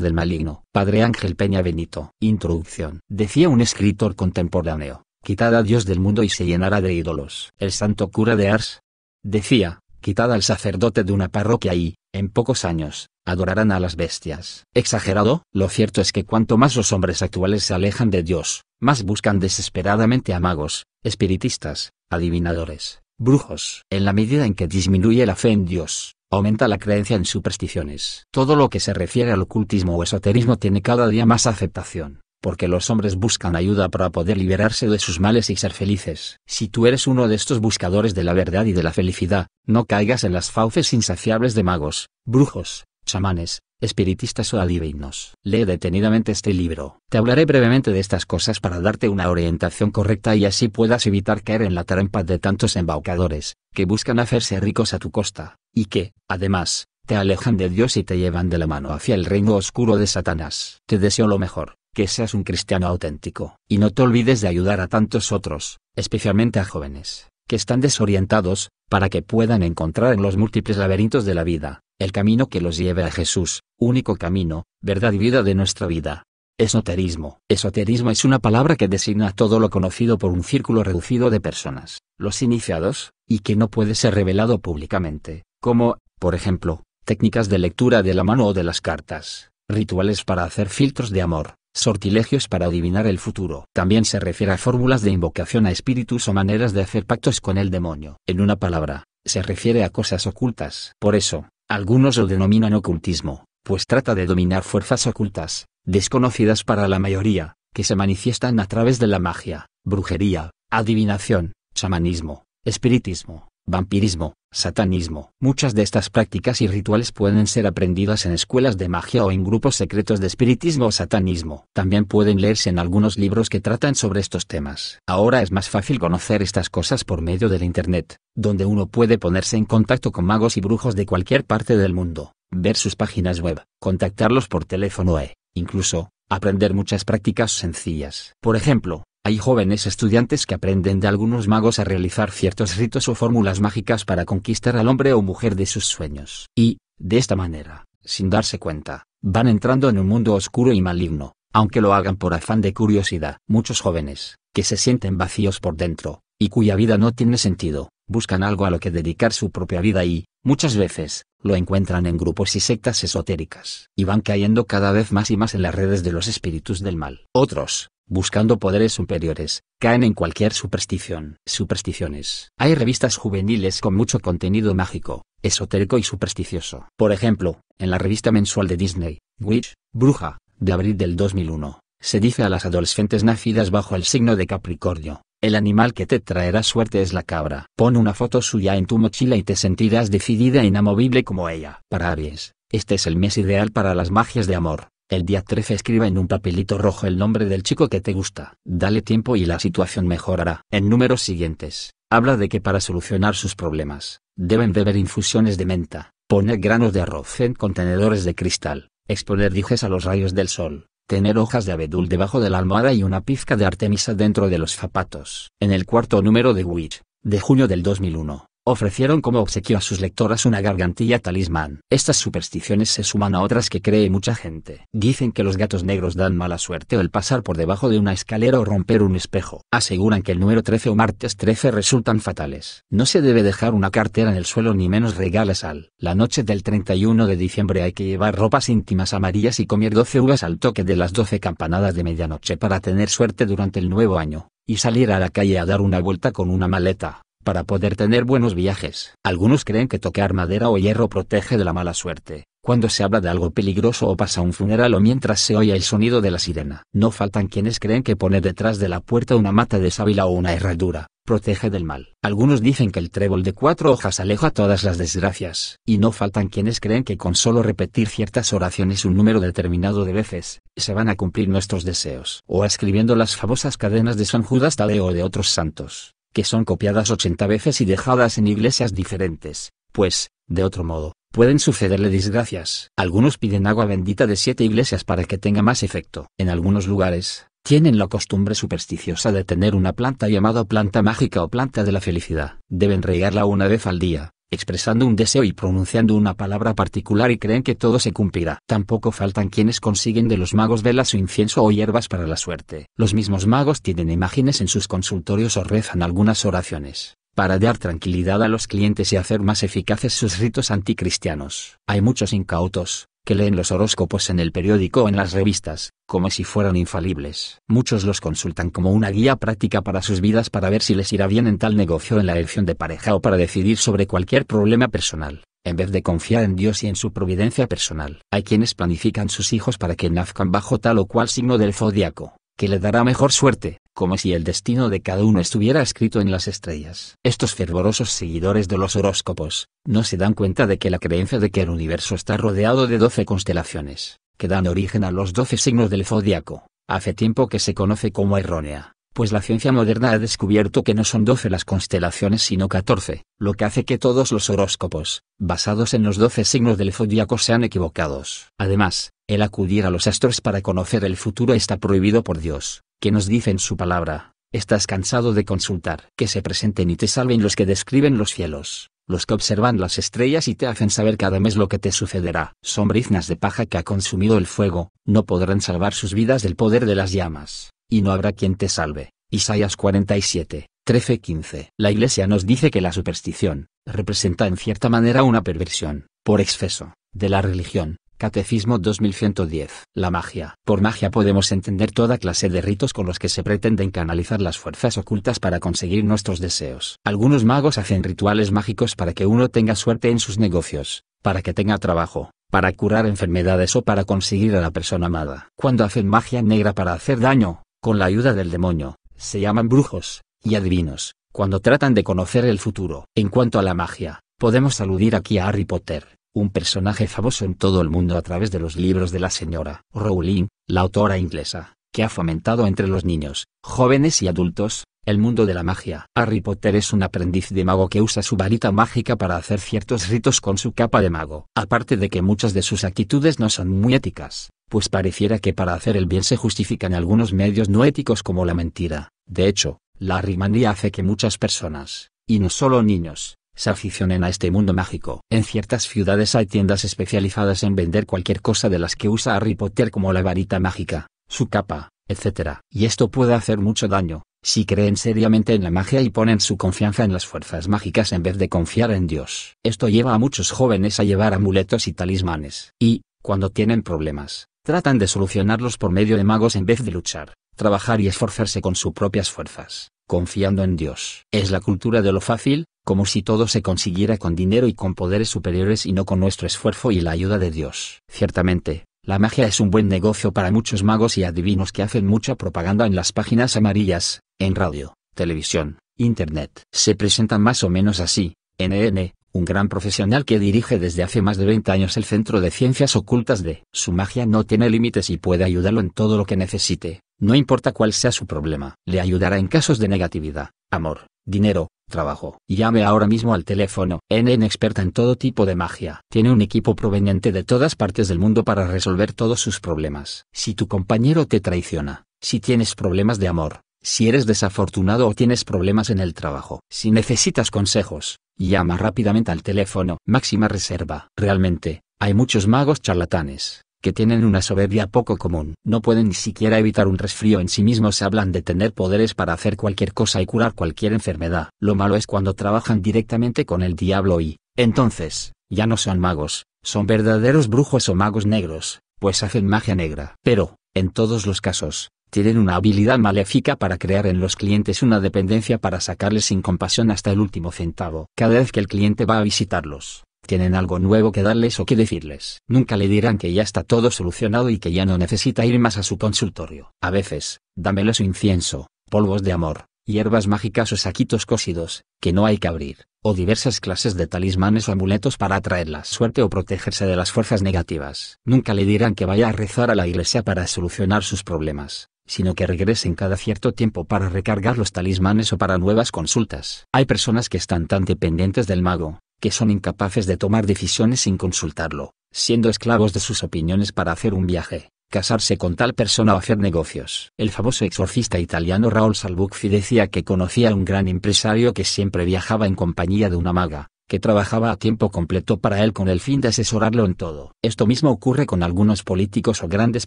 del maligno. Padre Ángel Peña Benito. Introducción. Decía un escritor contemporáneo, quitad a Dios del mundo y se llenará de ídolos. El santo cura de Ars. Decía, quitad al sacerdote de una parroquia y, en pocos años, adorarán a las bestias. ¿Exagerado? Lo cierto es que cuanto más los hombres actuales se alejan de Dios, más buscan desesperadamente a magos, espiritistas, adivinadores, brujos. En la medida en que disminuye la fe en Dios, aumenta la creencia en supersticiones. Todo lo que se refiere al ocultismo o esoterismo tiene cada día más aceptación, porque los hombres buscan ayuda para poder liberarse de sus males y ser felices. Si tú eres uno de estos buscadores de la verdad y de la felicidad, no caigas en las fauces insaciables de magos, brujos, chamanes, espiritistas o adivinos. Lee detenidamente este libro. Te hablaré brevemente de estas cosas para darte una orientación correcta y así puedas evitar caer en la trampa de tantos embaucadores, que buscan hacerse ricos a tu costa, y que, además, te alejan de Dios y te llevan de la mano hacia el reino oscuro de Satanás. Te deseo lo mejor, que seas un cristiano auténtico, y no te olvides de ayudar a tantos otros, especialmente a jóvenes, que están desorientados, para que puedan encontrar en los múltiples laberintos de la vida, el camino que los lleve a Jesús, único camino, verdad y vida de nuestra vida. Esoterismo. Esoterismo es una palabra que designa todo lo conocido por un círculo reducido de personas, los iniciados, y que no puede ser revelado públicamente, como, por ejemplo, técnicas de lectura de la mano o de las cartas, rituales para hacer filtros de amor, sortilegios para adivinar el futuro. También se refiere a fórmulas de invocación a espíritus o maneras de hacer pactos con el demonio. En una palabra, se refiere a cosas ocultas. Por eso, algunos lo denominan ocultismo, pues trata de dominar fuerzas ocultas, desconocidas para la mayoría, que se manifiestan a través de la magia, brujería, adivinación, chamanismo, espiritismo, vampirismo, satanismo. Muchas de estas prácticas y rituales pueden ser aprendidas en escuelas de magia o en grupos secretos de espiritismo o satanismo. También pueden leerse en algunos libros que tratan sobre estos temas. Ahora es más fácil conocer estas cosas por medio del Internet, donde uno puede ponerse en contacto con magos y brujos de cualquier parte del mundo, ver sus páginas web, contactarlos por teléfono e, incluso, aprender muchas prácticas sencillas. Por ejemplo, hay jóvenes estudiantes que aprenden de algunos magos a realizar ciertos ritos o fórmulas mágicas para conquistar al hombre o mujer de sus sueños. Y, de esta manera, sin darse cuenta, van entrando en un mundo oscuro y maligno, aunque lo hagan por afán de curiosidad. Muchos jóvenes, que se sienten vacíos por dentro, y cuya vida no tiene sentido, buscan algo a lo que dedicar su propia vida y, muchas veces, lo encuentran en grupos y sectas esotéricas, y van cayendo cada vez más y más en las redes de los espíritus del mal. Otros, buscando poderes superiores, caen en cualquier superstición. Supersticiones. Hay revistas juveniles con mucho contenido mágico, esotérico y supersticioso. Por ejemplo, en la revista mensual de Disney, Witch, Bruja, de abril del 2001, se dice a las adolescentes nacidas bajo el signo de Capricornio, el animal que te traerá suerte es la cabra. Pon una foto suya en tu mochila y te sentirás decidida e inamovible como ella. Para Aries, este es el mes ideal para las magias de amor. El día 13 escribe en un papelito rojo el nombre del chico que te gusta. Dale tiempo y la situación mejorará. En números siguientes, habla de que para solucionar sus problemas, deben beber infusiones de menta, poner granos de arroz en contenedores de cristal, exponer dijes a los rayos del sol, tener hojas de abedul debajo de la almohada y una pizca de artemisa dentro de los zapatos. En el cuarto número de Witch, de junio del 2001, ofrecieron como obsequio a sus lectoras una gargantilla talismán. Estas supersticiones se suman a otras que cree mucha gente. Dicen que los gatos negros dan mala suerte al pasar por debajo de una escalera o romper un espejo. Aseguran que el número 13 o martes 13 resultan fatales. No se debe dejar una cartera en el suelo ni menos regales al. La noche del 31 de diciembre hay que llevar ropas íntimas amarillas y comer 12 uvas al toque de las 12 campanadas de medianoche para tener suerte durante el nuevo año y salir a la calle a dar una vuelta con una maleta para poder tener buenos viajes. Algunos creen que tocar madera o hierro protege de la mala suerte, cuando se habla de algo peligroso o pasa un funeral o mientras se oye el sonido de la sirena. No faltan quienes creen que poner detrás de la puerta una mata de sábila o una herradura, protege del mal. Algunos dicen que el trébol de cuatro hojas aleja todas las desgracias. Y no faltan quienes creen que con solo repetir ciertas oraciones un número determinado de veces, se van a cumplir nuestros deseos. O escribiendo las famosas cadenas de San Judas Tadeo o de otros santos que son copiadas 80 veces y dejadas en iglesias diferentes, pues, de otro modo, pueden sucederle desgracias. Algunos piden agua bendita de siete iglesias para que tenga más efecto. En algunos lugares, tienen la costumbre supersticiosa de tener una planta llamada planta mágica o planta de la felicidad. Deben regarla una vez al día, expresando un deseo y pronunciando una palabra particular y creen que todo se cumplirá. Tampoco faltan quienes consiguen de los magos velas o incienso o hierbas para la suerte. Los mismos magos tienen imágenes en sus consultorios o rezan algunas oraciones para dar tranquilidad a los clientes y hacer más eficaces sus ritos anticristianos. Hay muchos incautos, que leen los horóscopos en el periódico o en las revistas, como si fueran infalibles. Muchos los consultan como una guía práctica para sus vidas para ver si les irá bien en tal negocio en la elección de pareja o para decidir sobre cualquier problema personal, en vez de confiar en Dios y en su providencia personal. Hay quienes planifican sus hijos para que nazcan bajo tal o cual signo del zodiaco, que le dará mejor suerte como si el destino de cada uno estuviera escrito en las estrellas. Estos fervorosos seguidores de los horóscopos, no se dan cuenta de que la creencia de que el universo está rodeado de doce constelaciones, que dan origen a los doce signos del zodíaco, hace tiempo que se conoce como errónea, pues la ciencia moderna ha descubierto que no son doce las constelaciones sino catorce, lo que hace que todos los horóscopos, basados en los doce signos del zodíaco sean equivocados. Además, el acudir a los astros para conocer el futuro está prohibido por Dios, que nos dicen su palabra, estás cansado de consultar. Que se presenten y te salven los que describen los cielos, los que observan las estrellas y te hacen saber cada mes lo que te sucederá. Son de paja que ha consumido el fuego, no podrán salvar sus vidas del poder de las llamas, y no habrá quien te salve. Isaías 47, 13-15. La Iglesia nos dice que la superstición, representa en cierta manera una perversión, por exceso, de la religión, Catecismo 2110. La magia. Por magia podemos entender toda clase de ritos con los que se pretenden canalizar las fuerzas ocultas para conseguir nuestros deseos. Algunos magos hacen rituales mágicos para que uno tenga suerte en sus negocios, para que tenga trabajo, para curar enfermedades o para conseguir a la persona amada. Cuando hacen magia negra para hacer daño, con la ayuda del demonio, se llaman brujos y adivinos, cuando tratan de conocer el futuro. En cuanto a la magia, podemos aludir aquí a Harry Potter, un personaje famoso en todo el mundo a través de los libros de la señora Rowling, la autora inglesa, que ha fomentado entre los niños, jóvenes y adultos, el mundo de la magia. Harry Potter es un aprendiz de mago que usa su varita mágica para hacer ciertos ritos con su capa de mago. Aparte de que muchas de sus actitudes no son muy éticas, pues pareciera que para hacer el bien se justifican algunos medios no éticos como la mentira. De hecho, la rimanía hace que muchas personas, y no solo niños, se aficionen a este mundo mágico. En ciertas ciudades hay tiendas especializadas en vender cualquier cosa de las que usa Harry Potter como la varita mágica, su capa, etc. Y esto puede hacer mucho daño, si creen seriamente en la magia y ponen su confianza en las fuerzas mágicas en vez de confiar en Dios. Esto lleva a muchos jóvenes a llevar amuletos y talismanes. Y, cuando tienen problemas, tratan de solucionarlos por medio de magos en vez de luchar, trabajar y esforzarse con sus propias fuerzas confiando en Dios. Es la cultura de lo fácil, como si todo se consiguiera con dinero y con poderes superiores y no con nuestro esfuerzo y la ayuda de Dios. Ciertamente, la magia es un buen negocio para muchos magos y adivinos que hacen mucha propaganda en las páginas amarillas, en radio, televisión, internet. Se presentan más o menos así, NN, un gran profesional que dirige desde hace más de 20 años el Centro de Ciencias Ocultas de. Su magia no tiene límites y puede ayudarlo en todo lo que necesite, no importa cuál sea su problema, le ayudará en casos de negatividad, amor, dinero, trabajo. Llame ahora mismo al teléfono. NN experta en todo tipo de magia. Tiene un equipo proveniente de todas partes del mundo para resolver todos sus problemas. Si tu compañero te traiciona, si tienes problemas de amor, si eres desafortunado o tienes problemas en el trabajo, si necesitas consejos, llama rápidamente al teléfono. Máxima reserva. Realmente, hay muchos magos charlatanes que tienen una soberbia poco común. No pueden ni siquiera evitar un resfrío en sí mismos, hablan de tener poderes para hacer cualquier cosa y curar cualquier enfermedad. Lo malo es cuando trabajan directamente con el diablo y, entonces, ya no son magos, son verdaderos brujos o magos negros, pues hacen magia negra. Pero, en todos los casos, tienen una habilidad maléfica para crear en los clientes una dependencia para sacarles sin compasión hasta el último centavo. Cada vez que el cliente va a visitarlos, tienen algo nuevo que darles o que decirles. Nunca le dirán que ya está todo solucionado y que ya no necesita ir más a su consultorio. A veces, dámelos su incienso, polvos de amor, hierbas mágicas o saquitos cosidos, que no hay que abrir, o diversas clases de talismanes o amuletos para atraer la suerte o protegerse de las fuerzas negativas. Nunca le dirán que vaya a rezar a la iglesia para solucionar sus problemas sino que regresen cada cierto tiempo para recargar los talismanes o para nuevas consultas. Hay personas que están tan dependientes del mago, que son incapaces de tomar decisiones sin consultarlo, siendo esclavos de sus opiniones para hacer un viaje, casarse con tal persona o hacer negocios. El famoso exorcista italiano Raúl Salbucci decía que conocía a un gran empresario que siempre viajaba en compañía de una maga, que trabajaba a tiempo completo para él con el fin de asesorarlo en todo. Esto mismo ocurre con algunos políticos o grandes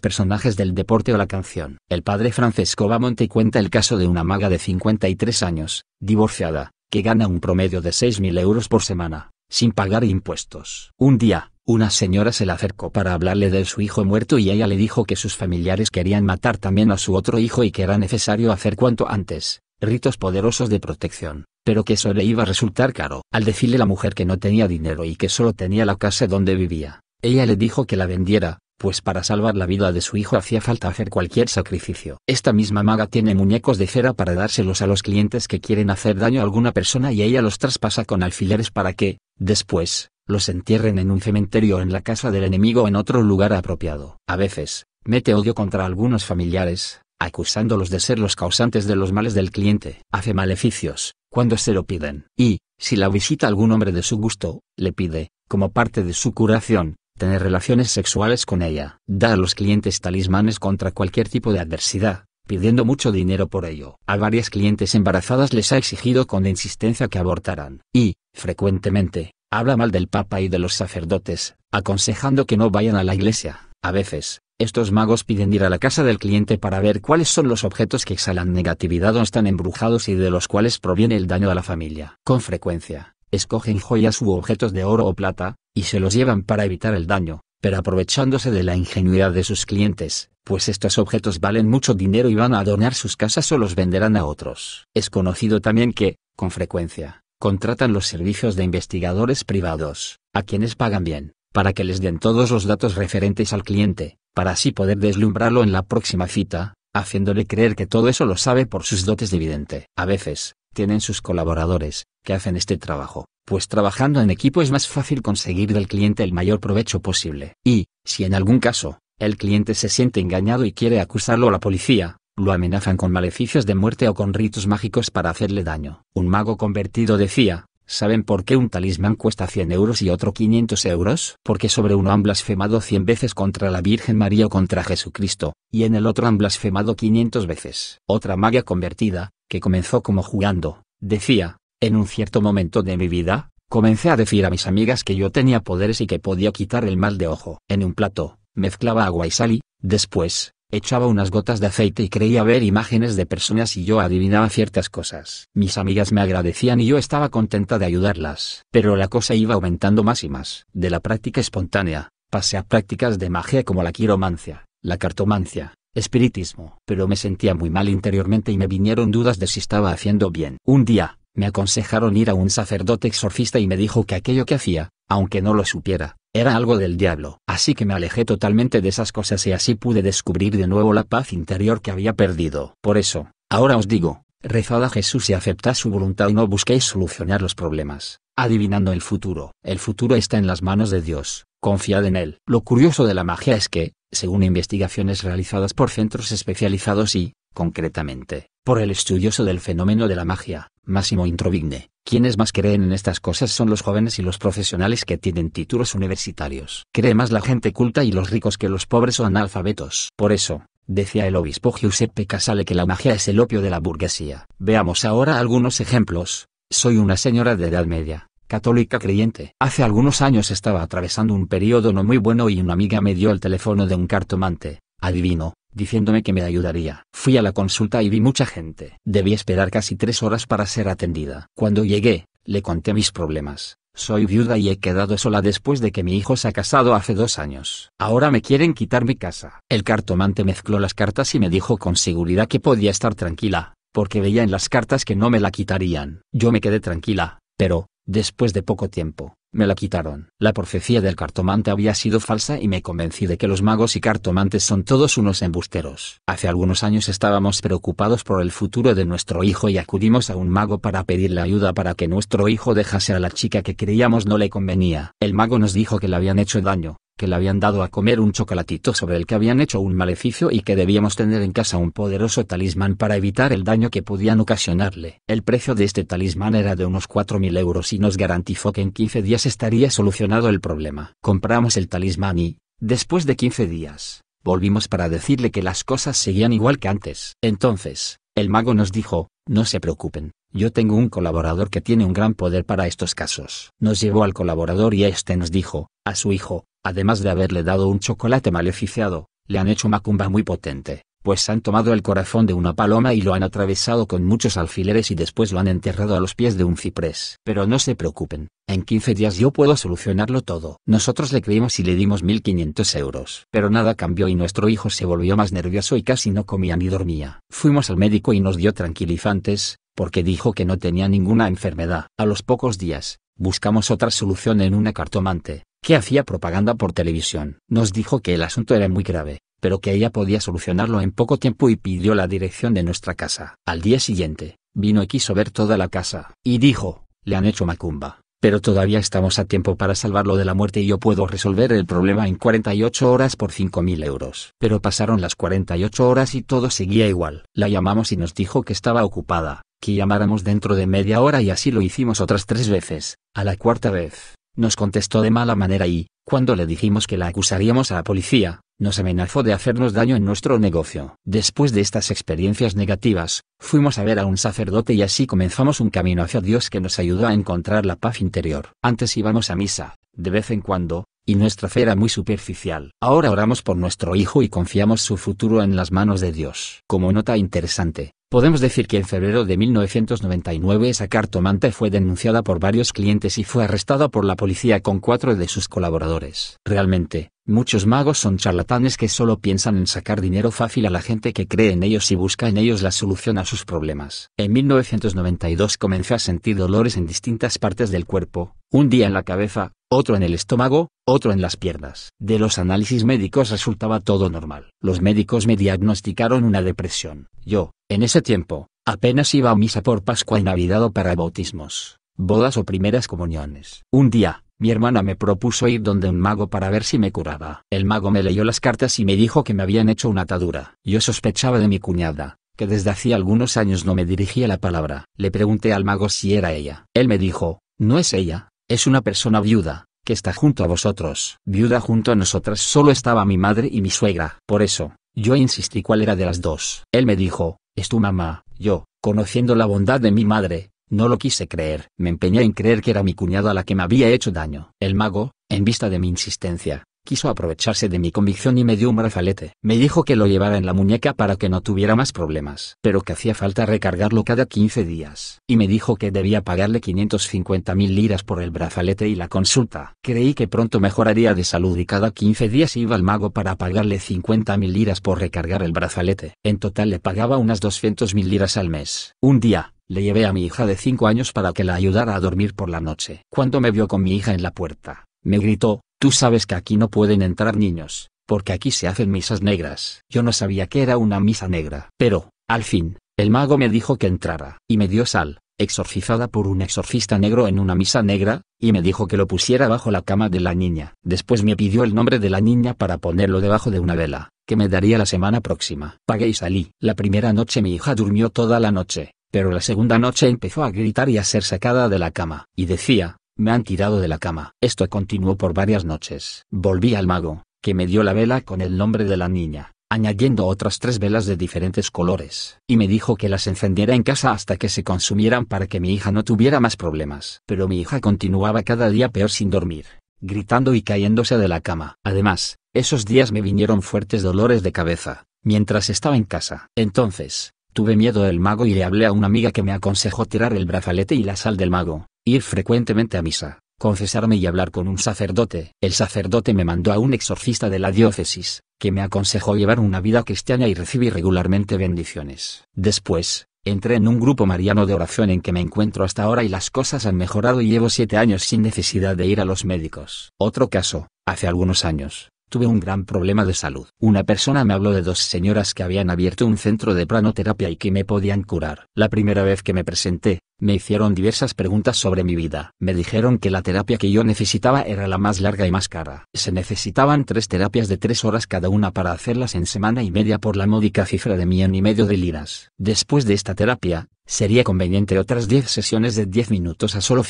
personajes del deporte o la canción. El padre Francesco Bamonte cuenta el caso de una maga de 53 años, divorciada, que gana un promedio de 6.000 euros por semana, sin pagar impuestos. Un día, una señora se le acercó para hablarle de su hijo muerto y ella le dijo que sus familiares querían matar también a su otro hijo y que era necesario hacer cuanto antes, ritos poderosos de protección, pero que eso le iba a resultar caro. Al decirle la mujer que no tenía dinero y que solo tenía la casa donde vivía, ella le dijo que la vendiera, pues para salvar la vida de su hijo hacía falta hacer cualquier sacrificio. Esta misma maga tiene muñecos de cera para dárselos a los clientes que quieren hacer daño a alguna persona y ella los traspasa con alfileres para que, después, los entierren en un cementerio o en la casa del enemigo o en otro lugar apropiado. A veces, mete odio contra algunos familiares, acusándolos de ser los causantes de los males del cliente. Hace maleficios, cuando se lo piden. Y, si la visita algún hombre de su gusto, le pide, como parte de su curación, tener relaciones sexuales con ella, da a los clientes talismanes contra cualquier tipo de adversidad, pidiendo mucho dinero por ello. A varias clientes embarazadas les ha exigido con insistencia que abortaran, y, frecuentemente, habla mal del Papa y de los sacerdotes, aconsejando que no vayan a la iglesia. A veces, estos magos piden ir a la casa del cliente para ver cuáles son los objetos que exhalan negatividad o están embrujados y de los cuales proviene el daño a la familia. Con frecuencia, escogen joyas u objetos de oro o plata, y se los llevan para evitar el daño, pero aprovechándose de la ingenuidad de sus clientes, pues estos objetos valen mucho dinero y van a adornar sus casas o los venderán a otros. Es conocido también que, con frecuencia, contratan los servicios de investigadores privados, a quienes pagan bien, para que les den todos los datos referentes al cliente, para así poder deslumbrarlo en la próxima cita, haciéndole creer que todo eso lo sabe por sus dotes de vidente. A veces, tienen sus colaboradores, que hacen este trabajo, pues trabajando en equipo es más fácil conseguir del cliente el mayor provecho posible. Y, si en algún caso, el cliente se siente engañado y quiere acusarlo a la policía, lo amenazan con maleficios de muerte o con ritos mágicos para hacerle daño. Un mago convertido decía, ¿saben por qué un talismán cuesta 100 euros y otro 500 euros? Porque sobre uno han blasfemado 100 veces contra la Virgen María o contra Jesucristo, y en el otro han blasfemado 500 veces. Otra magia convertida, que comenzó como jugando, decía, en un cierto momento de mi vida, comencé a decir a mis amigas que yo tenía poderes y que podía quitar el mal de ojo. En un plato, mezclaba agua y sal y, después, echaba unas gotas de aceite y creía ver imágenes de personas y yo adivinaba ciertas cosas. Mis amigas me agradecían y yo estaba contenta de ayudarlas. Pero la cosa iba aumentando más y más. De la práctica espontánea, pasé a prácticas de magia como la quiromancia, la cartomancia, espiritismo, pero me sentía muy mal interiormente y me vinieron dudas de si estaba haciendo bien. Un día, me aconsejaron ir a un sacerdote exorcista y me dijo que aquello que hacía, aunque no lo supiera, era algo del diablo. Así que me alejé totalmente de esas cosas y así pude descubrir de nuevo la paz interior que había perdido. Por eso, ahora os digo, rezad a Jesús y aceptad su voluntad y no busquéis solucionar los problemas, adivinando el futuro. El futuro está en las manos de Dios confiad en él. Lo curioso de la magia es que, según investigaciones realizadas por centros especializados y, concretamente, por el estudioso del fenómeno de la magia, Máximo Introvigne, quienes más creen en estas cosas son los jóvenes y los profesionales que tienen títulos universitarios. Cree más la gente culta y los ricos que los pobres o analfabetos. Por eso, decía el obispo Giuseppe Casale que la magia es el opio de la burguesía. Veamos ahora algunos ejemplos. Soy una señora de edad media católica creyente. Hace algunos años estaba atravesando un periodo no muy bueno y una amiga me dio el teléfono de un cartomante, adivino, diciéndome que me ayudaría. Fui a la consulta y vi mucha gente. Debí esperar casi tres horas para ser atendida. Cuando llegué, le conté mis problemas. Soy viuda y he quedado sola después de que mi hijo se ha casado hace dos años. Ahora me quieren quitar mi casa. El cartomante mezcló las cartas y me dijo con seguridad que podía estar tranquila, porque veía en las cartas que no me la quitarían. Yo me quedé tranquila, pero, Después de poco tiempo, me la quitaron. La profecía del cartomante había sido falsa y me convencí de que los magos y cartomantes son todos unos embusteros. Hace algunos años estábamos preocupados por el futuro de nuestro hijo y acudimos a un mago para pedirle ayuda para que nuestro hijo dejase a la chica que creíamos no le convenía. El mago nos dijo que le habían hecho daño, que le habían dado a comer un chocolatito sobre el que habían hecho un maleficio y que debíamos tener en casa un poderoso talismán para evitar el daño que podían ocasionarle. El precio de este talismán era de unos 4.000 euros y nos garantizó que en 15 días estaría solucionado el problema. Compramos el talismán y, después de 15 días, volvimos para decirle que las cosas seguían igual que antes. Entonces, el mago nos dijo, no se preocupen, yo tengo un colaborador que tiene un gran poder para estos casos. Nos llevó al colaborador y este nos dijo, a su hijo, además de haberle dado un chocolate maleficiado, le han hecho macumba muy potente, pues han tomado el corazón de una paloma y lo han atravesado con muchos alfileres y después lo han enterrado a los pies de un ciprés. Pero no se preocupen, en 15 días yo puedo solucionarlo todo. Nosotros le creímos y le dimos 1500 euros. Pero nada cambió y nuestro hijo se volvió más nervioso y casi no comía ni dormía. Fuimos al médico y nos dio tranquilizantes, porque dijo que no tenía ninguna enfermedad. A los pocos días, buscamos otra solución en una cartomante, que hacía propaganda por televisión. Nos dijo que el asunto era muy grave, pero que ella podía solucionarlo en poco tiempo y pidió la dirección de nuestra casa. Al día siguiente, vino y quiso ver toda la casa, y dijo, le han hecho macumba. Pero todavía estamos a tiempo para salvarlo de la muerte y yo puedo resolver el problema en 48 horas por 5.000 euros. Pero pasaron las 48 horas y todo seguía igual. La llamamos y nos dijo que estaba ocupada, que llamáramos dentro de media hora y así lo hicimos otras tres veces, a la cuarta vez, nos contestó de mala manera y, cuando le dijimos que la acusaríamos a la policía, nos amenazó de hacernos daño en nuestro negocio. Después de estas experiencias negativas, fuimos a ver a un sacerdote y así comenzamos un camino hacia Dios que nos ayudó a encontrar la paz interior. Antes íbamos a misa, de vez en cuando, y nuestra fe era muy superficial. Ahora oramos por nuestro hijo y confiamos su futuro en las manos de Dios. Como nota interesante, Podemos decir que en febrero de 1999 esa cartomante fue denunciada por varios clientes y fue arrestada por la policía con cuatro de sus colaboradores. Realmente, Muchos magos son charlatanes que solo piensan en sacar dinero fácil a la gente que cree en ellos y busca en ellos la solución a sus problemas. En 1992 comencé a sentir dolores en distintas partes del cuerpo, un día en la cabeza, otro en el estómago, otro en las piernas. De los análisis médicos resultaba todo normal. Los médicos me diagnosticaron una depresión. Yo, en ese tiempo, apenas iba a misa por Pascua y Navidad para bautismos, bodas o primeras comuniones. Un día, mi hermana me propuso ir donde un mago para ver si me curaba. El mago me leyó las cartas y me dijo que me habían hecho una atadura. Yo sospechaba de mi cuñada, que desde hacía algunos años no me dirigía la palabra. Le pregunté al mago si era ella. Él me dijo, no es ella, es una persona viuda, que está junto a vosotros. Viuda junto a nosotras solo estaba mi madre y mi suegra. Por eso, yo insistí cuál era de las dos. Él me dijo, es tu mamá. Yo, conociendo la bondad de mi madre, no lo quise creer, me empeñé en creer que era mi cuñada la que me había hecho daño. El mago, en vista de mi insistencia, quiso aprovecharse de mi convicción y me dio un brazalete. Me dijo que lo llevara en la muñeca para que no tuviera más problemas, pero que hacía falta recargarlo cada 15 días. Y me dijo que debía pagarle 550 mil liras por el brazalete y la consulta. Creí que pronto mejoraría de salud y cada 15 días iba al mago para pagarle 50 mil liras por recargar el brazalete. En total le pagaba unas 200 mil liras al mes. Un día, le llevé a mi hija de cinco años para que la ayudara a dormir por la noche. Cuando me vio con mi hija en la puerta, me gritó, tú sabes que aquí no pueden entrar niños, porque aquí se hacen misas negras. Yo no sabía que era una misa negra. Pero, al fin, el mago me dijo que entrara, y me dio sal, exorcizada por un exorcista negro en una misa negra, y me dijo que lo pusiera bajo la cama de la niña. Después me pidió el nombre de la niña para ponerlo debajo de una vela, que me daría la semana próxima. Pagué y salí. La primera noche mi hija durmió toda la noche, pero la segunda noche empezó a gritar y a ser sacada de la cama, y decía, me han tirado de la cama. Esto continuó por varias noches. Volví al mago, que me dio la vela con el nombre de la niña, añadiendo otras tres velas de diferentes colores, y me dijo que las encendiera en casa hasta que se consumieran para que mi hija no tuviera más problemas. Pero mi hija continuaba cada día peor sin dormir, gritando y cayéndose de la cama. Además, esos días me vinieron fuertes dolores de cabeza, mientras estaba en casa. Entonces, Tuve miedo del mago y le hablé a una amiga que me aconsejó tirar el brazalete y la sal del mago, ir frecuentemente a misa, confesarme y hablar con un sacerdote. El sacerdote me mandó a un exorcista de la diócesis, que me aconsejó llevar una vida cristiana y recibir regularmente bendiciones. Después, entré en un grupo mariano de oración en que me encuentro hasta ahora y las cosas han mejorado y llevo siete años sin necesidad de ir a los médicos. Otro caso, hace algunos años, Tuve un gran problema de salud. Una persona me habló de dos señoras que habían abierto un centro de pranoterapia y que me podían curar. La primera vez que me presenté, me hicieron diversas preguntas sobre mi vida. Me dijeron que la terapia que yo necesitaba era la más larga y más cara. Se necesitaban tres terapias de tres horas cada una para hacerlas en semana y media por la módica cifra de millón y medio de liras. Después de esta terapia, sería conveniente otras 10 sesiones de 10 minutos a solo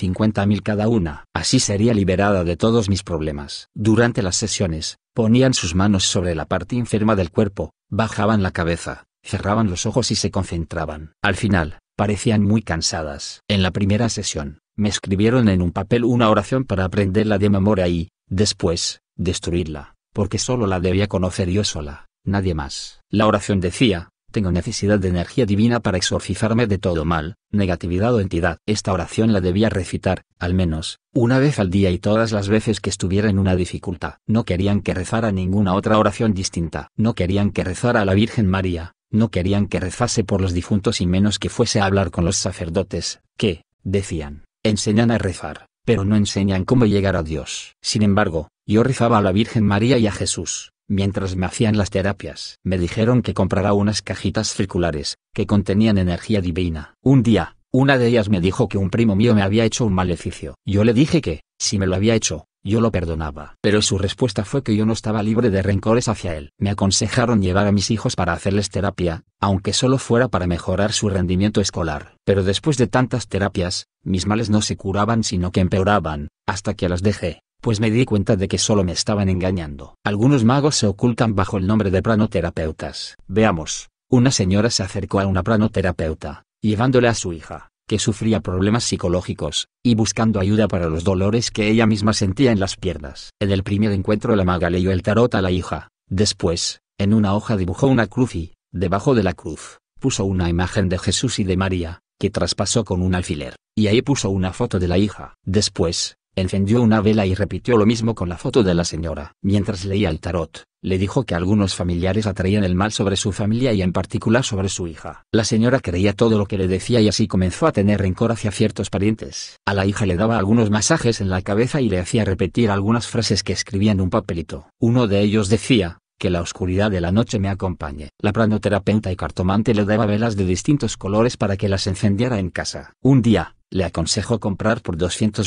mil cada una. Así sería liberada de todos mis problemas. Durante las sesiones, Ponían sus manos sobre la parte enferma del cuerpo, bajaban la cabeza, cerraban los ojos y se concentraban. Al final, parecían muy cansadas. En la primera sesión, me escribieron en un papel una oración para aprenderla de memoria y, después, destruirla, porque solo la debía conocer yo sola, nadie más. La oración decía, tengo necesidad de energía divina para exorcizarme de todo mal, negatividad o entidad. Esta oración la debía recitar, al menos, una vez al día y todas las veces que estuviera en una dificultad. No querían que rezara ninguna otra oración distinta. No querían que rezara a la Virgen María, no querían que rezase por los difuntos y menos que fuese a hablar con los sacerdotes, que, decían, enseñan a rezar, pero no enseñan cómo llegar a Dios. Sin embargo, yo rezaba a la Virgen María y a Jesús, Mientras me hacían las terapias, me dijeron que comprara unas cajitas circulares, que contenían energía divina. Un día, una de ellas me dijo que un primo mío me había hecho un maleficio. Yo le dije que, si me lo había hecho, yo lo perdonaba. Pero su respuesta fue que yo no estaba libre de rencores hacia él. Me aconsejaron llevar a mis hijos para hacerles terapia, aunque solo fuera para mejorar su rendimiento escolar. Pero después de tantas terapias, mis males no se curaban sino que empeoraban, hasta que las dejé pues me di cuenta de que solo me estaban engañando. Algunos magos se ocultan bajo el nombre de pranoterapeutas. Veamos, una señora se acercó a una pranoterapeuta, llevándole a su hija, que sufría problemas psicológicos, y buscando ayuda para los dolores que ella misma sentía en las piernas. En el primer encuentro la maga leyó el tarot a la hija, después, en una hoja dibujó una cruz y, debajo de la cruz, puso una imagen de Jesús y de María, que traspasó con un alfiler, y ahí puso una foto de la hija. Después, Encendió una vela y repitió lo mismo con la foto de la señora. Mientras leía el tarot, le dijo que algunos familiares atraían el mal sobre su familia y en particular sobre su hija. La señora creía todo lo que le decía y así comenzó a tener rencor hacia ciertos parientes. A la hija le daba algunos masajes en la cabeza y le hacía repetir algunas frases que escribía en un papelito. Uno de ellos decía, que la oscuridad de la noche me acompañe. La pranoterapeuta y cartomante le daba velas de distintos colores para que las encendiera en casa. Un día, le aconsejó comprar por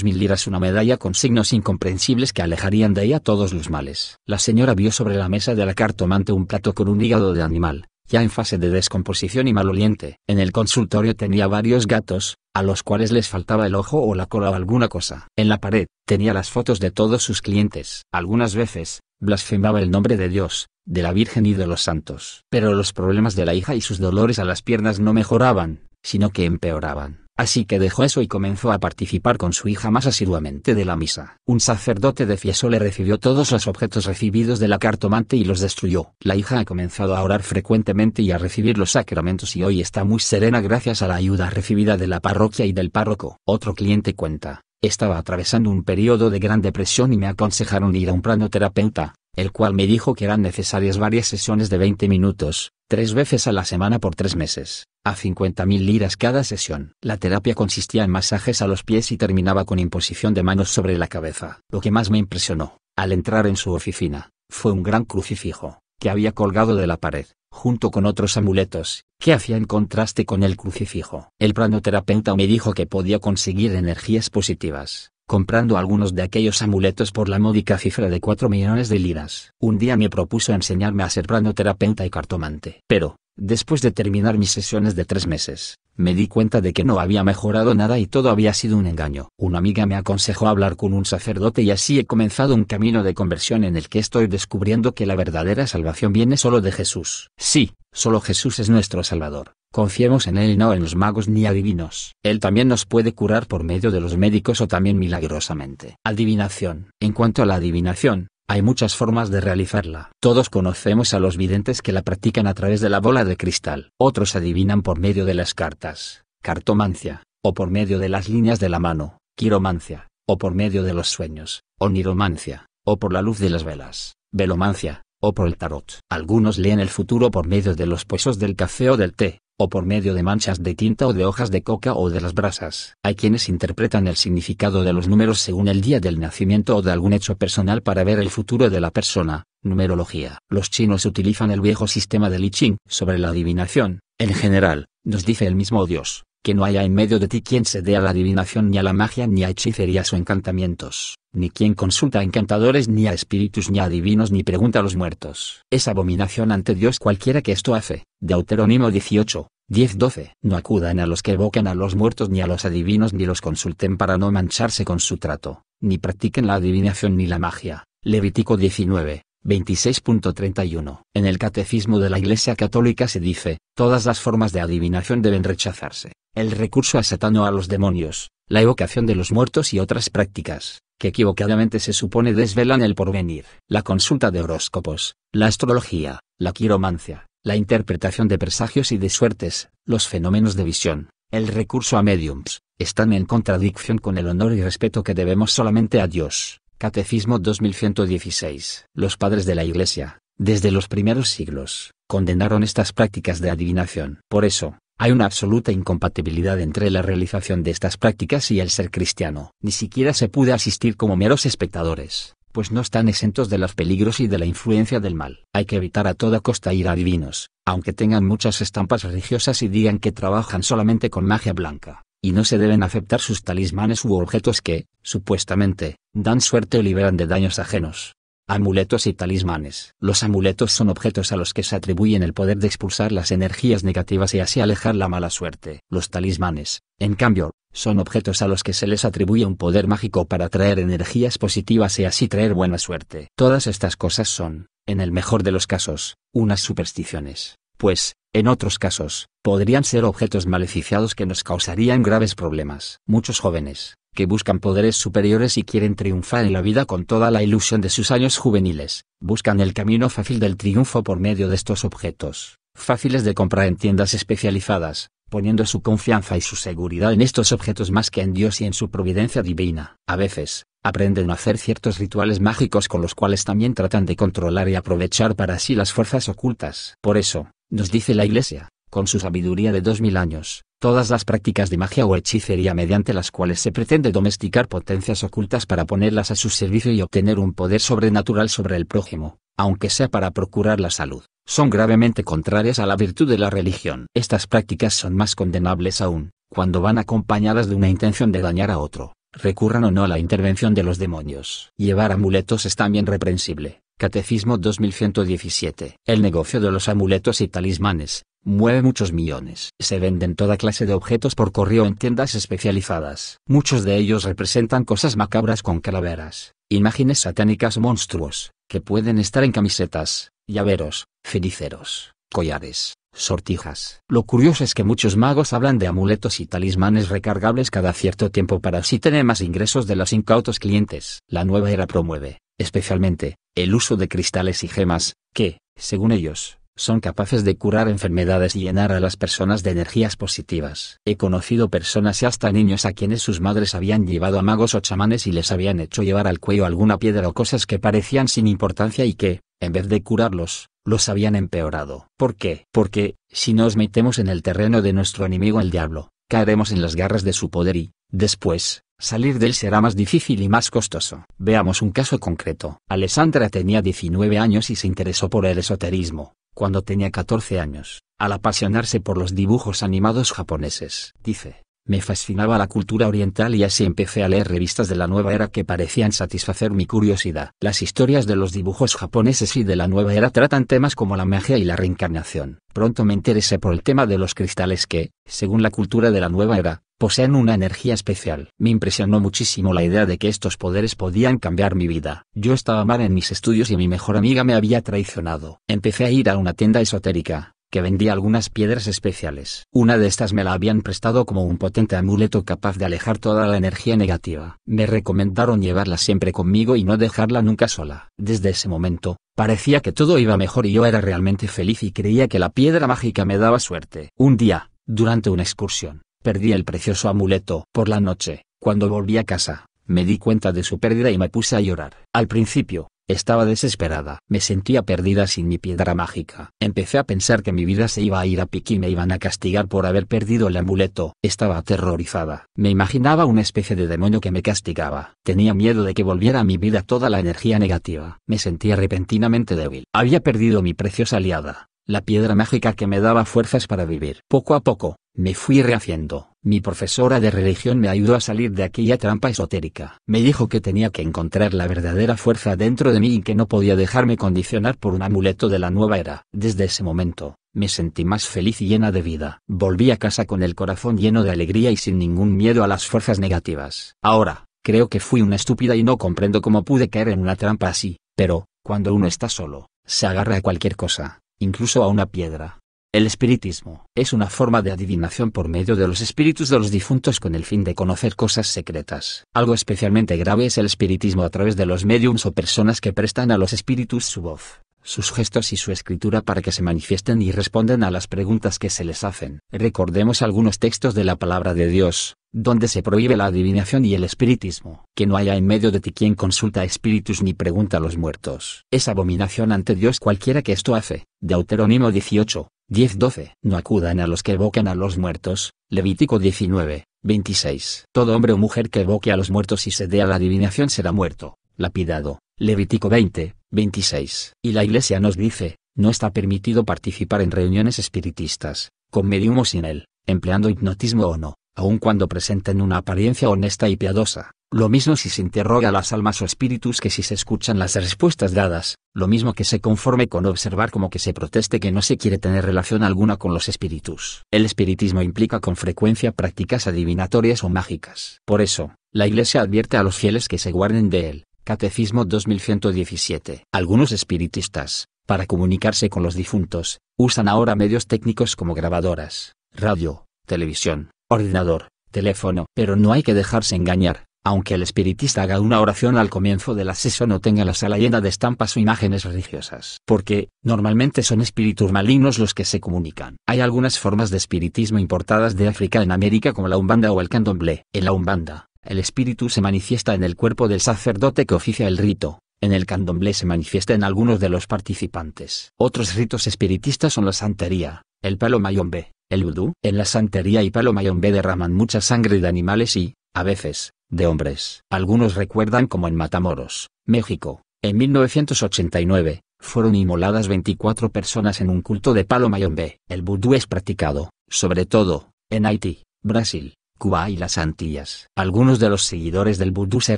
mil liras una medalla con signos incomprensibles que alejarían de ella todos los males. La señora vio sobre la mesa de la cartomante un plato con un hígado de animal, ya en fase de descomposición y maloliente. En el consultorio tenía varios gatos, a los cuales les faltaba el ojo o la cola o alguna cosa. En la pared, tenía las fotos de todos sus clientes. Algunas veces, blasfemaba el nombre de Dios, de la Virgen y de los santos. Pero los problemas de la hija y sus dolores a las piernas no mejoraban, sino que empeoraban. Así que dejó eso y comenzó a participar con su hija más asiduamente de la misa. Un sacerdote de Fiesole recibió todos los objetos recibidos de la cartomante y los destruyó. La hija ha comenzado a orar frecuentemente y a recibir los sacramentos y hoy está muy serena gracias a la ayuda recibida de la parroquia y del párroco. Otro cliente cuenta, estaba atravesando un periodo de gran depresión y me aconsejaron ir a un plano terapeuta el cual me dijo que eran necesarias varias sesiones de 20 minutos, tres veces a la semana por tres meses, a 50.000 liras cada sesión. La terapia consistía en masajes a los pies y terminaba con imposición de manos sobre la cabeza. Lo que más me impresionó, al entrar en su oficina, fue un gran crucifijo, que había colgado de la pared, junto con otros amuletos, que hacía en contraste con el crucifijo. El pranoterapeuta me dijo que podía conseguir energías positivas, comprando algunos de aquellos amuletos por la módica cifra de 4 millones de liras. Un día me propuso enseñarme a ser terapeuta y cartomante. Pero, después de terminar mis sesiones de tres meses, me di cuenta de que no había mejorado nada y todo había sido un engaño. Una amiga me aconsejó hablar con un sacerdote y así he comenzado un camino de conversión en el que estoy descubriendo que la verdadera salvación viene solo de Jesús. Sí, solo Jesús es nuestro Salvador. Confiemos en Él no en los magos ni adivinos. Él también nos puede curar por medio de los médicos o también milagrosamente. Adivinación. En cuanto a la adivinación, hay muchas formas de realizarla. Todos conocemos a los videntes que la practican a través de la bola de cristal. Otros adivinan por medio de las cartas, cartomancia, o por medio de las líneas de la mano, quiromancia, o por medio de los sueños, oniromancia, o por la luz de las velas, velomancia, o por el tarot. Algunos leen el futuro por medio de los pozos del café o del té, o por medio de manchas de tinta o de hojas de coca o de las brasas. Hay quienes interpretan el significado de los números según el día del nacimiento o de algún hecho personal para ver el futuro de la persona. Numerología. Los chinos utilizan el viejo sistema de Li Ching sobre la adivinación. En general, nos dice el mismo Dios, que no haya en medio de ti quien se dé a la adivinación ni a la magia ni a hechicerías o encantamientos ni quien consulta a encantadores ni a espíritus ni a divinos ni pregunta a los muertos. Es abominación ante Dios cualquiera que esto hace. Deuterónimo 18, 10-12. No acudan a los que evocan a los muertos ni a los adivinos ni los consulten para no mancharse con su trato, ni practiquen la adivinación ni la magia. Levítico 19, 26.31. En el Catecismo de la Iglesia Católica se dice, todas las formas de adivinación deben rechazarse, el recurso a Satán o a los demonios, la evocación de los muertos y otras prácticas, que equivocadamente se supone desvelan el porvenir. La consulta de horóscopos, la astrología, la quiromancia, la interpretación de presagios y de suertes, los fenómenos de visión, el recurso a mediums, están en contradicción con el honor y respeto que debemos solamente a Dios. Catecismo 2116. Los padres de la Iglesia, desde los primeros siglos, condenaron estas prácticas de adivinación. Por eso, hay una absoluta incompatibilidad entre la realización de estas prácticas y el ser cristiano. Ni siquiera se puede asistir como meros espectadores, pues no están exentos de los peligros y de la influencia del mal. Hay que evitar a toda costa ir a divinos, aunque tengan muchas estampas religiosas y digan que trabajan solamente con magia blanca, y no se deben aceptar sus talismanes u objetos que, supuestamente, dan suerte o liberan de daños ajenos. Amuletos y talismanes. Los amuletos son objetos a los que se atribuyen el poder de expulsar las energías negativas y así alejar la mala suerte. Los talismanes, en cambio, son objetos a los que se les atribuye un poder mágico para atraer energías positivas y así traer buena suerte. Todas estas cosas son, en el mejor de los casos, unas supersticiones. Pues, en otros casos, podrían ser objetos maleficiados que nos causarían graves problemas. Muchos jóvenes, que buscan poderes superiores y quieren triunfar en la vida con toda la ilusión de sus años juveniles, buscan el camino fácil del triunfo por medio de estos objetos, fáciles de comprar en tiendas especializadas, poniendo su confianza y su seguridad en estos objetos más que en Dios y en su providencia divina. A veces, aprenden a hacer ciertos rituales mágicos con los cuales también tratan de controlar y aprovechar para sí las fuerzas ocultas. Por eso, nos dice la Iglesia, con su sabiduría de dos mil años, todas las prácticas de magia o hechicería mediante las cuales se pretende domesticar potencias ocultas para ponerlas a su servicio y obtener un poder sobrenatural sobre el prójimo, aunque sea para procurar la salud, son gravemente contrarias a la virtud de la religión. Estas prácticas son más condenables aún, cuando van acompañadas de una intención de dañar a otro, recurran o no a la intervención de los demonios. Llevar amuletos es también reprensible, Catecismo 2117. El negocio de los amuletos y talismanes, mueve muchos millones. Se venden toda clase de objetos por correo en tiendas especializadas. Muchos de ellos representan cosas macabras con calaveras, imágenes satánicas monstruos, que pueden estar en camisetas, llaveros, feniceros, collares, sortijas. Lo curioso es que muchos magos hablan de amuletos y talismanes recargables cada cierto tiempo para así tener más ingresos de los incautos clientes. La nueva era promueve, especialmente, el uso de cristales y gemas, que, según ellos, son capaces de curar enfermedades y llenar a las personas de energías positivas. He conocido personas y hasta niños a quienes sus madres habían llevado a magos o chamanes y les habían hecho llevar al cuello alguna piedra o cosas que parecían sin importancia y que, en vez de curarlos, los habían empeorado. ¿Por qué? Porque, si nos metemos en el terreno de nuestro enemigo el diablo, caeremos en las garras de su poder y, después, Salir de él será más difícil y más costoso. Veamos un caso concreto. Alessandra tenía 19 años y se interesó por el esoterismo, cuando tenía 14 años, al apasionarse por los dibujos animados japoneses. Dice, me fascinaba la cultura oriental y así empecé a leer revistas de la nueva era que parecían satisfacer mi curiosidad. Las historias de los dibujos japoneses y de la nueva era tratan temas como la magia y la reencarnación. Pronto me interesé por el tema de los cristales que, según la cultura de la nueva era, poseen una energía especial. Me impresionó muchísimo la idea de que estos poderes podían cambiar mi vida. Yo estaba mal en mis estudios y mi mejor amiga me había traicionado. Empecé a ir a una tienda esotérica, que vendía algunas piedras especiales. Una de estas me la habían prestado como un potente amuleto capaz de alejar toda la energía negativa. Me recomendaron llevarla siempre conmigo y no dejarla nunca sola. Desde ese momento, parecía que todo iba mejor y yo era realmente feliz y creía que la piedra mágica me daba suerte. Un día, durante una excursión, Perdí el precioso amuleto. Por la noche, cuando volví a casa, me di cuenta de su pérdida y me puse a llorar. Al principio, estaba desesperada. Me sentía perdida sin mi piedra mágica. Empecé a pensar que mi vida se iba a ir a pique y me iban a castigar por haber perdido el amuleto. Estaba aterrorizada. Me imaginaba una especie de demonio que me castigaba. Tenía miedo de que volviera a mi vida toda la energía negativa. Me sentía repentinamente débil. Había perdido mi preciosa aliada la piedra mágica que me daba fuerzas para vivir. Poco a poco, me fui rehaciendo. Mi profesora de religión me ayudó a salir de aquella trampa esotérica. Me dijo que tenía que encontrar la verdadera fuerza dentro de mí y que no podía dejarme condicionar por un amuleto de la nueva era. Desde ese momento, me sentí más feliz y llena de vida. Volví a casa con el corazón lleno de alegría y sin ningún miedo a las fuerzas negativas. Ahora, creo que fui una estúpida y no comprendo cómo pude caer en una trampa así, pero, cuando uno está solo, se agarra a cualquier cosa incluso a una piedra. El espiritismo es una forma de adivinación por medio de los espíritus de los difuntos con el fin de conocer cosas secretas. Algo especialmente grave es el espiritismo a través de los mediums o personas que prestan a los espíritus su voz sus gestos y su escritura para que se manifiesten y respondan a las preguntas que se les hacen. Recordemos algunos textos de la palabra de Dios, donde se prohíbe la adivinación y el espiritismo. Que no haya en medio de ti quien consulta espíritus ni pregunta a los muertos. Es abominación ante Dios cualquiera que esto hace. Deuteronomio 18, 10-12. No acudan a los que evocan a los muertos. Levítico 19, 26. Todo hombre o mujer que evoque a los muertos y se dé a la adivinación será muerto, lapidado. Levítico 20, 26. Y la Iglesia nos dice, no está permitido participar en reuniones espiritistas, con medium o sin él, empleando hipnotismo o no, aun cuando presenten una apariencia honesta y piadosa, lo mismo si se interroga a las almas o espíritus que si se escuchan las respuestas dadas, lo mismo que se conforme con observar como que se proteste que no se quiere tener relación alguna con los espíritus. El espiritismo implica con frecuencia prácticas adivinatorias o mágicas. Por eso, la Iglesia advierte a los fieles que se guarden de él, Catecismo 2117. Algunos espiritistas, para comunicarse con los difuntos, usan ahora medios técnicos como grabadoras, radio, televisión, ordenador, teléfono. Pero no hay que dejarse engañar, aunque el espiritista haga una oración al comienzo de la sesión o tenga la sala llena de estampas o imágenes religiosas. Porque, normalmente son espíritus malignos los que se comunican. Hay algunas formas de espiritismo importadas de África en América como la Umbanda o el Candomblé. En la Umbanda, el espíritu se manifiesta en el cuerpo del sacerdote que oficia el rito. En el candomblé se manifiesta en algunos de los participantes. Otros ritos espiritistas son la santería, el palo mayombe, el vudú. En la santería y palo mayombe derraman mucha sangre de animales y, a veces, de hombres. Algunos recuerdan como en Matamoros, México, en 1989, fueron inmoladas 24 personas en un culto de palo mayombe. El vudú es practicado, sobre todo, en Haití, Brasil, Cuba y las Antillas. Algunos de los seguidores del vudú se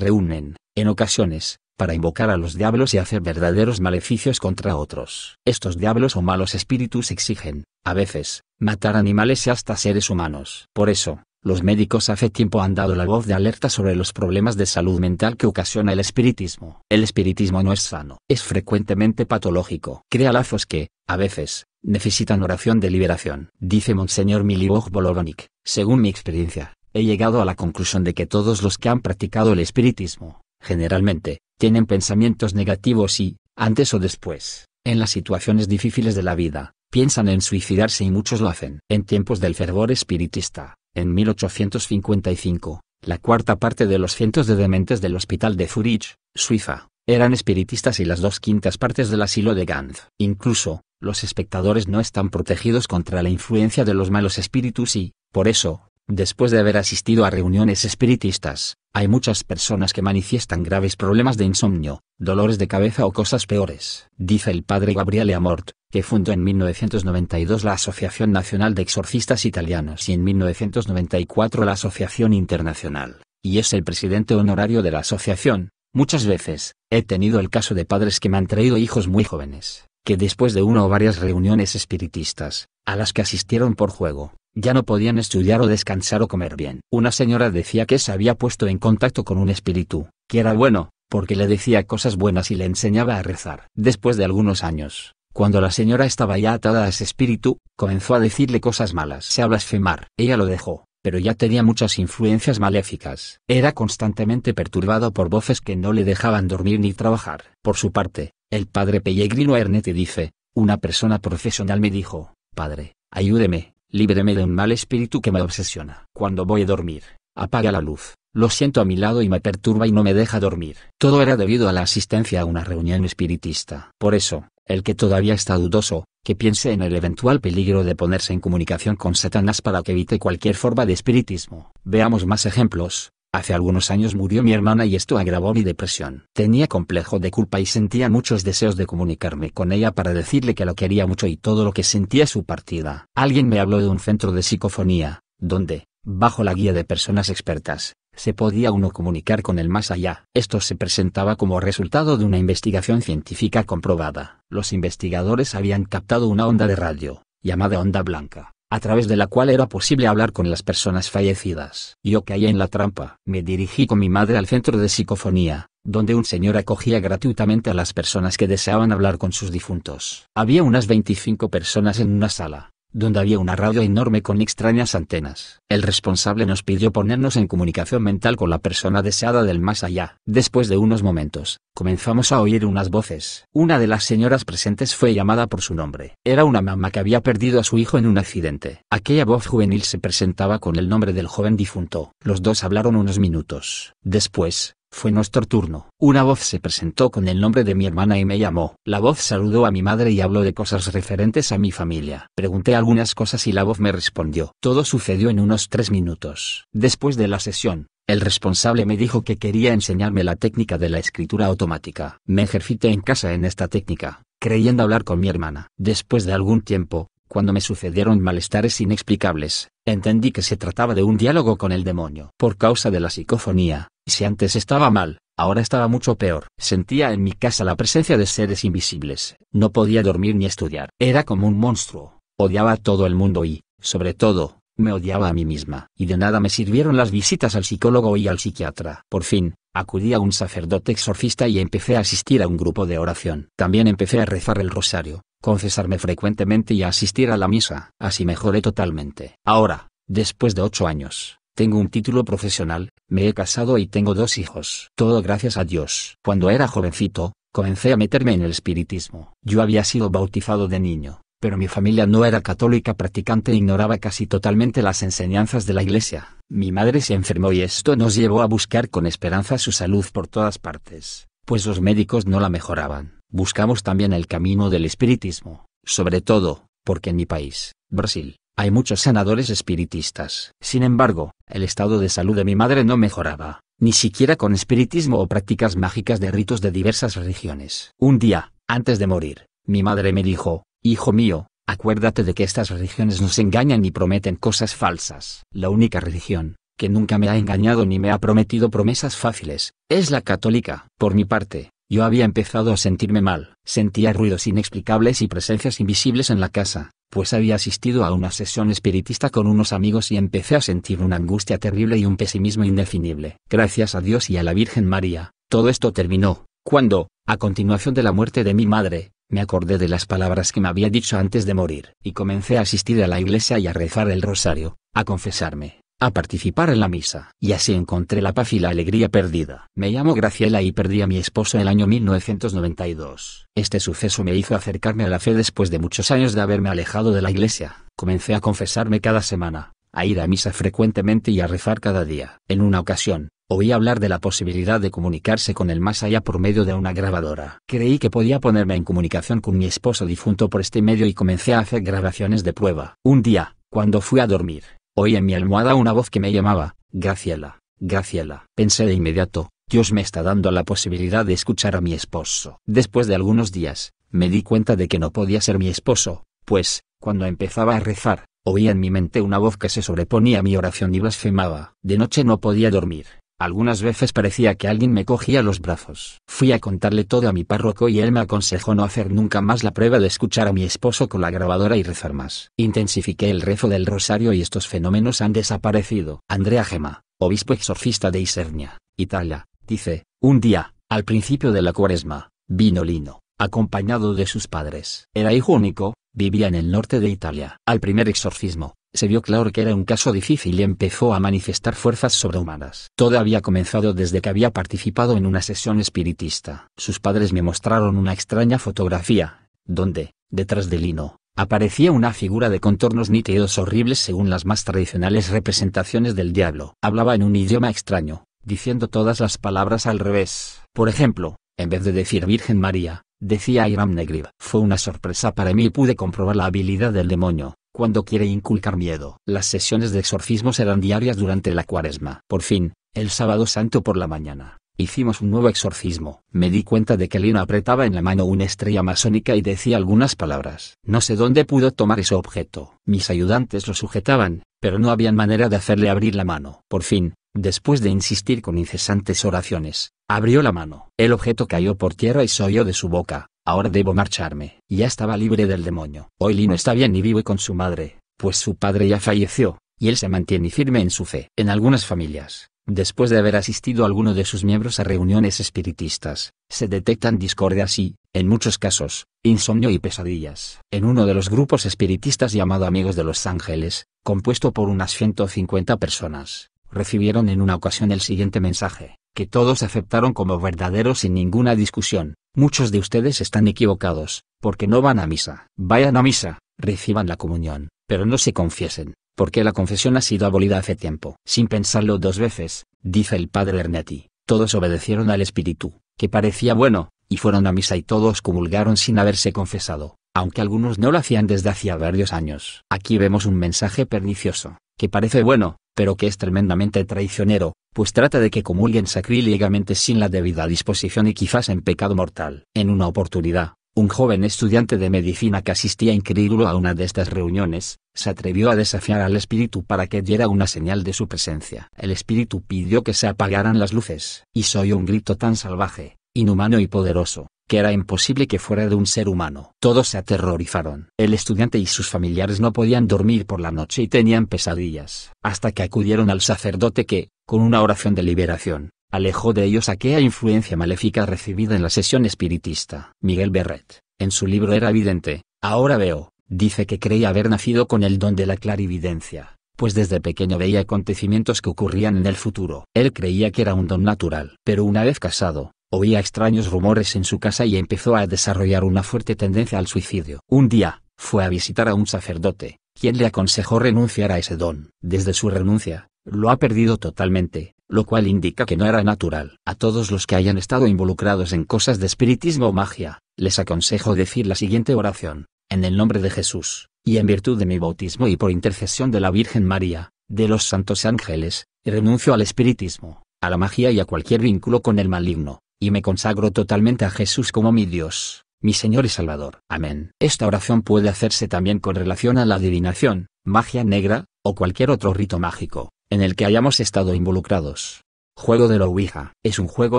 reúnen, en ocasiones, para invocar a los diablos y hacer verdaderos maleficios contra otros. Estos diablos o malos espíritus exigen, a veces, matar animales y hasta seres humanos. Por eso, los médicos hace tiempo han dado la voz de alerta sobre los problemas de salud mental que ocasiona el espiritismo. El espiritismo no es sano, es frecuentemente patológico. Crea lazos que, a veces, necesitan oración de liberación. Dice Monseñor Milivoj Boloronic, según mi experiencia, he llegado a la conclusión de que todos los que han practicado el espiritismo, generalmente, tienen pensamientos negativos y, antes o después, en las situaciones difíciles de la vida, piensan en suicidarse y muchos lo hacen. En tiempos del fervor espiritista, en 1855, la cuarta parte de los cientos de dementes del hospital de Zurich, Suiza, eran espiritistas y las dos quintas partes del asilo de Gantz. Incluso, los espectadores no están protegidos contra la influencia de los malos espíritus y, por eso, después de haber asistido a reuniones espiritistas, hay muchas personas que manifiestan graves problemas de insomnio, dolores de cabeza o cosas peores. Dice el padre Gabriele Amort, que fundó en 1992 la Asociación Nacional de Exorcistas Italianos y en 1994 la Asociación Internacional, y es el presidente honorario de la asociación, Muchas veces, he tenido el caso de padres que me han traído hijos muy jóvenes, que después de una o varias reuniones espiritistas, a las que asistieron por juego, ya no podían estudiar o descansar o comer bien. Una señora decía que se había puesto en contacto con un espíritu, que era bueno, porque le decía cosas buenas y le enseñaba a rezar. Después de algunos años, cuando la señora estaba ya atada a ese espíritu, comenzó a decirle cosas malas. Se a blasfemar. Ella lo dejó, pero ya tenía muchas influencias maléficas. Era constantemente perturbado por voces que no le dejaban dormir ni trabajar. Por su parte, el padre Pellegrino Ernete dice, una persona profesional me dijo, padre, ayúdeme, líbreme de un mal espíritu que me obsesiona. Cuando voy a dormir, apaga la luz, lo siento a mi lado y me perturba y no me deja dormir. Todo era debido a la asistencia a una reunión espiritista. Por eso, el que todavía está dudoso, que piense en el eventual peligro de ponerse en comunicación con Satanás para que evite cualquier forma de espiritismo. Veamos más ejemplos. Hace algunos años murió mi hermana y esto agravó mi depresión. Tenía complejo de culpa y sentía muchos deseos de comunicarme con ella para decirle que la quería mucho y todo lo que sentía su partida. Alguien me habló de un centro de psicofonía, donde, bajo la guía de personas expertas, se podía uno comunicar con el más allá. Esto se presentaba como resultado de una investigación científica comprobada. Los investigadores habían captado una onda de radio, llamada onda blanca, a través de la cual era posible hablar con las personas fallecidas. Yo caí en la trampa. Me dirigí con mi madre al centro de psicofonía, donde un señor acogía gratuitamente a las personas que deseaban hablar con sus difuntos. Había unas 25 personas en una sala, donde había una radio enorme con extrañas antenas. El responsable nos pidió ponernos en comunicación mental con la persona deseada del más allá. Después de unos momentos, comenzamos a oír unas voces. Una de las señoras presentes fue llamada por su nombre. Era una mamá que había perdido a su hijo en un accidente. Aquella voz juvenil se presentaba con el nombre del joven difunto. Los dos hablaron unos minutos. Después, fue nuestro turno. Una voz se presentó con el nombre de mi hermana y me llamó. La voz saludó a mi madre y habló de cosas referentes a mi familia. Pregunté algunas cosas y la voz me respondió. Todo sucedió en unos tres minutos. Después de la sesión, el responsable me dijo que quería enseñarme la técnica de la escritura automática. Me ejercité en casa en esta técnica, creyendo hablar con mi hermana. Después de algún tiempo, cuando me sucedieron malestares inexplicables, entendí que se trataba de un diálogo con el demonio. Por causa de la psicofonía, si antes estaba mal, ahora estaba mucho peor. Sentía en mi casa la presencia de seres invisibles. No podía dormir ni estudiar. Era como un monstruo. Odiaba a todo el mundo y, sobre todo, me odiaba a mí misma. Y de nada me sirvieron las visitas al psicólogo y al psiquiatra. Por fin, acudí a un sacerdote exorcista y empecé a asistir a un grupo de oración. También empecé a rezar el rosario confesarme frecuentemente y asistir a la misa. Así mejoré totalmente. Ahora, después de ocho años, tengo un título profesional, me he casado y tengo dos hijos. Todo gracias a Dios. Cuando era jovencito, comencé a meterme en el espiritismo. Yo había sido bautizado de niño, pero mi familia no era católica practicante e ignoraba casi totalmente las enseñanzas de la iglesia. Mi madre se enfermó y esto nos llevó a buscar con esperanza su salud por todas partes, pues los médicos no la mejoraban buscamos también el camino del espiritismo, sobre todo, porque en mi país, Brasil, hay muchos sanadores espiritistas. Sin embargo, el estado de salud de mi madre no mejoraba, ni siquiera con espiritismo o prácticas mágicas de ritos de diversas religiones. Un día, antes de morir, mi madre me dijo, Hijo mío, acuérdate de que estas religiones nos engañan y prometen cosas falsas. La única religión, que nunca me ha engañado ni me ha prometido promesas fáciles, es la católica. Por mi parte, yo había empezado a sentirme mal, sentía ruidos inexplicables y presencias invisibles en la casa, pues había asistido a una sesión espiritista con unos amigos y empecé a sentir una angustia terrible y un pesimismo indefinible. Gracias a Dios y a la Virgen María, todo esto terminó, cuando, a continuación de la muerte de mi madre, me acordé de las palabras que me había dicho antes de morir, y comencé a asistir a la iglesia y a rezar el rosario, a confesarme a participar en la misa, y así encontré la paz y la alegría perdida. Me llamo Graciela y perdí a mi esposo en el año 1992. Este suceso me hizo acercarme a la fe después de muchos años de haberme alejado de la iglesia. Comencé a confesarme cada semana, a ir a misa frecuentemente y a rezar cada día. En una ocasión, oí hablar de la posibilidad de comunicarse con el más allá por medio de una grabadora. Creí que podía ponerme en comunicación con mi esposo difunto por este medio y comencé a hacer grabaciones de prueba. Un día, cuando fui a dormir, Oí en mi almohada una voz que me llamaba, Graciela, Graciela. Pensé de inmediato, Dios me está dando la posibilidad de escuchar a mi esposo. Después de algunos días, me di cuenta de que no podía ser mi esposo, pues, cuando empezaba a rezar, oía en mi mente una voz que se sobreponía a mi oración y blasfemaba. De noche no podía dormir. Algunas veces parecía que alguien me cogía los brazos. Fui a contarle todo a mi párroco y él me aconsejó no hacer nunca más la prueba de escuchar a mi esposo con la grabadora y rezar más. Intensifiqué el rezo del rosario y estos fenómenos han desaparecido. Andrea Gema, obispo exorcista de Isernia, Italia, dice, un día, al principio de la cuaresma, vino Lino, acompañado de sus padres. Era hijo único, vivía en el norte de Italia. Al primer exorcismo, se vio claro que era un caso difícil y empezó a manifestar fuerzas sobrehumanas. Todo había comenzado desde que había participado en una sesión espiritista. Sus padres me mostraron una extraña fotografía, donde, detrás del lino, aparecía una figura de contornos nítidos horribles según las más tradicionales representaciones del diablo. Hablaba en un idioma extraño, diciendo todas las palabras al revés. Por ejemplo, en vez de decir Virgen María, decía Iram Negrib. Fue una sorpresa para mí y pude comprobar la habilidad del demonio, cuando quiere inculcar miedo. Las sesiones de exorcismo serán diarias durante la cuaresma. Por fin, el sábado santo por la mañana, hicimos un nuevo exorcismo. Me di cuenta de que Lino apretaba en la mano una estrella masónica y decía algunas palabras. No sé dónde pudo tomar ese objeto. Mis ayudantes lo sujetaban, pero no habían manera de hacerle abrir la mano. Por fin, después de insistir con incesantes oraciones, abrió la mano. El objeto cayó por tierra y se oyó de su boca ahora debo marcharme. Ya estaba libre del demonio. Hoy no está bien y vive con su madre, pues su padre ya falleció, y él se mantiene firme en su fe. En algunas familias, después de haber asistido a alguno de sus miembros a reuniones espiritistas, se detectan discordias y, en muchos casos, insomnio y pesadillas. En uno de los grupos espiritistas llamado Amigos de los Ángeles, compuesto por unas 150 personas, recibieron en una ocasión el siguiente mensaje, que todos aceptaron como verdadero sin ninguna discusión, Muchos de ustedes están equivocados, porque no van a misa. Vayan a misa, reciban la comunión, pero no se confiesen, porque la confesión ha sido abolida hace tiempo. Sin pensarlo dos veces, dice el padre Ernetti, todos obedecieron al Espíritu, que parecía bueno, y fueron a misa y todos comulgaron sin haberse confesado, aunque algunos no lo hacían desde hacía varios años. Aquí vemos un mensaje pernicioso, que parece bueno, pero que es tremendamente traicionero, pues trata de que comulguen sacrílegamente sin la debida disposición y quizás en pecado mortal. En una oportunidad, un joven estudiante de medicina que asistía incrédulo a una de estas reuniones, se atrevió a desafiar al espíritu para que diera una señal de su presencia. El espíritu pidió que se apagaran las luces, y se oyó un grito tan salvaje, inhumano y poderoso, que era imposible que fuera de un ser humano. Todos se aterrorizaron. El estudiante y sus familiares no podían dormir por la noche y tenían pesadillas, hasta que acudieron al sacerdote que, con una oración de liberación, alejó de ellos aquella influencia maléfica recibida en la sesión espiritista. Miguel Berret, en su libro Era evidente, ahora veo, dice que creía haber nacido con el don de la clarividencia, pues desde pequeño veía acontecimientos que ocurrían en el futuro. Él creía que era un don natural, pero una vez casado, Oía extraños rumores en su casa y empezó a desarrollar una fuerte tendencia al suicidio. Un día, fue a visitar a un sacerdote, quien le aconsejó renunciar a ese don. Desde su renuncia, lo ha perdido totalmente, lo cual indica que no era natural. A todos los que hayan estado involucrados en cosas de espiritismo o magia, les aconsejo decir la siguiente oración. En el nombre de Jesús, y en virtud de mi bautismo y por intercesión de la Virgen María, de los santos ángeles, renuncio al espiritismo, a la magia y a cualquier vínculo con el maligno y me consagro totalmente a Jesús como mi Dios, mi Señor y Salvador. Amén. Esta oración puede hacerse también con relación a la adivinación, magia negra, o cualquier otro rito mágico, en el que hayamos estado involucrados. Juego de la Ouija. Es un juego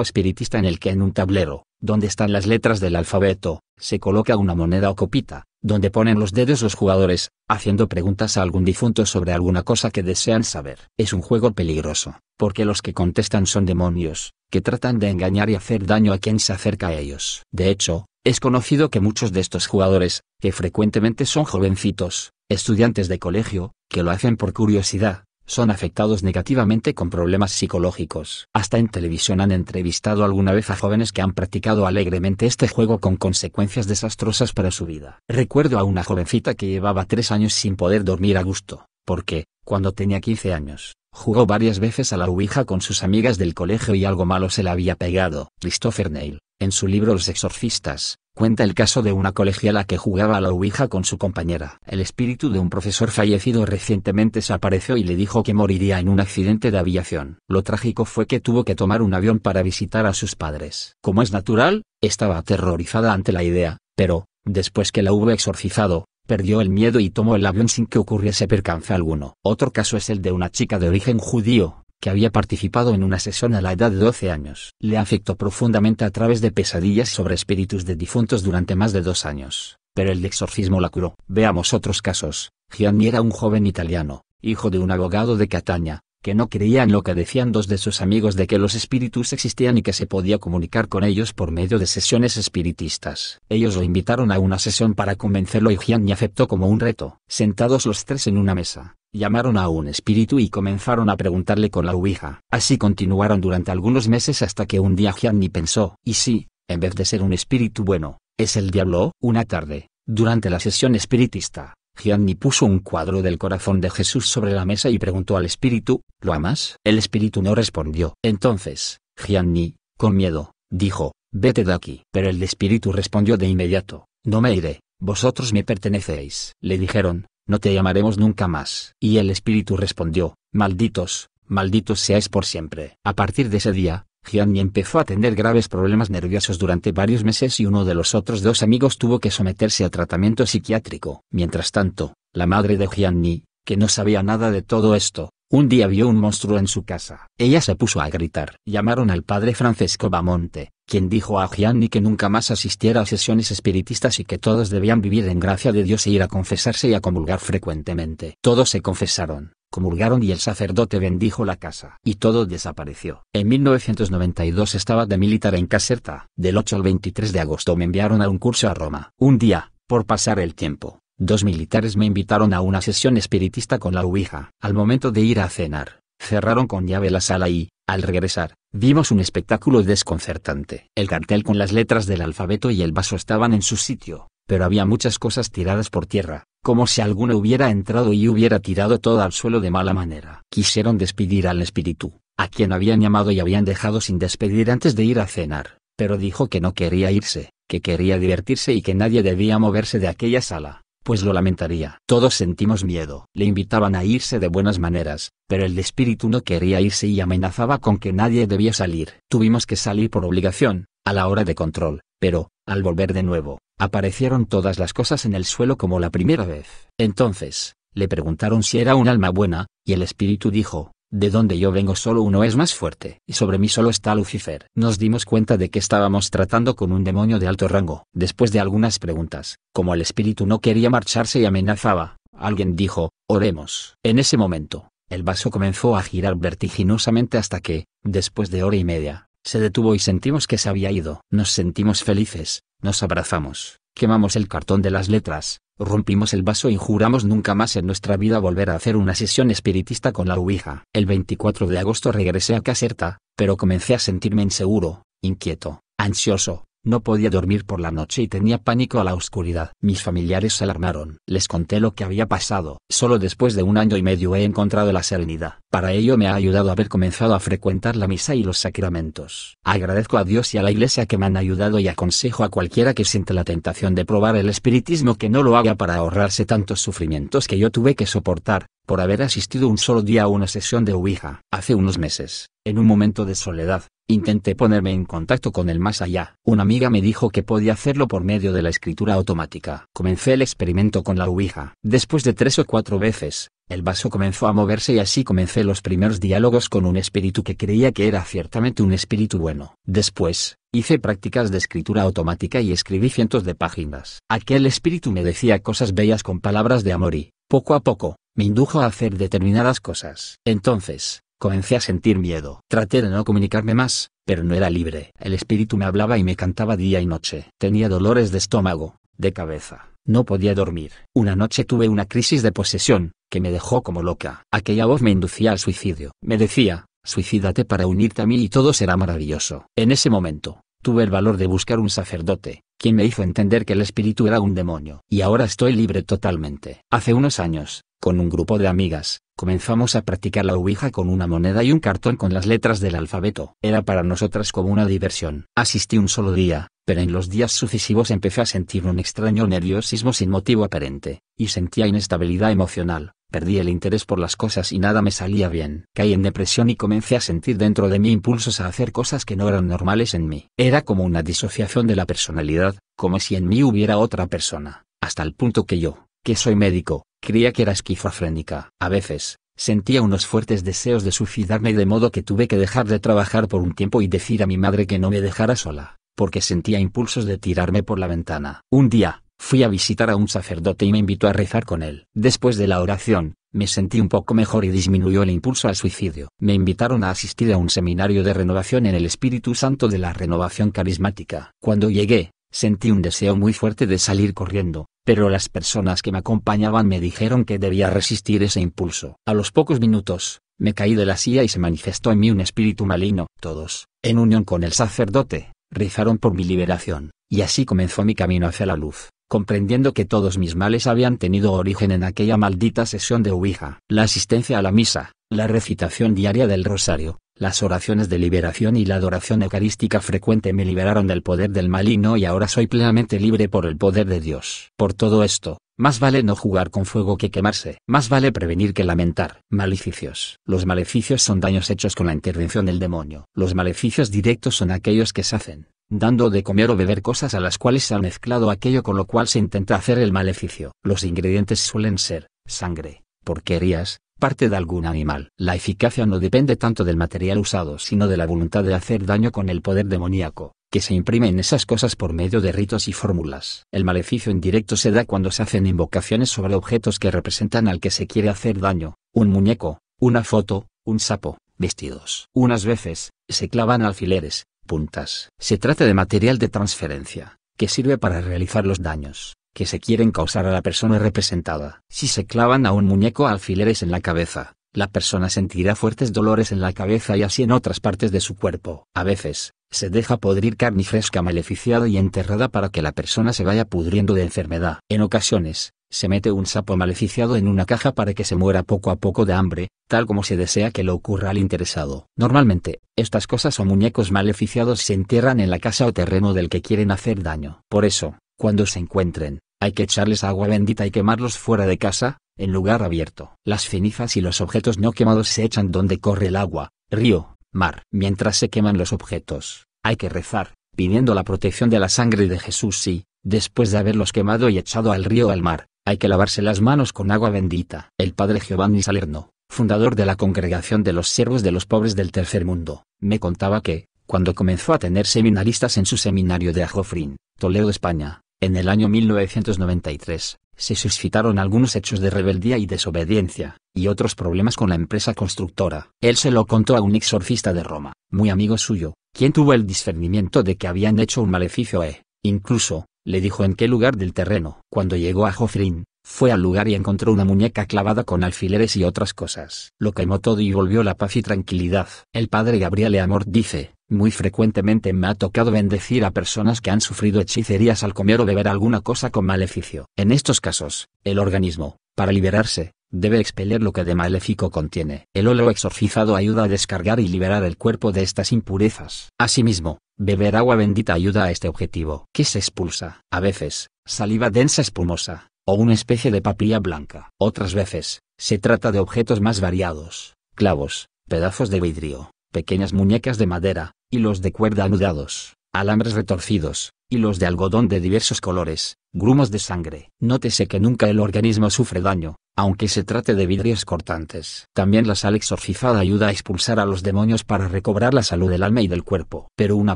espiritista en el que en un tablero, donde están las letras del alfabeto, se coloca una moneda o copita, donde ponen los dedos los jugadores, haciendo preguntas a algún difunto sobre alguna cosa que desean saber. Es un juego peligroso, porque los que contestan son demonios, que tratan de engañar y hacer daño a quien se acerca a ellos. De hecho, es conocido que muchos de estos jugadores, que frecuentemente son jovencitos, estudiantes de colegio, que lo hacen por curiosidad, son afectados negativamente con problemas psicológicos. Hasta en televisión han entrevistado alguna vez a jóvenes que han practicado alegremente este juego con consecuencias desastrosas para su vida. Recuerdo a una jovencita que llevaba tres años sin poder dormir a gusto, porque, cuando tenía 15 años, jugó varias veces a la Ouija con sus amigas del colegio y algo malo se le había pegado. Christopher Neil, en su libro Los exorcistas, cuenta el caso de una colegiala que jugaba a la Ouija con su compañera. El espíritu de un profesor fallecido recientemente se apareció y le dijo que moriría en un accidente de aviación. Lo trágico fue que tuvo que tomar un avión para visitar a sus padres. Como es natural, estaba aterrorizada ante la idea, pero, después que la hubo exorcizado, perdió el miedo y tomó el avión sin que ocurriese percance alguno. Otro caso es el de una chica de origen judío, que había participado en una sesión a la edad de 12 años. Le afectó profundamente a través de pesadillas sobre espíritus de difuntos durante más de dos años, pero el exorcismo la curó. Veamos otros casos. Gianni era un joven italiano, hijo de un abogado de Catania, que no creía en lo que decían dos de sus amigos de que los espíritus existían y que se podía comunicar con ellos por medio de sesiones espiritistas. Ellos lo invitaron a una sesión para convencerlo y Gianni aceptó como un reto. Sentados los tres en una mesa, llamaron a un espíritu y comenzaron a preguntarle con la Ouija. Así continuaron durante algunos meses hasta que un día Gianni pensó, ¿y si, en vez de ser un espíritu bueno, es el diablo? Una tarde, durante la sesión espiritista, Gianni puso un cuadro del corazón de Jesús sobre la mesa y preguntó al espíritu, ¿lo amas? El espíritu no respondió. Entonces, Gianni, con miedo, dijo, vete de aquí. Pero el espíritu respondió de inmediato, no me iré, vosotros me pertenecéis. Le dijeron, no te llamaremos nunca más. Y el espíritu respondió, malditos, malditos seáis por siempre. A partir de ese día, Gianni empezó a tener graves problemas nerviosos durante varios meses y uno de los otros dos amigos tuvo que someterse a tratamiento psiquiátrico. Mientras tanto, la madre de Gianni, que no sabía nada de todo esto, un día vio un monstruo en su casa. Ella se puso a gritar. Llamaron al padre Francesco Bamonte, quien dijo a Gianni que nunca más asistiera a sesiones espiritistas y que todos debían vivir en gracia de Dios e ir a confesarse y a comulgar frecuentemente. Todos se confesaron, comulgaron y el sacerdote bendijo la casa. Y todo desapareció. En 1992 estaba de militar en Caserta. Del 8 al 23 de agosto me enviaron a un curso a Roma. Un día, por pasar el tiempo, dos militares me invitaron a una sesión espiritista con la Ouija. Al momento de ir a cenar, cerraron con llave la sala y, al regresar, vimos un espectáculo desconcertante. El cartel con las letras del alfabeto y el vaso estaban en su sitio, pero había muchas cosas tiradas por tierra, como si alguno hubiera entrado y hubiera tirado todo al suelo de mala manera. Quisieron despedir al espíritu, a quien habían llamado y habían dejado sin despedir antes de ir a cenar, pero dijo que no quería irse, que quería divertirse y que nadie debía moverse de aquella sala pues lo lamentaría. Todos sentimos miedo. Le invitaban a irse de buenas maneras, pero el espíritu no quería irse y amenazaba con que nadie debía salir. Tuvimos que salir por obligación, a la hora de control, pero, al volver de nuevo, aparecieron todas las cosas en el suelo como la primera vez. Entonces, le preguntaron si era un alma buena, y el espíritu dijo, de donde yo vengo solo uno es más fuerte, y sobre mí solo está Lucifer. Nos dimos cuenta de que estábamos tratando con un demonio de alto rango. Después de algunas preguntas, como el espíritu no quería marcharse y amenazaba, alguien dijo, oremos. En ese momento, el vaso comenzó a girar vertiginosamente hasta que, después de hora y media, se detuvo y sentimos que se había ido. Nos sentimos felices, nos abrazamos, quemamos el cartón de las letras, rompimos el vaso y juramos nunca más en nuestra vida volver a hacer una sesión espiritista con la Ouija. El 24 de agosto regresé a Caserta, pero comencé a sentirme inseguro, inquieto, ansioso. No podía dormir por la noche y tenía pánico a la oscuridad. Mis familiares se alarmaron. Les conté lo que había pasado. Solo después de un año y medio he encontrado la serenidad. Para ello me ha ayudado haber comenzado a frecuentar la misa y los sacramentos. Agradezco a Dios y a la Iglesia que me han ayudado y aconsejo a cualquiera que siente la tentación de probar el espiritismo que no lo haga para ahorrarse tantos sufrimientos que yo tuve que soportar, por haber asistido un solo día a una sesión de Ouija. Hace unos meses, en un momento de soledad, intenté ponerme en contacto con el más allá. Una amiga me dijo que podía hacerlo por medio de la escritura automática. Comencé el experimento con la Ouija. Después de tres o cuatro veces, el vaso comenzó a moverse y así comencé los primeros diálogos con un espíritu que creía que era ciertamente un espíritu bueno. Después, hice prácticas de escritura automática y escribí cientos de páginas. Aquel espíritu me decía cosas bellas con palabras de amor y, poco a poco, me indujo a hacer determinadas cosas. Entonces, comencé a sentir miedo. Traté de no comunicarme más, pero no era libre. El espíritu me hablaba y me cantaba día y noche. Tenía dolores de estómago, de cabeza no podía dormir. Una noche tuve una crisis de posesión, que me dejó como loca. Aquella voz me inducía al suicidio. Me decía, suicídate para unirte a mí y todo será maravilloso. En ese momento, tuve el valor de buscar un sacerdote, quien me hizo entender que el espíritu era un demonio. Y ahora estoy libre totalmente. Hace unos años, con un grupo de amigas, comenzamos a practicar la Ouija con una moneda y un cartón con las letras del alfabeto. Era para nosotras como una diversión. Asistí un solo día, pero en los días sucesivos empecé a sentir un extraño nerviosismo sin motivo aparente, y sentía inestabilidad emocional. Perdí el interés por las cosas y nada me salía bien. Caí en depresión y comencé a sentir dentro de mí impulsos a hacer cosas que no eran normales en mí. Era como una disociación de la personalidad, como si en mí hubiera otra persona, hasta el punto que yo, que soy médico, creía que era esquizofrénica. A veces, sentía unos fuertes deseos de suicidarme de modo que tuve que dejar de trabajar por un tiempo y decir a mi madre que no me dejara sola, porque sentía impulsos de tirarme por la ventana. Un día, fui a visitar a un sacerdote y me invitó a rezar con él. Después de la oración, me sentí un poco mejor y disminuyó el impulso al suicidio. Me invitaron a asistir a un seminario de renovación en el Espíritu Santo de la Renovación Carismática. Cuando llegué, Sentí un deseo muy fuerte de salir corriendo, pero las personas que me acompañaban me dijeron que debía resistir ese impulso. A los pocos minutos, me caí de la silla y se manifestó en mí un espíritu maligno. Todos, en unión con el sacerdote, rezaron por mi liberación, y así comenzó mi camino hacia la luz, comprendiendo que todos mis males habían tenido origen en aquella maldita sesión de Ouija. La asistencia a la misa, la recitación diaria del rosario, las oraciones de liberación y la adoración eucarística frecuente me liberaron del poder del maligno y ahora soy plenamente libre por el poder de Dios. Por todo esto, más vale no jugar con fuego que quemarse. Más vale prevenir que lamentar. Maleficios. Los maleficios son daños hechos con la intervención del demonio. Los maleficios directos son aquellos que se hacen, dando de comer o beber cosas a las cuales se ha mezclado aquello con lo cual se intenta hacer el maleficio. Los ingredientes suelen ser, sangre, porquerías, parte de algún animal. La eficacia no depende tanto del material usado sino de la voluntad de hacer daño con el poder demoníaco, que se imprime en esas cosas por medio de ritos y fórmulas. El maleficio indirecto se da cuando se hacen invocaciones sobre objetos que representan al que se quiere hacer daño, un muñeco, una foto, un sapo, vestidos. Unas veces, se clavan alfileres, puntas. Se trata de material de transferencia, que sirve para realizar los daños que se quieren causar a la persona representada. Si se clavan a un muñeco alfileres en la cabeza, la persona sentirá fuertes dolores en la cabeza y así en otras partes de su cuerpo. A veces, se deja podrir carne fresca maleficiada y enterrada para que la persona se vaya pudriendo de enfermedad. En ocasiones, se mete un sapo maleficiado en una caja para que se muera poco a poco de hambre, tal como se desea que lo ocurra al interesado. Normalmente, estas cosas o muñecos maleficiados se entierran en la casa o terreno del que quieren hacer daño. Por eso, cuando se encuentren, hay que echarles agua bendita y quemarlos fuera de casa, en lugar abierto. Las cenizas y los objetos no quemados se echan donde corre el agua, río, mar. Mientras se queman los objetos, hay que rezar, pidiendo la protección de la sangre de Jesús y, después de haberlos quemado y echado al río o al mar, hay que lavarse las manos con agua bendita. El padre Giovanni Salerno, fundador de la Congregación de los Siervos de los Pobres del Tercer Mundo, me contaba que, cuando comenzó a tener seminaristas en su seminario de Ajofrín, Toledo, España, en el año 1993, se suscitaron algunos hechos de rebeldía y desobediencia, y otros problemas con la empresa constructora. Él se lo contó a un exorcista de Roma, muy amigo suyo, quien tuvo el discernimiento de que habían hecho un maleficio e, incluso, le dijo en qué lugar del terreno. Cuando llegó a Jofrín, fue al lugar y encontró una muñeca clavada con alfileres y otras cosas. Lo quemó todo y volvió la paz y tranquilidad. El padre Gabriel Amor dice, muy frecuentemente me ha tocado bendecir a personas que han sufrido hechicerías al comer o beber alguna cosa con maleficio. En estos casos, el organismo, para liberarse, debe expeler lo que de maléfico contiene. El óleo exorcizado ayuda a descargar y liberar el cuerpo de estas impurezas. Asimismo, beber agua bendita ayuda a este objetivo. que se expulsa? A veces, saliva densa espumosa, o una especie de papilla blanca. Otras veces, se trata de objetos más variados, clavos, pedazos de vidrio, pequeñas muñecas de madera, y los de cuerda anudados, alambres retorcidos, hilos de algodón de diversos colores, grumos de sangre. Nótese que nunca el organismo sufre daño, aunque se trate de vidrios cortantes. También la sal exorcizada ayuda a expulsar a los demonios para recobrar la salud del alma y del cuerpo. Pero una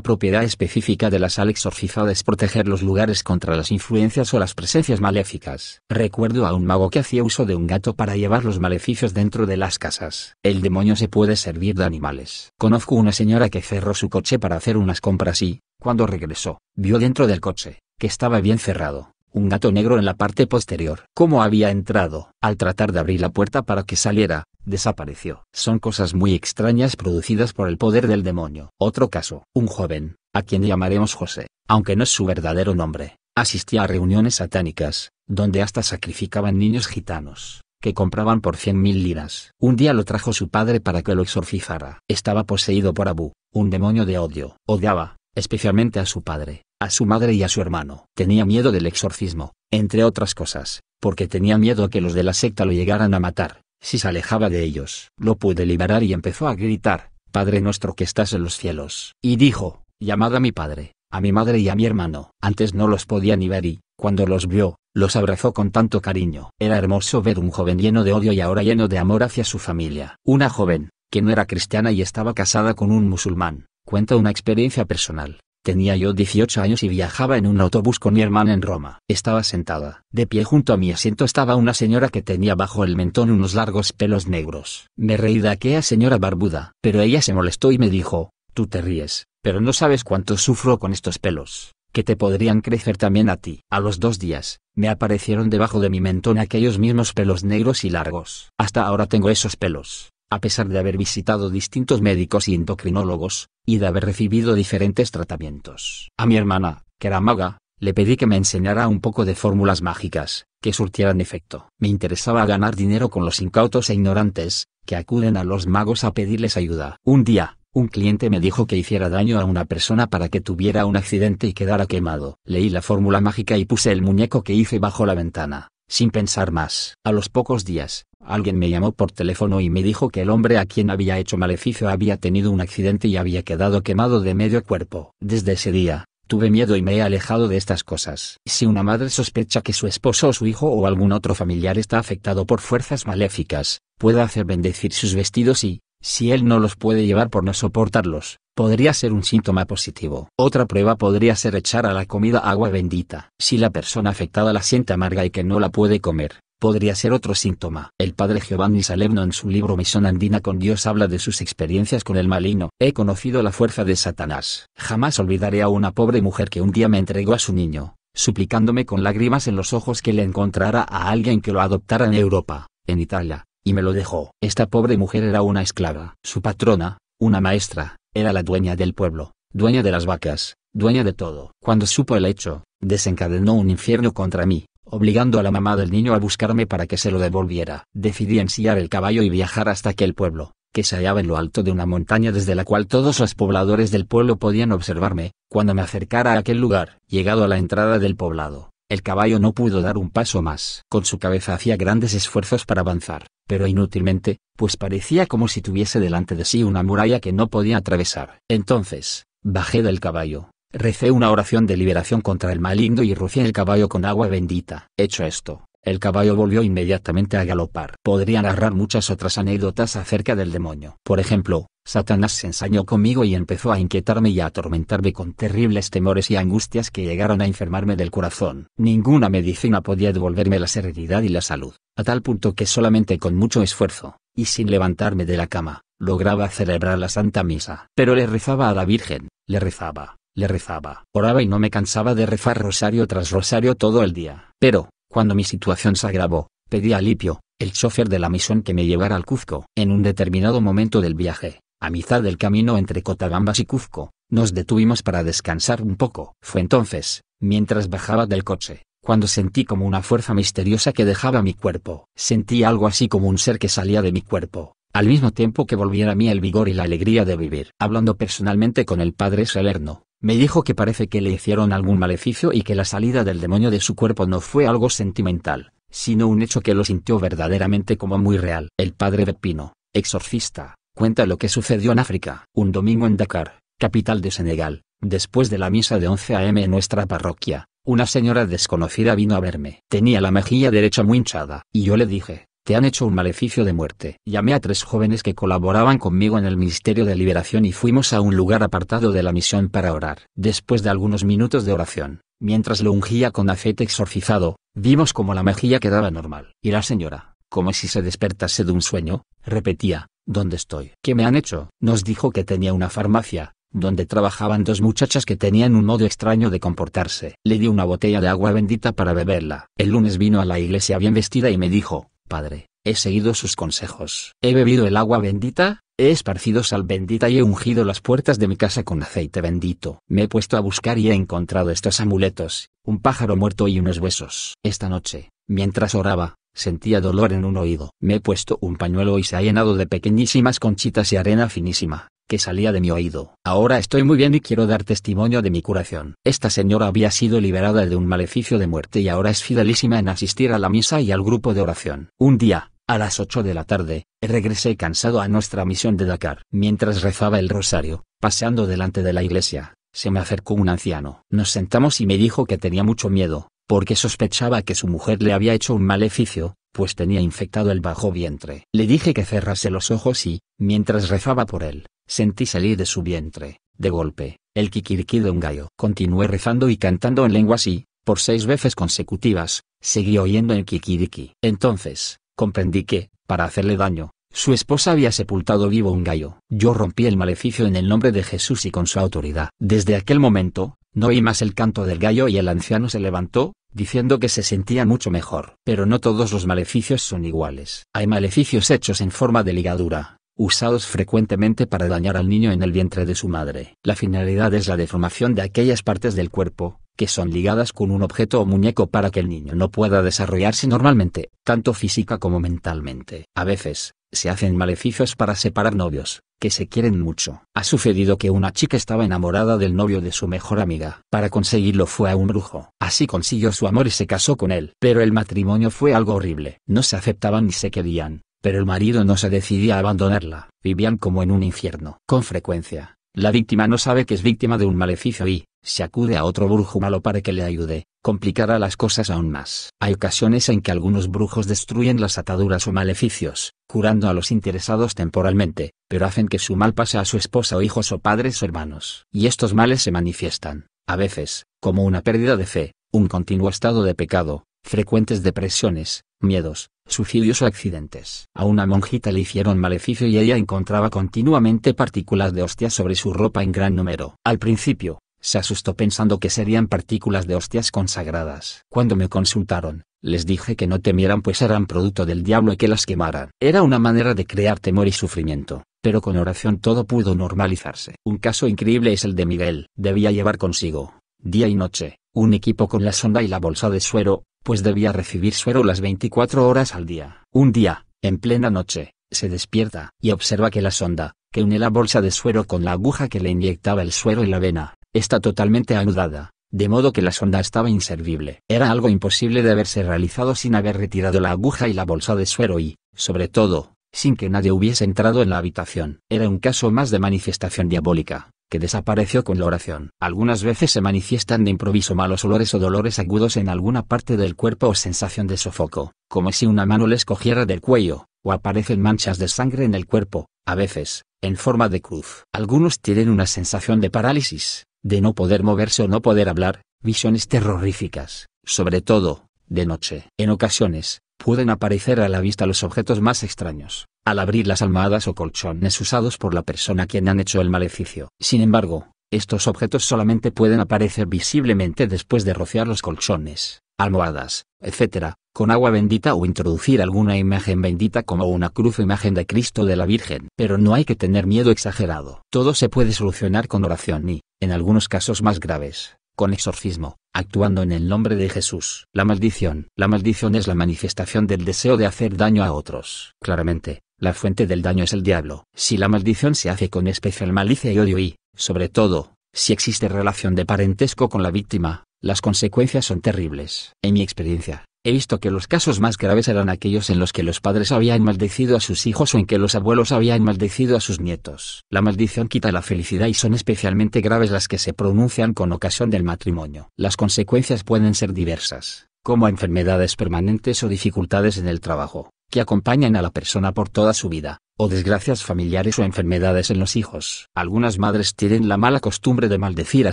propiedad específica de la sal exorcizada es proteger los lugares contra las influencias o las presencias maléficas. Recuerdo a un mago que hacía uso de un gato para llevar los maleficios dentro de las casas. El demonio se puede servir de animales. Conozco una señora que cerró su coche para hacer unas compras y, cuando regresó, vio dentro del coche, que estaba bien cerrado, un gato negro en la parte posterior. ¿Cómo había entrado? Al tratar de abrir la puerta para que saliera, desapareció. Son cosas muy extrañas producidas por el poder del demonio. Otro caso, un joven, a quien llamaremos José, aunque no es su verdadero nombre, asistía a reuniones satánicas, donde hasta sacrificaban niños gitanos, que compraban por cien mil liras. Un día lo trajo su padre para que lo exorcizara. Estaba poseído por Abu, un demonio de odio. Odiaba, especialmente a su padre, a su madre y a su hermano. Tenía miedo del exorcismo, entre otras cosas, porque tenía miedo que los de la secta lo llegaran a matar, si se alejaba de ellos. Lo pude liberar y empezó a gritar, Padre nuestro que estás en los cielos. Y dijo, llamad a mi padre, a mi madre y a mi hermano. Antes no los podía ni ver y, cuando los vio, los abrazó con tanto cariño. Era hermoso ver un joven lleno de odio y ahora lleno de amor hacia su familia. Una joven, que no era cristiana y estaba casada con un musulmán, Cuenta una experiencia personal. Tenía yo 18 años y viajaba en un autobús con mi hermana en Roma. Estaba sentada. De pie junto a mi asiento estaba una señora que tenía bajo el mentón unos largos pelos negros. Me reí de aquella señora barbuda, pero ella se molestó y me dijo, tú te ríes, pero no sabes cuánto sufro con estos pelos, que te podrían crecer también a ti. A los dos días, me aparecieron debajo de mi mentón aquellos mismos pelos negros y largos. Hasta ahora tengo esos pelos. A pesar de haber visitado distintos médicos y endocrinólogos, y de haber recibido diferentes tratamientos. A mi hermana, que era maga, le pedí que me enseñara un poco de fórmulas mágicas, que surtieran efecto. Me interesaba ganar dinero con los incautos e ignorantes, que acuden a los magos a pedirles ayuda. Un día, un cliente me dijo que hiciera daño a una persona para que tuviera un accidente y quedara quemado. Leí la fórmula mágica y puse el muñeco que hice bajo la ventana. Sin pensar más. A los pocos días, alguien me llamó por teléfono y me dijo que el hombre a quien había hecho maleficio había tenido un accidente y había quedado quemado de medio cuerpo. Desde ese día, tuve miedo y me he alejado de estas cosas. Si una madre sospecha que su esposo o su hijo o algún otro familiar está afectado por fuerzas maléficas, puede hacer bendecir sus vestidos y, si él no los puede llevar por no soportarlos, podría ser un síntoma positivo. Otra prueba podría ser echar a la comida agua bendita. Si la persona afectada la siente amarga y que no la puede comer, podría ser otro síntoma. El padre Giovanni Salerno en su libro Misión Andina con Dios habla de sus experiencias con el malino. He conocido la fuerza de Satanás. Jamás olvidaré a una pobre mujer que un día me entregó a su niño, suplicándome con lágrimas en los ojos que le encontrara a alguien que lo adoptara en Europa, en Italia, y me lo dejó. Esta pobre mujer era una esclava. Su patrona, una maestra, era la dueña del pueblo, dueña de las vacas, dueña de todo. Cuando supo el hecho, desencadenó un infierno contra mí, obligando a la mamá del niño a buscarme para que se lo devolviera. Decidí ensillar el caballo y viajar hasta aquel pueblo, que se hallaba en lo alto de una montaña desde la cual todos los pobladores del pueblo podían observarme, cuando me acercara a aquel lugar. Llegado a la entrada del poblado, el caballo no pudo dar un paso más. Con su cabeza hacía grandes esfuerzos para avanzar, pero inútilmente, pues parecía como si tuviese delante de sí una muralla que no podía atravesar. Entonces, bajé del caballo, recé una oración de liberación contra el maligno y rocié el caballo con agua bendita. Hecho esto, el caballo volvió inmediatamente a galopar. Podría narrar muchas otras anécdotas acerca del demonio. Por ejemplo, Satanás se ensañó conmigo y empezó a inquietarme y a atormentarme con terribles temores y angustias que llegaron a enfermarme del corazón. Ninguna medicina podía devolverme la serenidad y la salud, a tal punto que solamente con mucho esfuerzo, y sin levantarme de la cama, lograba celebrar la Santa Misa. Pero le rezaba a la Virgen, le rezaba, le rezaba. Oraba y no me cansaba de rezar rosario tras rosario todo el día. Pero, cuando mi situación se agravó, pedí a Lipio, el chofer de la misión que me llevara al Cuzco. En un determinado momento del viaje, a mitad del camino entre Cotabambas y Cuzco, nos detuvimos para descansar un poco. Fue entonces, mientras bajaba del coche, cuando sentí como una fuerza misteriosa que dejaba mi cuerpo. Sentí algo así como un ser que salía de mi cuerpo, al mismo tiempo que volviera a mí el vigor y la alegría de vivir. Hablando personalmente con el padre Salerno, me dijo que parece que le hicieron algún maleficio y que la salida del demonio de su cuerpo no fue algo sentimental, sino un hecho que lo sintió verdaderamente como muy real. El padre pino exorcista, cuenta lo que sucedió en África, un domingo en Dakar, capital de Senegal, después de la misa de 11 am en nuestra parroquia. Una señora desconocida vino a verme. Tenía la mejilla derecha muy hinchada, y yo le dije, te han hecho un maleficio de muerte. Llamé a tres jóvenes que colaboraban conmigo en el Ministerio de Liberación y fuimos a un lugar apartado de la misión para orar. Después de algunos minutos de oración, mientras lo ungía con aceite exorcizado, vimos como la mejilla quedaba normal. Y la señora, como si se despertase de un sueño, repetía, ¿Dónde estoy? ¿Qué me han hecho? Nos dijo que tenía una farmacia, donde trabajaban dos muchachas que tenían un modo extraño de comportarse. Le di una botella de agua bendita para beberla. El lunes vino a la iglesia bien vestida y me dijo, Padre, he seguido sus consejos. He bebido el agua bendita, he esparcido sal bendita y he ungido las puertas de mi casa con aceite bendito. Me he puesto a buscar y he encontrado estos amuletos, un pájaro muerto y unos huesos. Esta noche, mientras oraba, Sentía dolor en un oído. Me he puesto un pañuelo y se ha llenado de pequeñísimas conchitas y arena finísima, que salía de mi oído. Ahora estoy muy bien y quiero dar testimonio de mi curación. Esta señora había sido liberada de un maleficio de muerte y ahora es fidelísima en asistir a la misa y al grupo de oración. Un día, a las 8 de la tarde, regresé cansado a nuestra misión de Dakar. Mientras rezaba el rosario, paseando delante de la iglesia, se me acercó un anciano. Nos sentamos y me dijo que tenía mucho miedo, porque sospechaba que su mujer le había hecho un maleficio, pues tenía infectado el bajo vientre. Le dije que cerrase los ojos y, mientras rezaba por él, sentí salir de su vientre, de golpe, el kikiriki de un gallo. Continué rezando y cantando en lenguas y, por seis veces consecutivas, seguí oyendo el kikiriki. Entonces, comprendí que, para hacerle daño, su esposa había sepultado vivo un gallo. Yo rompí el maleficio en el nombre de Jesús y con su autoridad. Desde aquel momento, no oí más el canto del gallo y el anciano se levantó, diciendo que se sentía mucho mejor. Pero no todos los maleficios son iguales. Hay maleficios hechos en forma de ligadura, usados frecuentemente para dañar al niño en el vientre de su madre. La finalidad es la deformación de aquellas partes del cuerpo, que son ligadas con un objeto o muñeco para que el niño no pueda desarrollarse normalmente, tanto física como mentalmente. A veces, se hacen maleficios para separar novios, que se quieren mucho. Ha sucedido que una chica estaba enamorada del novio de su mejor amiga. Para conseguirlo fue a un brujo. Así consiguió su amor y se casó con él. Pero el matrimonio fue algo horrible. No se aceptaban ni se querían, pero el marido no se decidía a abandonarla. Vivían como en un infierno. Con frecuencia, la víctima no sabe que es víctima de un maleficio y, se acude a otro brujo malo para que le ayude, complicará las cosas aún más. Hay ocasiones en que algunos brujos destruyen las ataduras o maleficios, curando a los interesados temporalmente, pero hacen que su mal pase a su esposa o hijos o padres o hermanos. Y estos males se manifiestan, a veces, como una pérdida de fe, un continuo estado de pecado, frecuentes depresiones, miedos, suicidios o accidentes. A una monjita le hicieron maleficio y ella encontraba continuamente partículas de hostias sobre su ropa en gran número. Al principio, se asustó pensando que serían partículas de hostias consagradas. Cuando me consultaron, les dije que no temieran pues eran producto del diablo y que las quemaran. Era una manera de crear temor y sufrimiento, pero con oración todo pudo normalizarse. Un caso increíble es el de Miguel. Debía llevar consigo, día y noche, un equipo con la sonda y la bolsa de suero, pues debía recibir suero las 24 horas al día. Un día, en plena noche, se despierta y observa que la sonda, que une la bolsa de suero con la aguja que le inyectaba el suero y la vena, está totalmente anudada, de modo que la sonda estaba inservible. Era algo imposible de haberse realizado sin haber retirado la aguja y la bolsa de suero y, sobre todo, sin que nadie hubiese entrado en la habitación. Era un caso más de manifestación diabólica, que desapareció con la oración. Algunas veces se manifiestan de improviso malos olores o dolores agudos en alguna parte del cuerpo o sensación de sofoco, como si una mano les cogiera del cuello, o aparecen manchas de sangre en el cuerpo, a veces, en forma de cruz. Algunos tienen una sensación de parálisis, de no poder moverse o no poder hablar, visiones terroríficas, sobre todo, de noche. En ocasiones, pueden aparecer a la vista los objetos más extraños, al abrir las almohadas o colchones usados por la persona a quien han hecho el maleficio. Sin embargo, estos objetos solamente pueden aparecer visiblemente después de rociar los colchones, almohadas, etc., con agua bendita o introducir alguna imagen bendita como una cruz o imagen de Cristo de la Virgen. Pero no hay que tener miedo exagerado. Todo se puede solucionar con oración y, en algunos casos más graves, con exorcismo, actuando en el nombre de Jesús. La maldición. La maldición es la manifestación del deseo de hacer daño a otros. Claramente, la fuente del daño es el diablo. Si la maldición se hace con especial malicia y odio y, sobre todo, si existe relación de parentesco con la víctima, las consecuencias son terribles. En mi experiencia, he visto que los casos más graves eran aquellos en los que los padres habían maldecido a sus hijos o en que los abuelos habían maldecido a sus nietos. La maldición quita la felicidad y son especialmente graves las que se pronuncian con ocasión del matrimonio. Las consecuencias pueden ser diversas, como enfermedades permanentes o dificultades en el trabajo, que acompañan a la persona por toda su vida o desgracias familiares o enfermedades en los hijos. Algunas madres tienen la mala costumbre de maldecir a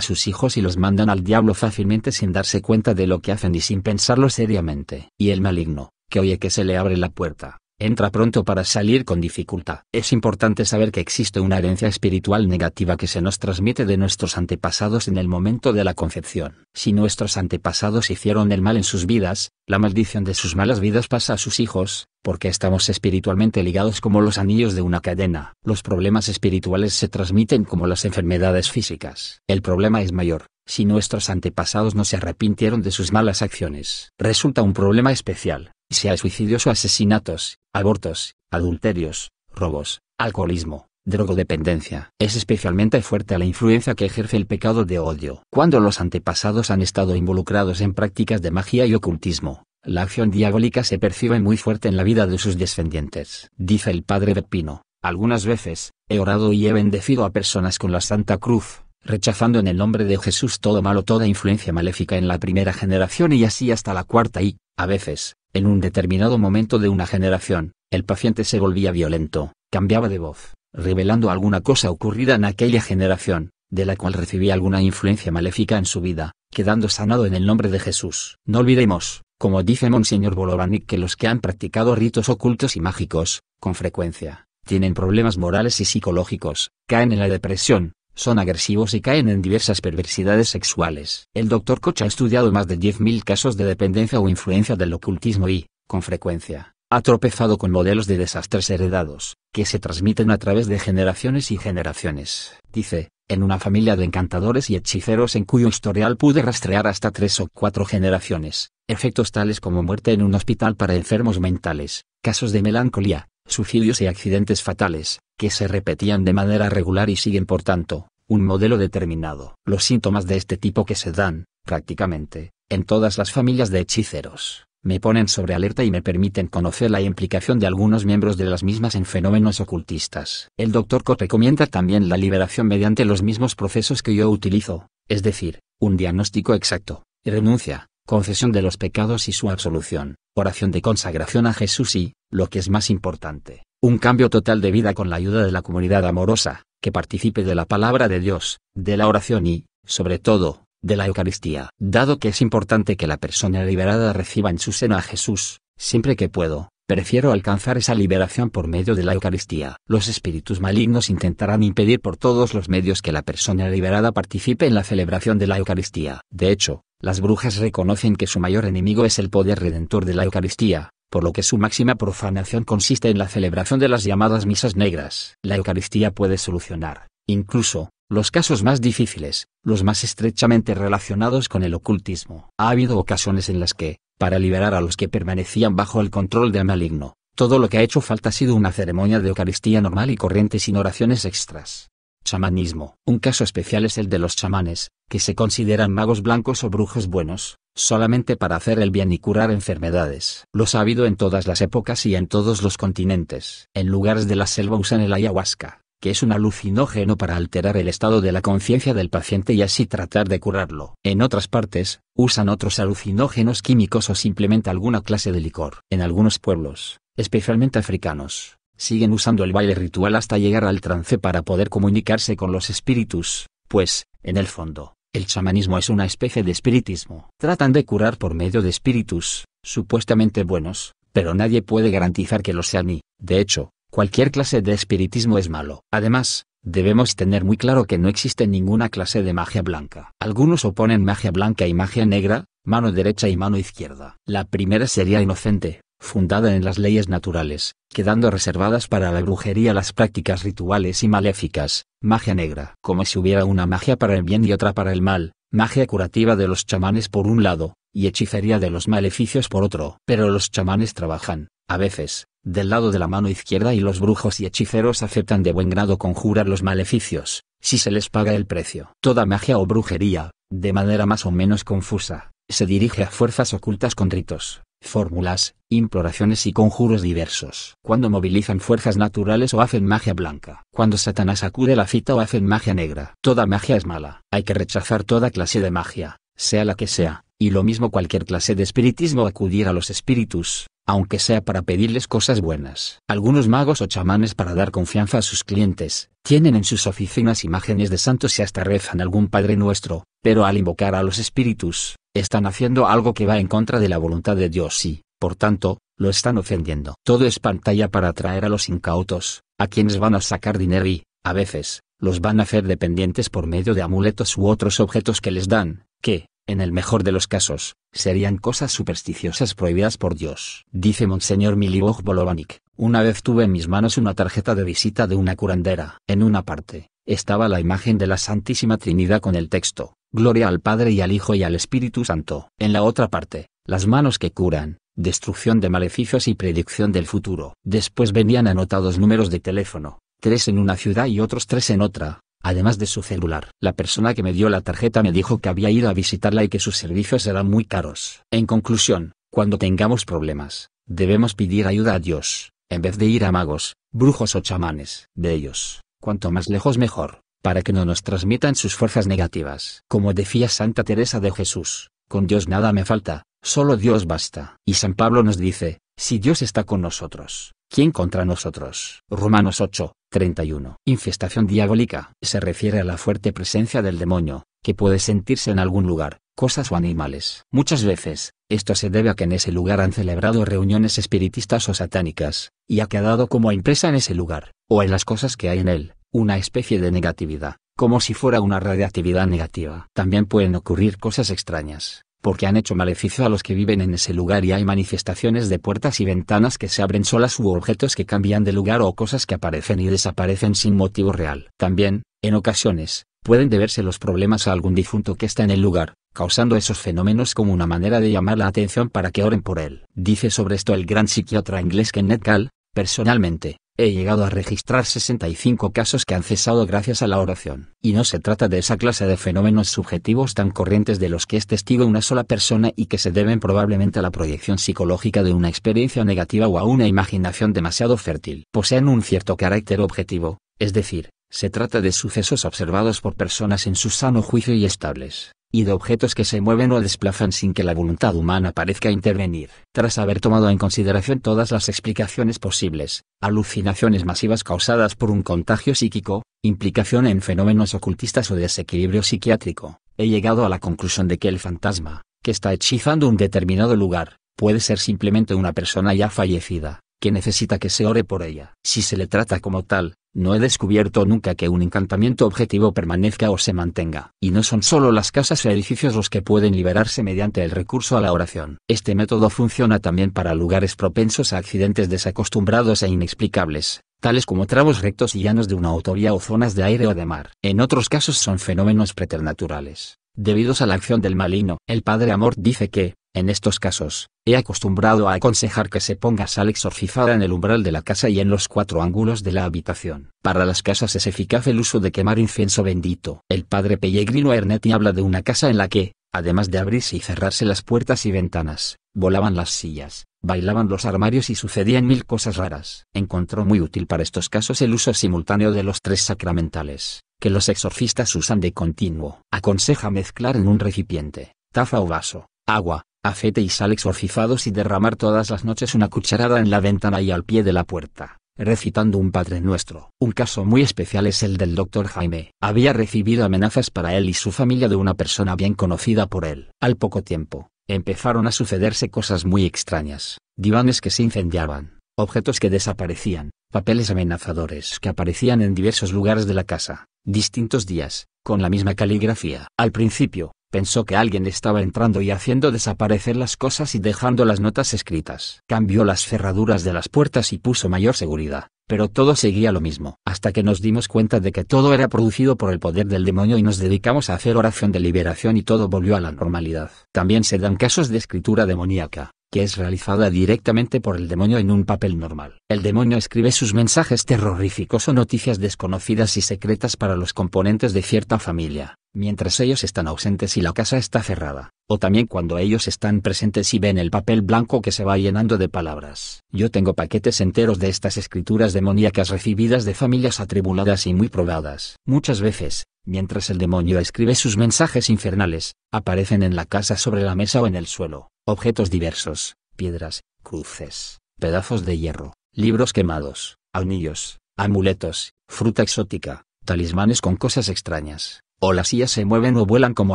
sus hijos y los mandan al diablo fácilmente sin darse cuenta de lo que hacen y sin pensarlo seriamente. Y el maligno, que oye que se le abre la puerta, entra pronto para salir con dificultad. Es importante saber que existe una herencia espiritual negativa que se nos transmite de nuestros antepasados en el momento de la concepción. Si nuestros antepasados hicieron el mal en sus vidas, la maldición de sus malas vidas pasa a sus hijos, porque estamos espiritualmente ligados como los anillos de una cadena. Los problemas espirituales se transmiten como las enfermedades físicas. El problema es mayor, si nuestros antepasados no se arrepintieron de sus malas acciones. Resulta un problema especial, hay suicidios o asesinatos, abortos, adulterios, robos, alcoholismo, drogodependencia. Es especialmente fuerte la influencia que ejerce el pecado de odio. Cuando los antepasados han estado involucrados en prácticas de magia y ocultismo, la acción diabólica se percibe muy fuerte en la vida de sus descendientes. Dice el padre Pino, algunas veces, he orado y he bendecido a personas con la Santa Cruz, rechazando en el nombre de Jesús todo malo, toda influencia maléfica en la primera generación y así hasta la cuarta y, a veces, en un determinado momento de una generación, el paciente se volvía violento, cambiaba de voz, revelando alguna cosa ocurrida en aquella generación, de la cual recibía alguna influencia maléfica en su vida, quedando sanado en el nombre de Jesús. No olvidemos, como dice Monseñor Bolovanic, que los que han practicado ritos ocultos y mágicos, con frecuencia, tienen problemas morales y psicológicos, caen en la depresión, son agresivos y caen en diversas perversidades sexuales. El doctor Koch ha estudiado más de 10.000 casos de dependencia o influencia del ocultismo y, con frecuencia, ha tropezado con modelos de desastres heredados, que se transmiten a través de generaciones y generaciones. Dice, en una familia de encantadores y hechiceros en cuyo historial pude rastrear hasta tres o cuatro generaciones, efectos tales como muerte en un hospital para enfermos mentales, casos de melancolía, suicidios y accidentes fatales, que se repetían de manera regular y siguen por tanto, un modelo determinado. Los síntomas de este tipo que se dan, prácticamente, en todas las familias de hechiceros, me ponen sobre alerta y me permiten conocer la implicación de algunos miembros de las mismas en fenómenos ocultistas. El doctor Cote recomienda también la liberación mediante los mismos procesos que yo utilizo, es decir, un diagnóstico exacto, renuncia, confesión de los pecados y su absolución, oración de consagración a Jesús y, lo que es más importante, un cambio total de vida con la ayuda de la comunidad amorosa, que participe de la palabra de Dios, de la oración y, sobre todo, de la Eucaristía. Dado que es importante que la persona liberada reciba en su seno a Jesús, siempre que puedo, prefiero alcanzar esa liberación por medio de la Eucaristía. Los espíritus malignos intentarán impedir por todos los medios que la persona liberada participe en la celebración de la Eucaristía. De hecho, las brujas reconocen que su mayor enemigo es el poder redentor de la Eucaristía, por lo que su máxima profanación consiste en la celebración de las llamadas misas negras. La Eucaristía puede solucionar, incluso, los casos más difíciles, los más estrechamente relacionados con el ocultismo. Ha habido ocasiones en las que, para liberar a los que permanecían bajo el control del maligno, todo lo que ha hecho falta ha sido una ceremonia de Eucaristía normal y corriente sin oraciones extras. Chamanismo. Un caso especial es el de los chamanes, que se consideran magos blancos o brujos buenos, solamente para hacer el bien y curar enfermedades. Los ha habido en todas las épocas y en todos los continentes. En lugares de la selva usan el ayahuasca, que es un alucinógeno para alterar el estado de la conciencia del paciente y así tratar de curarlo. En otras partes, usan otros alucinógenos químicos o simplemente alguna clase de licor. En algunos pueblos, especialmente africanos, siguen usando el baile ritual hasta llegar al trance para poder comunicarse con los espíritus, pues, en el fondo, el chamanismo es una especie de espiritismo. Tratan de curar por medio de espíritus, supuestamente buenos, pero nadie puede garantizar que lo sean y, de hecho, cualquier clase de espiritismo es malo. Además, debemos tener muy claro que no existe ninguna clase de magia blanca. Algunos oponen magia blanca y magia negra, mano derecha y mano izquierda. La primera sería inocente, fundada en las leyes naturales, quedando reservadas para la brujería las prácticas rituales y maléficas, magia negra, como si hubiera una magia para el bien y otra para el mal, magia curativa de los chamanes por un lado, y hechicería de los maleficios por otro. Pero los chamanes trabajan, a veces, del lado de la mano izquierda y los brujos y hechiceros aceptan de buen grado conjurar los maleficios, si se les paga el precio. Toda magia o brujería, de manera más o menos confusa, se dirige a fuerzas ocultas con ritos, fórmulas, imploraciones y conjuros diversos. Cuando movilizan fuerzas naturales o hacen magia blanca. Cuando Satanás acude la cita o hacen magia negra. Toda magia es mala. Hay que rechazar toda clase de magia, sea la que sea, y lo mismo cualquier clase de espiritismo acudir a los espíritus, aunque sea para pedirles cosas buenas. Algunos magos o chamanes para dar confianza a sus clientes, tienen en sus oficinas imágenes de santos y hasta rezan algún Padre Nuestro, pero al invocar a los espíritus, están haciendo algo que va en contra de la voluntad de Dios y, por tanto, lo están ofendiendo. Todo es pantalla para atraer a los incautos, a quienes van a sacar dinero y, a veces, los van a hacer dependientes por medio de amuletos u otros objetos que les dan, que, en el mejor de los casos, serían cosas supersticiosas prohibidas por Dios. Dice Monseñor Milivoj Bolovanic. una vez tuve en mis manos una tarjeta de visita de una curandera. En una parte, estaba la imagen de la Santísima Trinidad con el texto, Gloria al Padre y al Hijo y al Espíritu Santo. En la otra parte, las manos que curan, destrucción de maleficios y predicción del futuro. Después venían anotados números de teléfono, tres en una ciudad y otros tres en otra, además de su celular. La persona que me dio la tarjeta me dijo que había ido a visitarla y que sus servicios eran muy caros. En conclusión, cuando tengamos problemas, debemos pedir ayuda a Dios, en vez de ir a magos, brujos o chamanes. De ellos, cuanto más lejos mejor para que no nos transmitan sus fuerzas negativas. Como decía Santa Teresa de Jesús, con Dios nada me falta, solo Dios basta. Y San Pablo nos dice, si Dios está con nosotros, ¿quién contra nosotros? Romanos 8, 31. Infestación diabólica. Se refiere a la fuerte presencia del demonio, que puede sentirse en algún lugar, cosas o animales. Muchas veces, esto se debe a que en ese lugar han celebrado reuniones espiritistas o satánicas, y ha quedado como impresa en ese lugar, o en las cosas que hay en él, una especie de negatividad, como si fuera una radiactividad negativa. También pueden ocurrir cosas extrañas, porque han hecho maleficio a los que viven en ese lugar y hay manifestaciones de puertas y ventanas que se abren solas u objetos que cambian de lugar o cosas que aparecen y desaparecen sin motivo real. También, en ocasiones, pueden deberse los problemas a algún difunto que está en el lugar, causando esos fenómenos como una manera de llamar la atención para que oren por él. Dice sobre esto el gran psiquiatra inglés Kenneth Gall, personalmente, He llegado a registrar 65 casos que han cesado gracias a la oración. Y no se trata de esa clase de fenómenos subjetivos tan corrientes de los que es testigo una sola persona y que se deben probablemente a la proyección psicológica de una experiencia negativa o a una imaginación demasiado fértil. Poseen un cierto carácter objetivo, es decir, se trata de sucesos observados por personas en su sano juicio y estables y de objetos que se mueven o desplazan sin que la voluntad humana parezca intervenir. Tras haber tomado en consideración todas las explicaciones posibles, alucinaciones masivas causadas por un contagio psíquico, implicación en fenómenos ocultistas o desequilibrio psiquiátrico, he llegado a la conclusión de que el fantasma, que está hechizando un determinado lugar, puede ser simplemente una persona ya fallecida, que necesita que se ore por ella. Si se le trata como tal, no he descubierto nunca que un encantamiento objetivo permanezca o se mantenga. Y no son solo las casas o edificios los que pueden liberarse mediante el recurso a la oración. Este método funciona también para lugares propensos a accidentes desacostumbrados e inexplicables, tales como tramos rectos y llanos de una autovía o zonas de aire o de mar. En otros casos son fenómenos preternaturales, debidos a la acción del malino. El Padre Amor dice que, en estos casos, he acostumbrado a aconsejar que se ponga sal exorcizada en el umbral de la casa y en los cuatro ángulos de la habitación. Para las casas es eficaz el uso de quemar incienso bendito. El padre Pellegrino Ernetti habla de una casa en la que, además de abrirse y cerrarse las puertas y ventanas, volaban las sillas, bailaban los armarios y sucedían mil cosas raras. Encontró muy útil para estos casos el uso simultáneo de los tres sacramentales, que los exorcistas usan de continuo. Aconseja mezclar en un recipiente, taza o vaso, agua, aceite y sal exorcizados y derramar todas las noches una cucharada en la ventana y al pie de la puerta, recitando un Padre Nuestro. Un caso muy especial es el del doctor Jaime. Había recibido amenazas para él y su familia de una persona bien conocida por él. Al poco tiempo, empezaron a sucederse cosas muy extrañas, divanes que se incendiaban, objetos que desaparecían, papeles amenazadores que aparecían en diversos lugares de la casa, distintos días, con la misma caligrafía. Al principio, pensó que alguien estaba entrando y haciendo desaparecer las cosas y dejando las notas escritas. Cambió las cerraduras de las puertas y puso mayor seguridad, pero todo seguía lo mismo, hasta que nos dimos cuenta de que todo era producido por el poder del demonio y nos dedicamos a hacer oración de liberación y todo volvió a la normalidad. También se dan casos de escritura demoníaca que es realizada directamente por el demonio en un papel normal. El demonio escribe sus mensajes terroríficos o noticias desconocidas y secretas para los componentes de cierta familia, mientras ellos están ausentes y la casa está cerrada, o también cuando ellos están presentes y ven el papel blanco que se va llenando de palabras. Yo tengo paquetes enteros de estas escrituras demoníacas recibidas de familias atribuladas y muy probadas. Muchas veces, mientras el demonio escribe sus mensajes infernales, aparecen en la casa sobre la mesa o en el suelo objetos diversos, piedras, cruces, pedazos de hierro, libros quemados, anillos, amuletos, fruta exótica, talismanes con cosas extrañas, o las sillas se mueven o vuelan como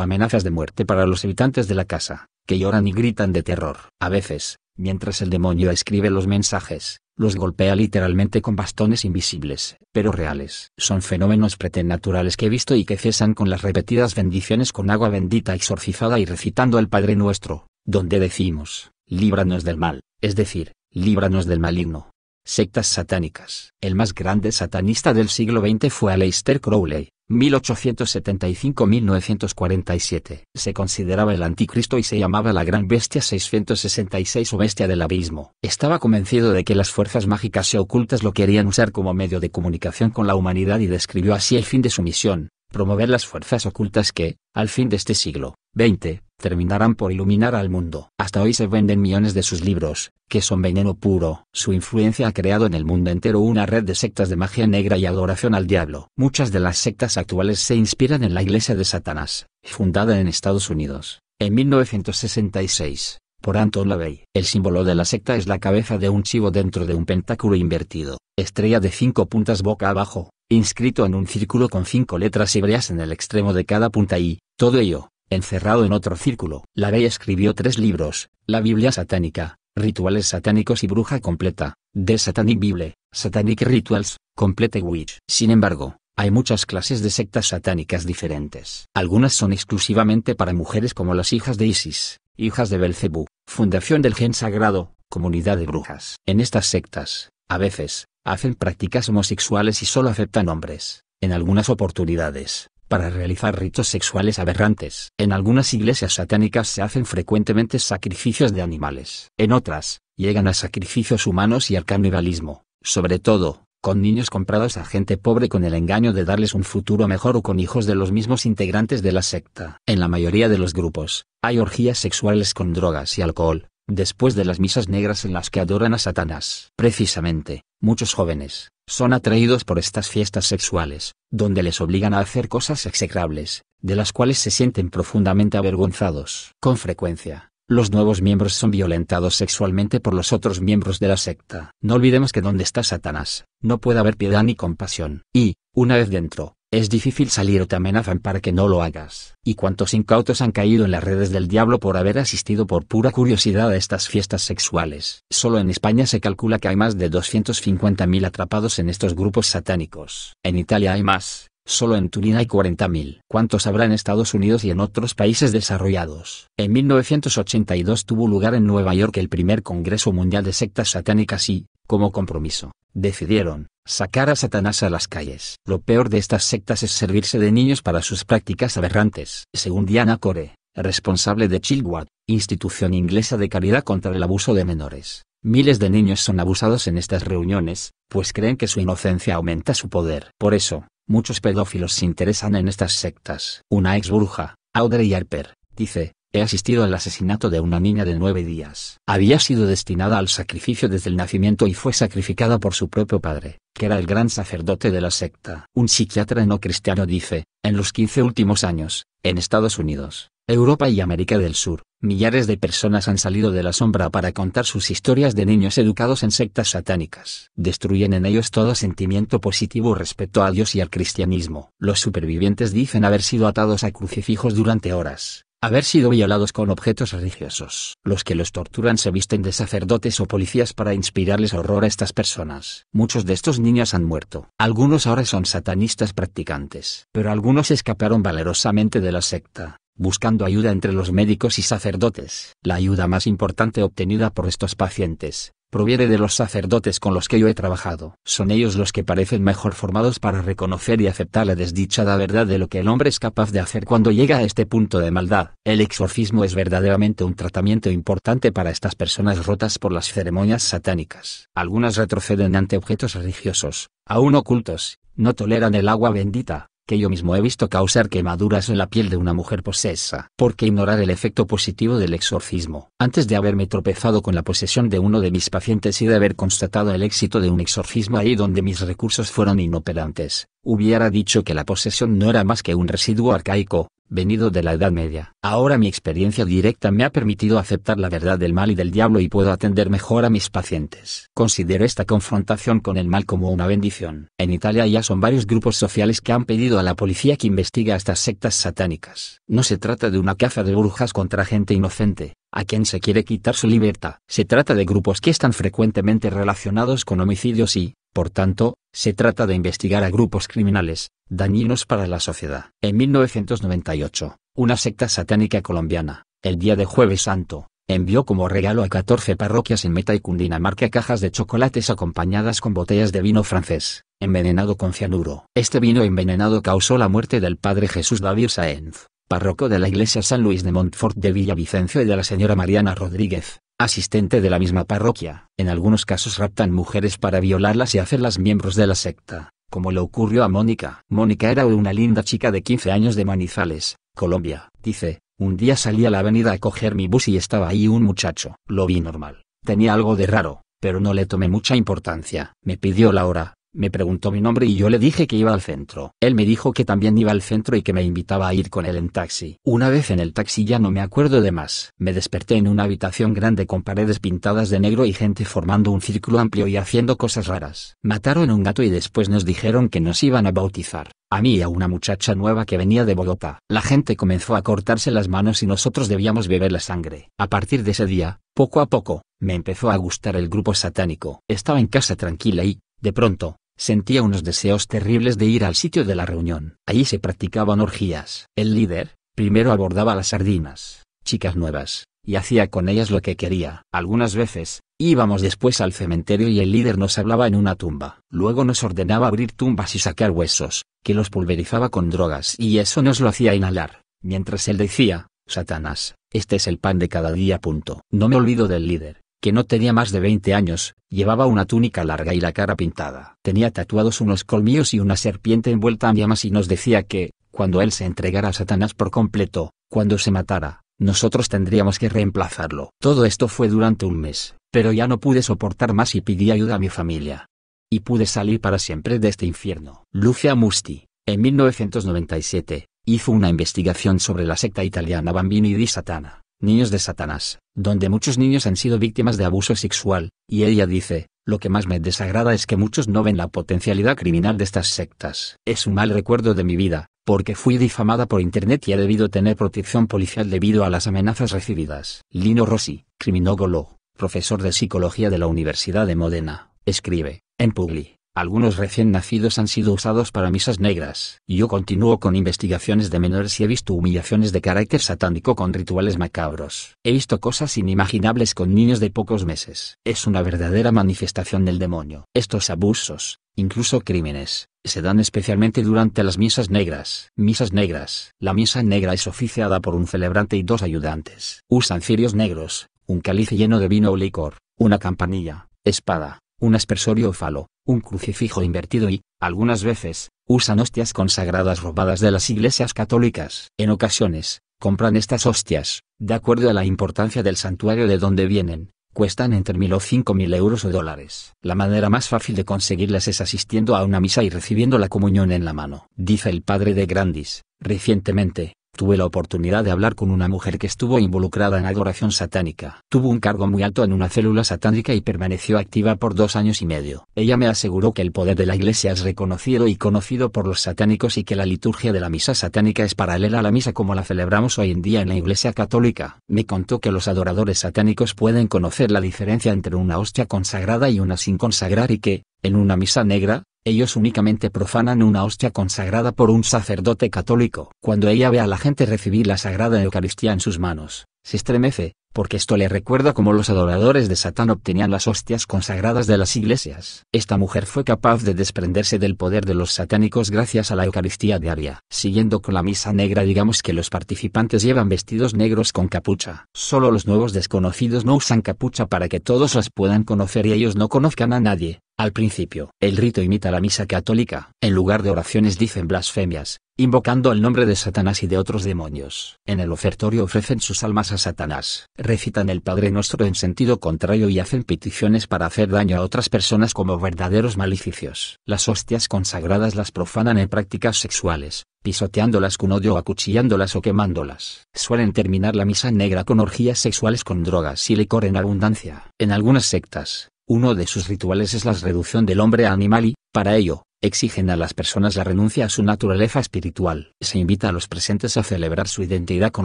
amenazas de muerte para los habitantes de la casa, que lloran y gritan de terror. A veces, mientras el demonio escribe los mensajes, los golpea literalmente con bastones invisibles, pero reales. Son fenómenos preternaturales que he visto y que cesan con las repetidas bendiciones con agua bendita exorcizada y recitando el Padre Nuestro donde decimos, líbranos del mal, es decir, líbranos del maligno. Sectas satánicas. El más grande satanista del siglo XX fue Aleister Crowley, 1875-1947. Se consideraba el anticristo y se llamaba la Gran Bestia 666 o Bestia del Abismo. Estaba convencido de que las fuerzas mágicas y ocultas lo querían usar como medio de comunicación con la humanidad y describió así el fin de su misión, promover las fuerzas ocultas que, al fin de este siglo XX, terminarán por iluminar al mundo. Hasta hoy se venden millones de sus libros, que son veneno puro. Su influencia ha creado en el mundo entero una red de sectas de magia negra y adoración al diablo. Muchas de las sectas actuales se inspiran en la Iglesia de Satanás, fundada en Estados Unidos, en 1966. Por Anton LaVey, el símbolo de la secta es la cabeza de un chivo dentro de un pentáculo invertido, estrella de cinco puntas boca abajo, inscrito en un círculo con cinco letras hebreas en el extremo de cada punta y, todo ello, encerrado en otro círculo. LaVey escribió tres libros, La Biblia satánica, Rituales satánicos y Bruja completa, The Satanic Bible, Satanic Rituals, Complete Witch. Sin embargo, hay muchas clases de sectas satánicas diferentes. Algunas son exclusivamente para mujeres como las hijas de Isis, Hijas de Belcebú, Fundación del Gen Sagrado, Comunidad de Brujas. En estas sectas, a veces, hacen prácticas homosexuales y solo aceptan hombres, en algunas oportunidades, para realizar ritos sexuales aberrantes. En algunas iglesias satánicas se hacen frecuentemente sacrificios de animales. En otras, llegan a sacrificios humanos y al canibalismo, sobre todo, con niños comprados a gente pobre con el engaño de darles un futuro mejor o con hijos de los mismos integrantes de la secta. En la mayoría de los grupos, hay orgías sexuales con drogas y alcohol, después de las misas negras en las que adoran a Satanás. Precisamente, muchos jóvenes, son atraídos por estas fiestas sexuales, donde les obligan a hacer cosas execrables, de las cuales se sienten profundamente avergonzados. Con frecuencia, los nuevos miembros son violentados sexualmente por los otros miembros de la secta. No olvidemos que donde está Satanás, no puede haber piedad ni compasión. Y, una vez dentro, es difícil salir o te amenazan para que no lo hagas. Y cuántos incautos han caído en las redes del diablo por haber asistido por pura curiosidad a estas fiestas sexuales. Solo en España se calcula que hay más de 250.000 atrapados en estos grupos satánicos. En Italia hay más, Solo en Turín hay 40.000. ¿Cuántos habrá en Estados Unidos y en otros países desarrollados? En 1982 tuvo lugar en Nueva York el primer Congreso Mundial de Sectas Satánicas y, como compromiso, decidieron sacar a Satanás a las calles. Lo peor de estas sectas es servirse de niños para sus prácticas aberrantes. Según Diana Core, responsable de Chilward, institución inglesa de caridad contra el abuso de menores, Miles de niños son abusados en estas reuniones, pues creen que su inocencia aumenta su poder. Por eso, Muchos pedófilos se interesan en estas sectas. Una ex bruja, Audrey Harper, dice, he asistido al asesinato de una niña de nueve días. Había sido destinada al sacrificio desde el nacimiento y fue sacrificada por su propio padre, que era el gran sacerdote de la secta. Un psiquiatra no cristiano dice, en los 15 últimos años, en Estados Unidos, Europa y América del Sur, millares de personas han salido de la sombra para contar sus historias de niños educados en sectas satánicas. Destruyen en ellos todo sentimiento positivo respecto a Dios y al cristianismo. Los supervivientes dicen haber sido atados a crucifijos durante horas, haber sido violados con objetos religiosos. Los que los torturan se visten de sacerdotes o policías para inspirarles horror a estas personas. Muchos de estos niños han muerto. Algunos ahora son satanistas practicantes, pero algunos escaparon valerosamente de la secta buscando ayuda entre los médicos y sacerdotes. La ayuda más importante obtenida por estos pacientes, proviene de los sacerdotes con los que yo he trabajado. Son ellos los que parecen mejor formados para reconocer y aceptar la desdichada verdad de lo que el hombre es capaz de hacer cuando llega a este punto de maldad. El exorcismo es verdaderamente un tratamiento importante para estas personas rotas por las ceremonias satánicas. Algunas retroceden ante objetos religiosos, aún ocultos, no toleran el agua bendita, yo mismo he visto causar quemaduras en la piel de una mujer posesa. porque ignorar el efecto positivo del exorcismo? Antes de haberme tropezado con la posesión de uno de mis pacientes y de haber constatado el éxito de un exorcismo ahí donde mis recursos fueron inoperantes, hubiera dicho que la posesión no era más que un residuo arcaico, venido de la Edad Media. Ahora mi experiencia directa me ha permitido aceptar la verdad del mal y del diablo y puedo atender mejor a mis pacientes. Considero esta confrontación con el mal como una bendición. En Italia ya son varios grupos sociales que han pedido a la policía que investigue a estas sectas satánicas. No se trata de una caza de brujas contra gente inocente, a quien se quiere quitar su libertad. Se trata de grupos que están frecuentemente relacionados con homicidios y, por tanto, se trata de investigar a grupos criminales, dañinos para la sociedad. En 1998, una secta satánica colombiana, el día de Jueves Santo, envió como regalo a 14 parroquias en Meta y Cundinamarca cajas de chocolates acompañadas con botellas de vino francés, envenenado con cianuro. Este vino envenenado causó la muerte del padre Jesús David Saenz, parroco de la iglesia San Luis de Montfort de Villavicencio y de la señora Mariana Rodríguez, asistente de la misma parroquia. En algunos casos raptan mujeres para violarlas y hacerlas miembros de la secta, como le ocurrió a Mónica. Mónica era una linda chica de 15 años de Manizales, Colombia. Dice, un día salí a la avenida a coger mi bus y estaba ahí un muchacho. Lo vi normal. Tenía algo de raro, pero no le tomé mucha importancia. Me pidió la hora, me preguntó mi nombre y yo le dije que iba al centro. Él me dijo que también iba al centro y que me invitaba a ir con él en taxi. Una vez en el taxi ya no me acuerdo de más. Me desperté en una habitación grande con paredes pintadas de negro y gente formando un círculo amplio y haciendo cosas raras. Mataron un gato y después nos dijeron que nos iban a bautizar. A mí y a una muchacha nueva que venía de Bogotá. La gente comenzó a cortarse las manos y nosotros debíamos beber la sangre. A partir de ese día, poco a poco, me empezó a gustar el grupo satánico. Estaba en casa tranquila y, de pronto, sentía unos deseos terribles de ir al sitio de la reunión. Allí se practicaban orgías. El líder, primero abordaba las sardinas, chicas nuevas, y hacía con ellas lo que quería. Algunas veces, íbamos después al cementerio y el líder nos hablaba en una tumba. Luego nos ordenaba abrir tumbas y sacar huesos, que los pulverizaba con drogas y eso nos lo hacía inhalar, mientras él decía, Satanás, este es el pan de cada día. Punto. No me olvido del líder, que no tenía más de 20 años, llevaba una túnica larga y la cara pintada. Tenía tatuados unos colmillos y una serpiente envuelta en llamas y nos decía que, cuando él se entregara a Satanás por completo, cuando se matara, nosotros tendríamos que reemplazarlo. Todo esto fue durante un mes, pero ya no pude soportar más y pedí ayuda a mi familia. Y pude salir para siempre de este infierno. Lucia Musti, en 1997, hizo una investigación sobre la secta italiana Bambini di Satana. Niños de Satanás, donde muchos niños han sido víctimas de abuso sexual, y ella dice, lo que más me desagrada es que muchos no ven la potencialidad criminal de estas sectas. Es un mal recuerdo de mi vida, porque fui difamada por Internet y he debido tener protección policial debido a las amenazas recibidas. Lino Rossi, criminólogo, profesor de psicología de la Universidad de Modena, escribe, en Pugli. Algunos recién nacidos han sido usados para misas negras. Yo continúo con investigaciones de menores y he visto humillaciones de carácter satánico con rituales macabros. He visto cosas inimaginables con niños de pocos meses. Es una verdadera manifestación del demonio. Estos abusos, incluso crímenes, se dan especialmente durante las misas negras. Misas negras. La misa negra es oficiada por un celebrante y dos ayudantes. Usan cirios negros, un cáliz lleno de vino o licor, una campanilla, espada, un aspersorio o falo, un crucifijo invertido y, algunas veces, usan hostias consagradas robadas de las iglesias católicas. En ocasiones, compran estas hostias, de acuerdo a la importancia del santuario de donde vienen, cuestan entre mil o cinco mil euros o dólares. La manera más fácil de conseguirlas es asistiendo a una misa y recibiendo la comunión en la mano. Dice el padre de Grandis, recientemente, Tuve la oportunidad de hablar con una mujer que estuvo involucrada en adoración satánica. Tuvo un cargo muy alto en una célula satánica y permaneció activa por dos años y medio. Ella me aseguró que el poder de la iglesia es reconocido y conocido por los satánicos y que la liturgia de la misa satánica es paralela a la misa como la celebramos hoy en día en la iglesia católica. Me contó que los adoradores satánicos pueden conocer la diferencia entre una hostia consagrada y una sin consagrar y que, en una misa negra, ellos únicamente profanan una hostia consagrada por un sacerdote católico. Cuando ella ve a la gente recibir la Sagrada Eucaristía en sus manos, se estremece, porque esto le recuerda cómo los adoradores de Satán obtenían las hostias consagradas de las iglesias. Esta mujer fue capaz de desprenderse del poder de los satánicos gracias a la Eucaristía diaria. Siguiendo con la misa negra digamos que los participantes llevan vestidos negros con capucha. Solo los nuevos desconocidos no usan capucha para que todos las puedan conocer y ellos no conozcan a nadie. Al principio, el rito imita la misa católica. En lugar de oraciones dicen blasfemias, invocando el nombre de Satanás y de otros demonios. En el ofertorio ofrecen sus almas a Satanás, recitan el Padre Nuestro en sentido contrario y hacen peticiones para hacer daño a otras personas como verdaderos maleficios. Las hostias consagradas las profanan en prácticas sexuales, pisoteándolas con odio, acuchillándolas o quemándolas. Suelen terminar la misa negra con orgías sexuales con drogas y licor en abundancia. En algunas sectas, uno de sus rituales es la reducción del hombre a animal y, para ello, exigen a las personas la renuncia a su naturaleza espiritual. Se invita a los presentes a celebrar su identidad con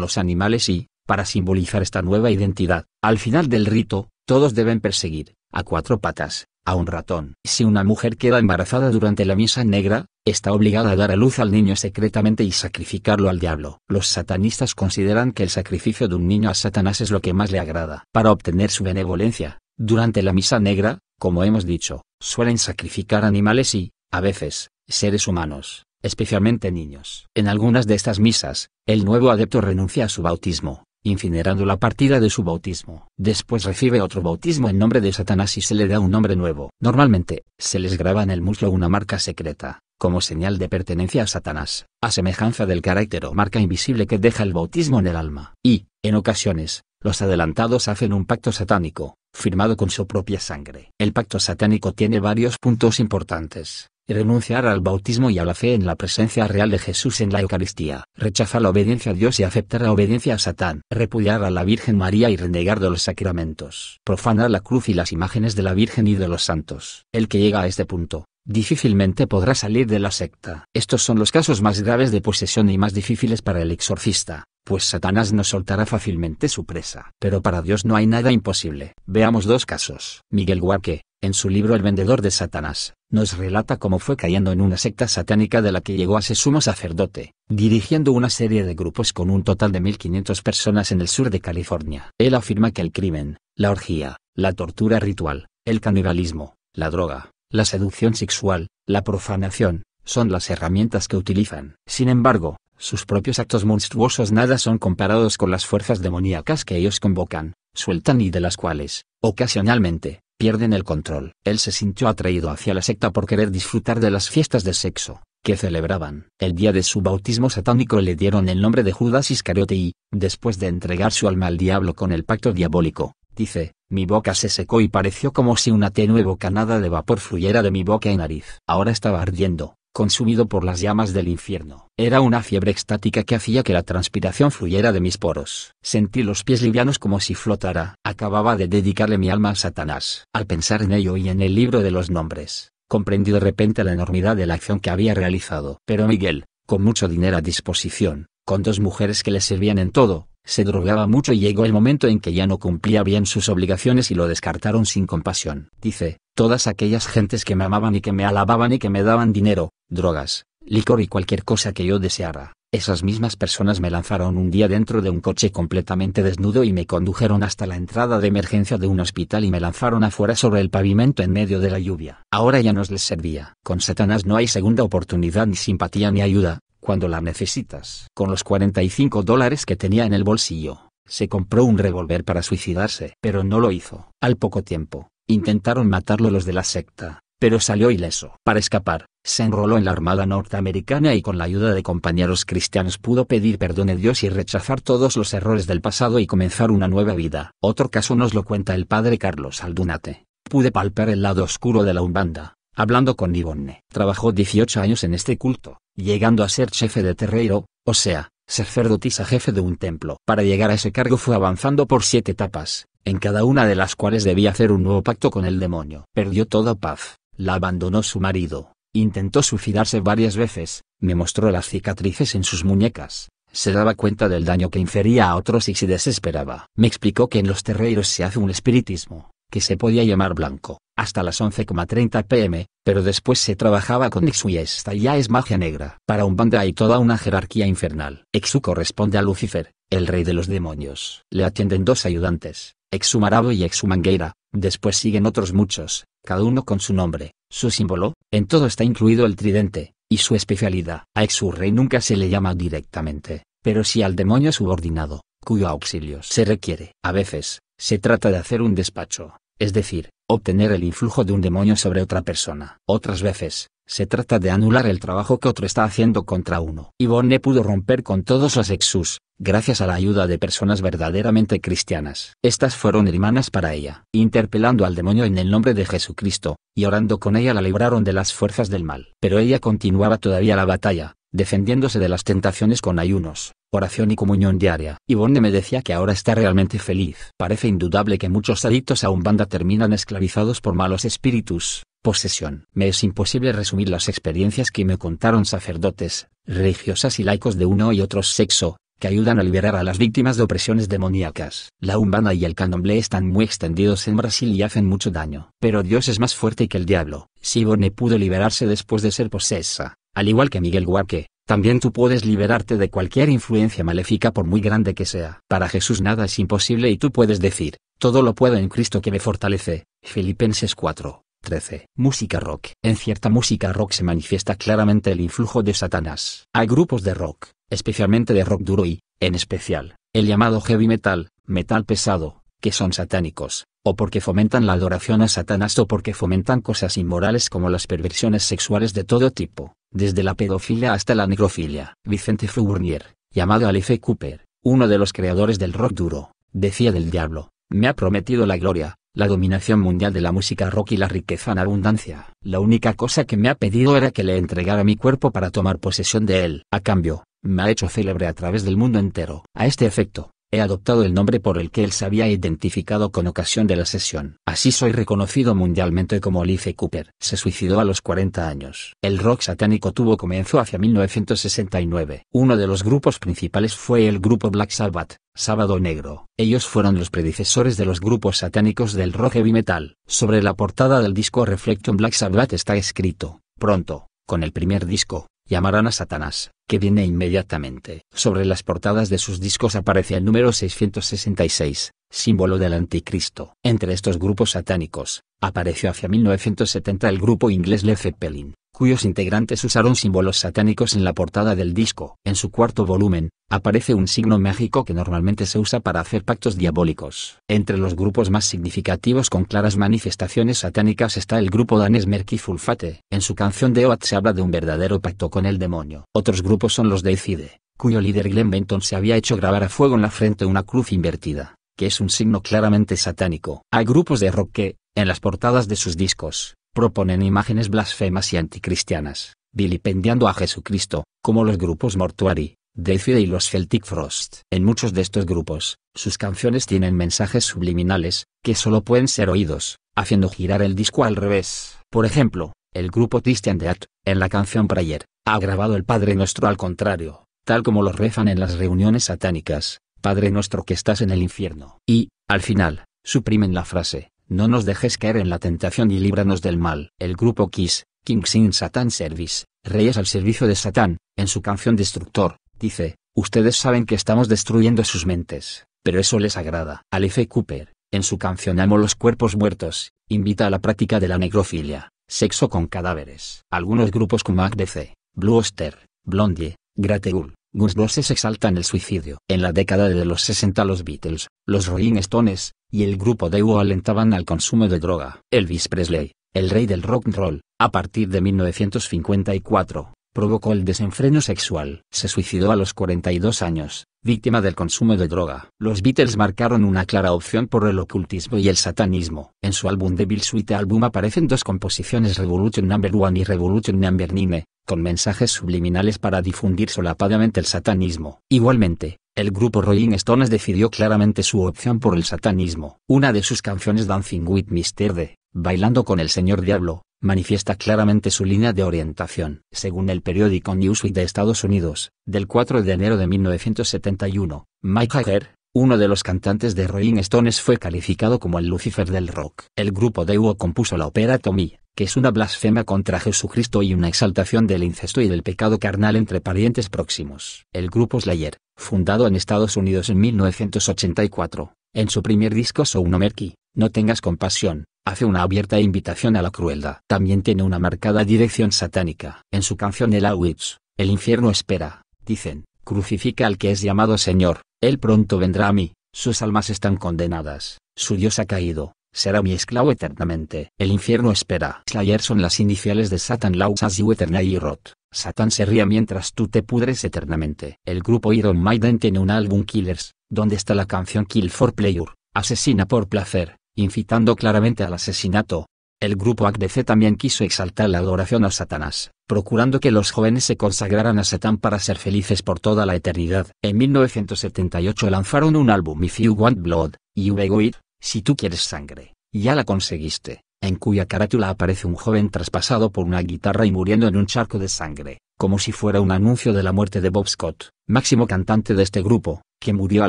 los animales y, para simbolizar esta nueva identidad, al final del rito, todos deben perseguir, a cuatro patas, a un ratón. Si una mujer queda embarazada durante la misa negra, está obligada a dar a luz al niño secretamente y sacrificarlo al diablo. Los satanistas consideran que el sacrificio de un niño a Satanás es lo que más le agrada. Para obtener su benevolencia, durante la misa negra, como hemos dicho, suelen sacrificar animales y, a veces, seres humanos, especialmente niños. En algunas de estas misas, el nuevo adepto renuncia a su bautismo, incinerando la partida de su bautismo. Después recibe otro bautismo en nombre de Satanás y se le da un nombre nuevo. Normalmente, se les graba en el muslo una marca secreta, como señal de pertenencia a Satanás, a semejanza del carácter o marca invisible que deja el bautismo en el alma. Y, en ocasiones, los adelantados hacen un pacto satánico, firmado con su propia sangre. El pacto satánico tiene varios puntos importantes renunciar al bautismo y a la fe en la presencia real de Jesús en la Eucaristía, rechazar la obediencia a Dios y aceptar la obediencia a Satán, repudiar a la Virgen María y renegar de los sacramentos, profanar la cruz y las imágenes de la Virgen y de los santos. El que llega a este punto, difícilmente podrá salir de la secta. Estos son los casos más graves de posesión y más difíciles para el exorcista, pues Satanás no soltará fácilmente su presa. Pero para Dios no hay nada imposible. Veamos dos casos. Miguel Guarque en su libro El vendedor de Satanás, nos relata cómo fue cayendo en una secta satánica de la que llegó a ser sumo sacerdote, dirigiendo una serie de grupos con un total de 1.500 personas en el sur de California. Él afirma que el crimen, la orgía, la tortura ritual, el canibalismo, la droga, la seducción sexual, la profanación, son las herramientas que utilizan. Sin embargo, sus propios actos monstruosos nada son comparados con las fuerzas demoníacas que ellos convocan, sueltan y de las cuales, ocasionalmente, pierden el control. Él se sintió atraído hacia la secta por querer disfrutar de las fiestas de sexo que celebraban. El día de su bautismo satánico le dieron el nombre de Judas Iscariote y, después de entregar su alma al diablo con el pacto diabólico, dice, mi boca se secó y pareció como si una tenue bocanada de vapor fluyera de mi boca y nariz. Ahora estaba ardiendo, consumido por las llamas del infierno. Era una fiebre extática que hacía que la transpiración fluyera de mis poros. Sentí los pies livianos como si flotara. Acababa de dedicarle mi alma a Satanás. Al pensar en ello y en el libro de los nombres, comprendí de repente la enormidad de la acción que había realizado. Pero Miguel, con mucho dinero a disposición, con dos mujeres que le servían en todo, se drogaba mucho y llegó el momento en que ya no cumplía bien sus obligaciones y lo descartaron sin compasión. Dice, todas aquellas gentes que me amaban y que me alababan y que me daban dinero, drogas, licor y cualquier cosa que yo deseara. Esas mismas personas me lanzaron un día dentro de un coche completamente desnudo y me condujeron hasta la entrada de emergencia de un hospital y me lanzaron afuera sobre el pavimento en medio de la lluvia. Ahora ya nos les servía. Con Satanás no hay segunda oportunidad ni simpatía ni ayuda, cuando la necesitas. Con los 45 dólares que tenía en el bolsillo, se compró un revólver para suicidarse, pero no lo hizo. Al poco tiempo, intentaron matarlo los de la secta pero salió ileso. Para escapar, se enroló en la Armada norteamericana y con la ayuda de compañeros cristianos pudo pedir perdón a Dios y rechazar todos los errores del pasado y comenzar una nueva vida. Otro caso nos lo cuenta el padre Carlos Aldunate. Pude palpar el lado oscuro de la Umbanda, hablando con Ivonne. Trabajó 18 años en este culto, llegando a ser jefe de terreiro, o sea, sacerdotisa jefe de un templo. Para llegar a ese cargo fue avanzando por siete etapas, en cada una de las cuales debía hacer un nuevo pacto con el demonio. Perdió toda paz, la abandonó su marido, intentó suicidarse varias veces, me mostró las cicatrices en sus muñecas, se daba cuenta del daño que infería a otros y se desesperaba. Me explicó que en los terreiros se hace un espiritismo, que se podía llamar blanco, hasta las 11,30 pm, pero después se trabajaba con Exu y esta ya es magia negra. Para un banda hay toda una jerarquía infernal. Exu corresponde a Lucifer, el rey de los demonios. Le atienden dos ayudantes, Exu Marabo y Exu Mangueira, Después siguen otros muchos, cada uno con su nombre, su símbolo, en todo está incluido el tridente, y su especialidad. A Exurrey nunca se le llama directamente, pero si al demonio subordinado, cuyo auxilio se requiere. A veces, se trata de hacer un despacho, es decir, obtener el influjo de un demonio sobre otra persona. Otras veces, se trata de anular el trabajo que otro está haciendo contra uno. Yvonne pudo romper con todos los exus, gracias a la ayuda de personas verdaderamente cristianas. Estas fueron hermanas para ella. Interpelando al demonio en el nombre de Jesucristo, y orando con ella la libraron de las fuerzas del mal. Pero ella continuaba todavía la batalla, defendiéndose de las tentaciones con ayunos, oración y comunión diaria. Yvonne me decía que ahora está realmente feliz. Parece indudable que muchos adictos a un banda terminan esclavizados por malos espíritus, posesión. Me es imposible resumir las experiencias que me contaron sacerdotes, religiosas y laicos de uno y otro sexo, que ayudan a liberar a las víctimas de opresiones demoníacas. La umbana y el candomblé están muy extendidos en Brasil y hacen mucho daño. Pero Dios es más fuerte que el diablo. Sibone pudo liberarse después de ser posesa, al igual que Miguel Huarque. También tú puedes liberarte de cualquier influencia maléfica por muy grande que sea. Para Jesús nada es imposible y tú puedes decir, todo lo puedo en Cristo que me fortalece. Filipenses 4. 13. Música rock. En cierta música rock se manifiesta claramente el influjo de Satanás. Hay grupos de rock, especialmente de rock duro y, en especial, el llamado heavy metal, metal pesado, que son satánicos, o porque fomentan la adoración a Satanás o porque fomentan cosas inmorales como las perversiones sexuales de todo tipo, desde la pedofilia hasta la necrofilia. Vicente Fournier, llamado Alife Cooper, uno de los creadores del rock duro, decía del diablo, me ha prometido la gloria, la dominación mundial de la música rock y la riqueza en abundancia. La única cosa que me ha pedido era que le entregara mi cuerpo para tomar posesión de él. A cambio, me ha hecho célebre a través del mundo entero. A este efecto, adoptado el nombre por el que él se había identificado con ocasión de la sesión. Así soy reconocido mundialmente como Alice Cooper. Se suicidó a los 40 años. El rock satánico tuvo comienzo hacia 1969. Uno de los grupos principales fue el grupo Black Sabbath, Sábado Negro. Ellos fueron los predecesores de los grupos satánicos del rock heavy metal. Sobre la portada del disco Reflection Black Sabbath está escrito, pronto, con el primer disco, llamarán a Satanás, que viene inmediatamente. Sobre las portadas de sus discos aparece el número 666, símbolo del anticristo. Entre estos grupos satánicos, apareció hacia 1970 el grupo inglés Le Zeppelin, cuyos integrantes usaron símbolos satánicos en la portada del disco. En su cuarto volumen, aparece un signo mágico que normalmente se usa para hacer pactos diabólicos. Entre los grupos más significativos con claras manifestaciones satánicas está el grupo danés Merky Fulfate. En su canción de Oat se habla de un verdadero pacto con el demonio. Otros grupos son los de Cide, cuyo líder Glenn Benton se había hecho grabar a fuego en la frente una cruz invertida que es un signo claramente satánico. Hay grupos de rock que, en las portadas de sus discos, proponen imágenes blasfemas y anticristianas, vilipendiando a Jesucristo, como los grupos Mortuary, Decide y los Celtic Frost. En muchos de estos grupos, sus canciones tienen mensajes subliminales, que solo pueden ser oídos, haciendo girar el disco al revés. Por ejemplo, el grupo Christian Death, en la canción Prayer, ha grabado el Padre Nuestro al contrario, tal como lo refan en las reuniones satánicas, Padre Nuestro que estás en el infierno. Y, al final, suprimen la frase, no nos dejes caer en la tentación y líbranos del mal. El grupo Kiss, Kings in Satan Service, Reyes al servicio de Satán, en su canción Destructor, dice, ustedes saben que estamos destruyendo sus mentes, pero eso les agrada. Alice Cooper, en su canción Amo los cuerpos muertos, invita a la práctica de la necrofilia, sexo con cadáveres. Algunos grupos como ACDC, Blue Oster, Blondie, Grateful, Guns Roses exaltan el suicidio. En la década de los 60 los Beatles, los Rolling Stones, y el grupo de U alentaban al consumo de droga. Elvis Presley, el rey del rock and roll, a partir de 1954, provocó el desenfreno sexual. Se suicidó a los 42 años, víctima del consumo de droga. Los Beatles marcaron una clara opción por el ocultismo y el satanismo. En su álbum Devil Sweet Album aparecen dos composiciones Revolution Number no. 1 y Revolution Number no. 9, con mensajes subliminales para difundir solapadamente el satanismo. Igualmente, el grupo Rolling Stones decidió claramente su opción por el satanismo. Una de sus canciones Dancing with Mr. D, Bailando con el Señor Diablo, manifiesta claramente su línea de orientación. Según el periódico Newsweek de Estados Unidos, del 4 de enero de 1971, Mike Hager, uno de los cantantes de Rolling Stones fue calificado como el Lucifer del rock. El grupo de compuso la ópera Tommy, que es una blasfema contra Jesucristo y una exaltación del incesto y del pecado carnal entre parientes próximos. El grupo Slayer, fundado en Estados Unidos en 1984, en su primer disco Merky, No tengas compasión, hace una abierta invitación a la crueldad. También tiene una marcada dirección satánica. En su canción El awitz, el infierno espera, dicen, crucifica al que es llamado Señor, él pronto vendrá a mí, sus almas están condenadas, su Dios ha caído, será mi esclavo eternamente. El infierno espera. Slayer son las iniciales de Satan Lausas y eternally Rot. Satan se ría mientras tú te pudres eternamente. El grupo Iron Maiden tiene un álbum Killers, donde está la canción Kill for Pleasure, asesina por placer, incitando claramente al asesinato. El grupo ACDC también quiso exaltar la adoración a Satanás, procurando que los jóvenes se consagraran a Satán para ser felices por toda la eternidad. En 1978 lanzaron un álbum If You Want Blood, You Ego It, Si Tú Quieres Sangre, Ya la conseguiste, en cuya carátula aparece un joven traspasado por una guitarra y muriendo en un charco de sangre, como si fuera un anuncio de la muerte de Bob Scott, máximo cantante de este grupo, que murió a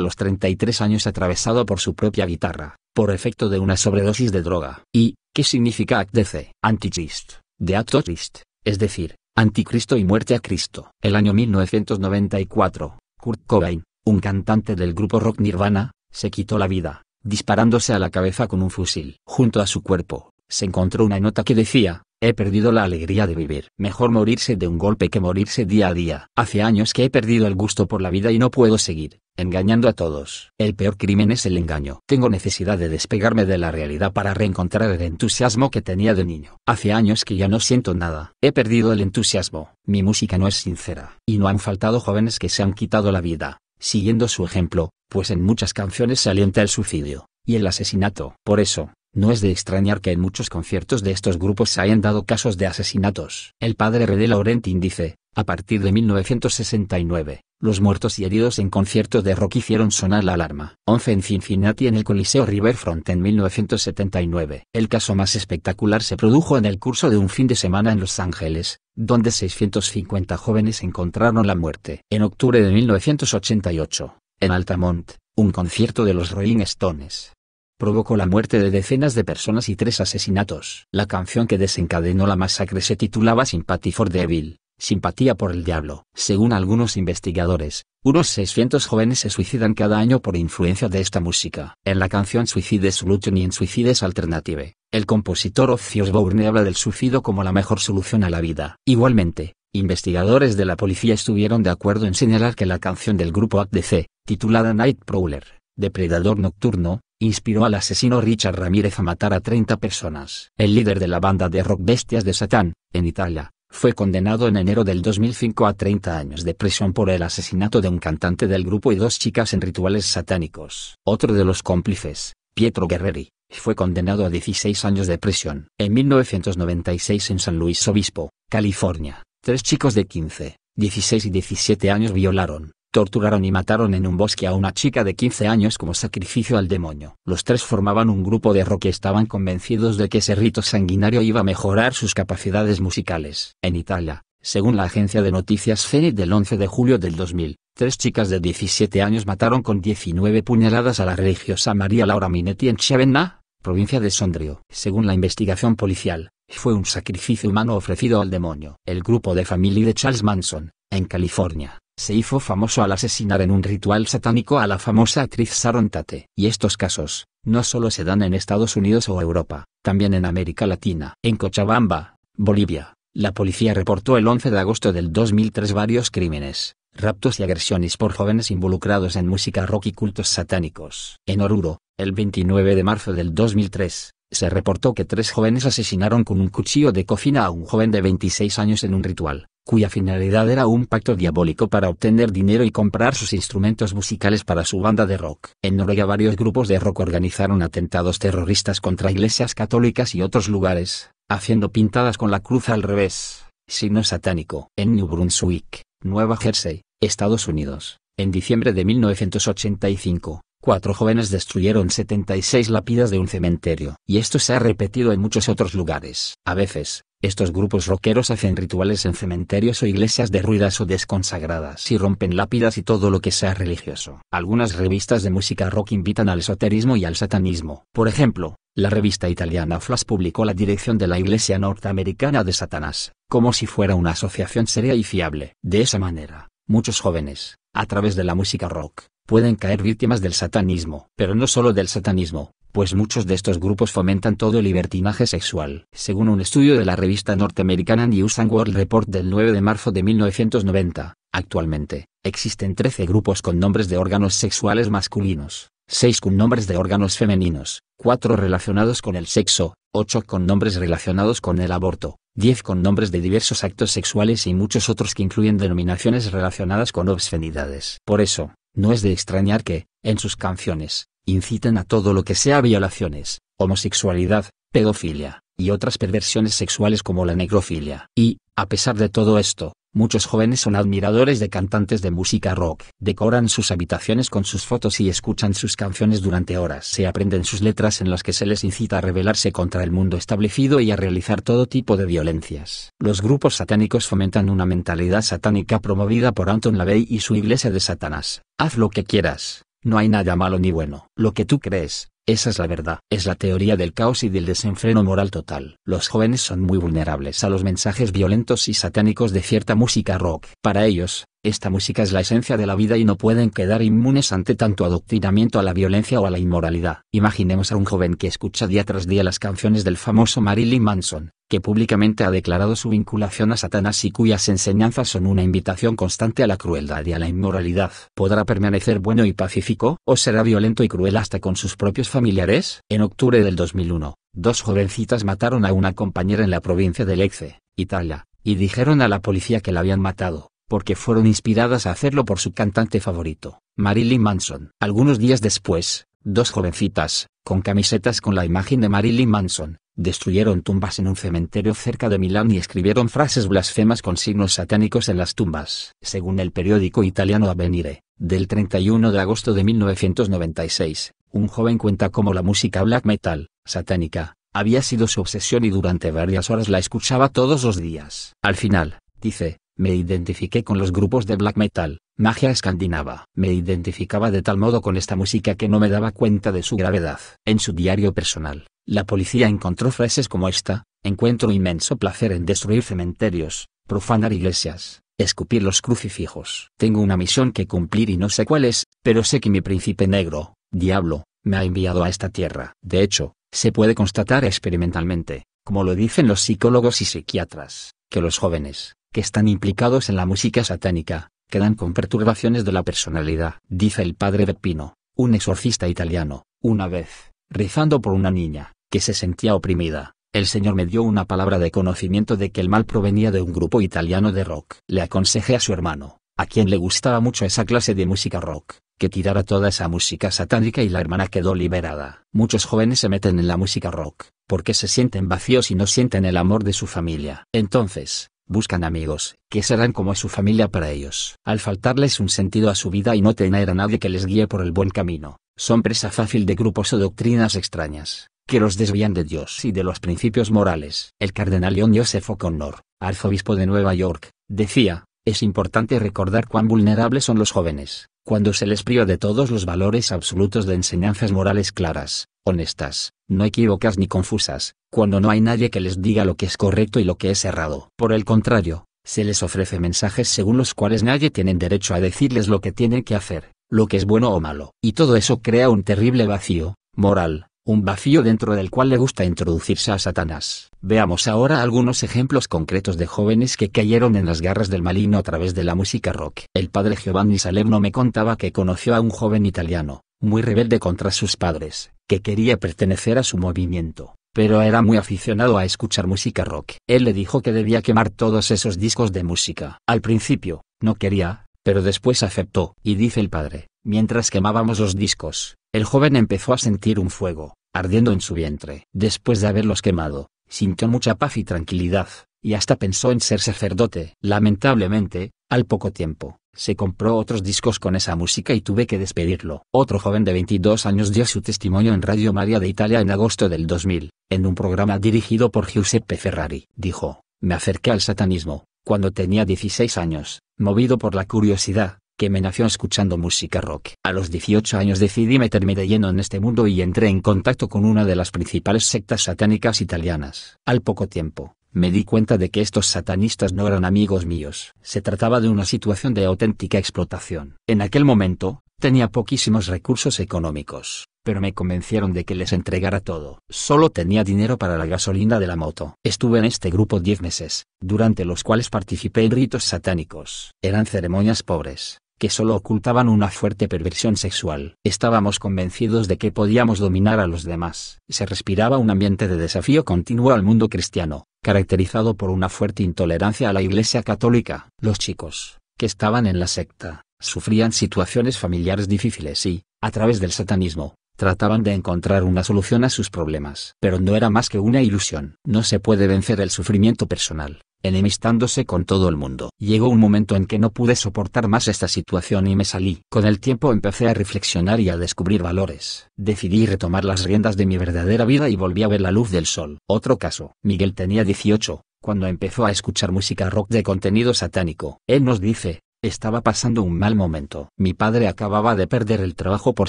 los 33 años atravesado por su propia guitarra por efecto de una sobredosis de droga. ¿Y qué significa ACDC? Antichrist, de acto Christ, es decir, anticristo y muerte a Cristo. El año 1994, Kurt Cobain, un cantante del grupo rock Nirvana, se quitó la vida, disparándose a la cabeza con un fusil. Junto a su cuerpo, se encontró una nota que decía, He perdido la alegría de vivir. Mejor morirse de un golpe que morirse día a día. Hace años que he perdido el gusto por la vida y no puedo seguir, engañando a todos. El peor crimen es el engaño. Tengo necesidad de despegarme de la realidad para reencontrar el entusiasmo que tenía de niño. Hace años que ya no siento nada. He perdido el entusiasmo. Mi música no es sincera. Y no han faltado jóvenes que se han quitado la vida, siguiendo su ejemplo, pues en muchas canciones se alienta el suicidio y el asesinato. Por eso, no es de extrañar que en muchos conciertos de estos grupos se hayan dado casos de asesinatos. El padre de Laurentin dice, a partir de 1969, los muertos y heridos en conciertos de rock hicieron sonar la alarma. 11 en Cincinnati en el Coliseo Riverfront en 1979. El caso más espectacular se produjo en el curso de un fin de semana en Los Ángeles, donde 650 jóvenes encontraron la muerte. En octubre de 1988, en Altamont, un concierto de los Rolling Stones provocó la muerte de decenas de personas y tres asesinatos. La canción que desencadenó la masacre se titulaba Sympathy for the Devil, simpatía por el diablo. Según algunos investigadores, unos 600 jóvenes se suicidan cada año por influencia de esta música. En la canción Suicide Solution y en Suicides Alternative, el compositor Ozzy Osbourne habla del suicidio como la mejor solución a la vida. Igualmente, investigadores de la policía estuvieron de acuerdo en señalar que la canción del grupo ADC, titulada Night Prowler, Depredador Nocturno, inspiró al asesino Richard Ramírez a matar a 30 personas. El líder de la banda de rock Bestias de Satán, en Italia, fue condenado en enero del 2005 a 30 años de prisión por el asesinato de un cantante del grupo y dos chicas en rituales satánicos. Otro de los cómplices, Pietro Guerreri, fue condenado a 16 años de prisión. En 1996 en San Luis Obispo, California, tres chicos de 15, 16 y 17 años violaron, torturaron y mataron en un bosque a una chica de 15 años como sacrificio al demonio. Los tres formaban un grupo de rock y estaban convencidos de que ese rito sanguinario iba a mejorar sus capacidades musicales. En Italia, según la agencia de noticias Cnn del 11 de julio del 2000, tres chicas de 17 años mataron con 19 puñaladas a la religiosa María Laura Minetti en Chiavenna, provincia de Sondrio. Según la investigación policial, fue un sacrificio humano ofrecido al demonio. El grupo de familia de Charles Manson, en California, se hizo famoso al asesinar en un ritual satánico a la famosa actriz Sharon Tate. Y estos casos, no solo se dan en Estados Unidos o Europa, también en América Latina. En Cochabamba, Bolivia, la policía reportó el 11 de agosto del 2003 varios crímenes, raptos y agresiones por jóvenes involucrados en música rock y cultos satánicos. En Oruro, el 29 de marzo del 2003, se reportó que tres jóvenes asesinaron con un cuchillo de cocina a un joven de 26 años en un ritual, cuya finalidad era un pacto diabólico para obtener dinero y comprar sus instrumentos musicales para su banda de rock. En Noruega varios grupos de rock organizaron atentados terroristas contra iglesias católicas y otros lugares, haciendo pintadas con la cruz al revés, signo satánico. En New Brunswick, Nueva Jersey, Estados Unidos, en diciembre de 1985, Cuatro jóvenes destruyeron 76 lápidas de un cementerio. Y esto se ha repetido en muchos otros lugares. A veces, estos grupos rockeros hacen rituales en cementerios o iglesias derruidas o desconsagradas y rompen lápidas y todo lo que sea religioso. Algunas revistas de música rock invitan al esoterismo y al satanismo. Por ejemplo, la revista italiana Flash publicó la dirección de la Iglesia Norteamericana de Satanás, como si fuera una asociación seria y fiable. De esa manera, muchos jóvenes, a través de la música rock, pueden caer víctimas del satanismo, pero no solo del satanismo, pues muchos de estos grupos fomentan todo libertinaje sexual. Según un estudio de la revista norteamericana News and World Report del 9 de marzo de 1990, actualmente, existen 13 grupos con nombres de órganos sexuales masculinos, 6 con nombres de órganos femeninos, 4 relacionados con el sexo, 8 con nombres relacionados con el aborto, 10 con nombres de diversos actos sexuales y muchos otros que incluyen denominaciones relacionadas con obscenidades. Por eso, no es de extrañar que, en sus canciones, inciten a todo lo que sea violaciones, homosexualidad, pedofilia, y otras perversiones sexuales como la necrofilia. Y, a pesar de todo esto, Muchos jóvenes son admiradores de cantantes de música rock. Decoran sus habitaciones con sus fotos y escuchan sus canciones durante horas. Se aprenden sus letras en las que se les incita a rebelarse contra el mundo establecido y a realizar todo tipo de violencias. Los grupos satánicos fomentan una mentalidad satánica promovida por Anton LaVey y su iglesia de Satanás. Haz lo que quieras. No hay nada malo ni bueno. Lo que tú crees, esa es la verdad, es la teoría del caos y del desenfreno moral total. Los jóvenes son muy vulnerables a los mensajes violentos y satánicos de cierta música rock. Para ellos, esta música es la esencia de la vida y no pueden quedar inmunes ante tanto adoctrinamiento a la violencia o a la inmoralidad. Imaginemos a un joven que escucha día tras día las canciones del famoso Marilyn Manson, que públicamente ha declarado su vinculación a Satanás y cuyas enseñanzas son una invitación constante a la crueldad y a la inmoralidad. ¿Podrá permanecer bueno y pacífico, o será violento y cruel hasta con sus propios familiares? En octubre del 2001, dos jovencitas mataron a una compañera en la provincia del Lecce, Italia, y dijeron a la policía que la habían matado porque fueron inspiradas a hacerlo por su cantante favorito, Marilyn Manson. Algunos días después, dos jovencitas, con camisetas con la imagen de Marilyn Manson, destruyeron tumbas en un cementerio cerca de Milán y escribieron frases blasfemas con signos satánicos en las tumbas. Según el periódico italiano Avenire, del 31 de agosto de 1996, un joven cuenta cómo la música black metal, satánica, había sido su obsesión y durante varias horas la escuchaba todos los días. Al final, dice, me identifiqué con los grupos de black metal, magia escandinava. Me identificaba de tal modo con esta música que no me daba cuenta de su gravedad. En su diario personal, la policía encontró frases como esta, encuentro inmenso placer en destruir cementerios, profanar iglesias, escupir los crucifijos. Tengo una misión que cumplir y no sé cuál es, pero sé que mi príncipe negro, diablo, me ha enviado a esta tierra. De hecho, se puede constatar experimentalmente, como lo dicen los psicólogos y psiquiatras, que los jóvenes, que están implicados en la música satánica, quedan con perturbaciones de la personalidad, dice el padre Beppino, un exorcista italiano, una vez, rezando por una niña, que se sentía oprimida, el Señor me dio una palabra de conocimiento de que el mal provenía de un grupo italiano de rock. Le aconsejé a su hermano, a quien le gustaba mucho esa clase de música rock, que tirara toda esa música satánica y la hermana quedó liberada. Muchos jóvenes se meten en la música rock, porque se sienten vacíos y no sienten el amor de su familia. Entonces, buscan amigos, que serán como su familia para ellos. Al faltarles un sentido a su vida y no tener a nadie que les guíe por el buen camino, son presa fácil de grupos o doctrinas extrañas, que los desvían de Dios y de los principios morales. El cardenal León Joseph O'Connor, arzobispo de Nueva York, decía, es importante recordar cuán vulnerables son los jóvenes, cuando se les priva de todos los valores absolutos de enseñanzas morales claras, honestas, no equivocas ni confusas, cuando no hay nadie que les diga lo que es correcto y lo que es errado. Por el contrario, se les ofrece mensajes según los cuales nadie tiene derecho a decirles lo que tienen que hacer, lo que es bueno o malo. Y todo eso crea un terrible vacío, moral, un vacío dentro del cual le gusta introducirse a Satanás. Veamos ahora algunos ejemplos concretos de jóvenes que cayeron en las garras del malino a través de la música rock. El padre Giovanni Salerno me contaba que conoció a un joven italiano, muy rebelde contra sus padres, que quería pertenecer a su movimiento, pero era muy aficionado a escuchar música rock. Él le dijo que debía quemar todos esos discos de música. Al principio, no quería, pero después aceptó. Y dice el padre, mientras quemábamos los discos, el joven empezó a sentir un fuego, ardiendo en su vientre. Después de haberlos quemado, sintió mucha paz y tranquilidad, y hasta pensó en ser sacerdote. Lamentablemente, al poco tiempo, se compró otros discos con esa música y tuve que despedirlo. Otro joven de 22 años dio su testimonio en Radio María de Italia en agosto del 2000, en un programa dirigido por Giuseppe Ferrari. Dijo, me acerqué al satanismo, cuando tenía 16 años, movido por la curiosidad, que me nació escuchando música rock. A los 18 años decidí meterme de lleno en este mundo y entré en contacto con una de las principales sectas satánicas italianas. Al poco tiempo, me di cuenta de que estos satanistas no eran amigos míos. Se trataba de una situación de auténtica explotación. En aquel momento, tenía poquísimos recursos económicos, pero me convencieron de que les entregara todo. Solo tenía dinero para la gasolina de la moto. Estuve en este grupo diez meses, durante los cuales participé en ritos satánicos. Eran ceremonias pobres, que solo ocultaban una fuerte perversión sexual. Estábamos convencidos de que podíamos dominar a los demás. Se respiraba un ambiente de desafío continuo al mundo cristiano, caracterizado por una fuerte intolerancia a la Iglesia católica. Los chicos, que estaban en la secta, sufrían situaciones familiares difíciles y, a través del satanismo, trataban de encontrar una solución a sus problemas. Pero no era más que una ilusión. No se puede vencer el sufrimiento personal enemistándose con todo el mundo. Llegó un momento en que no pude soportar más esta situación y me salí. Con el tiempo empecé a reflexionar y a descubrir valores. Decidí retomar las riendas de mi verdadera vida y volví a ver la luz del sol. Otro caso. Miguel tenía 18, cuando empezó a escuchar música rock de contenido satánico. Él nos dice, estaba pasando un mal momento. Mi padre acababa de perder el trabajo por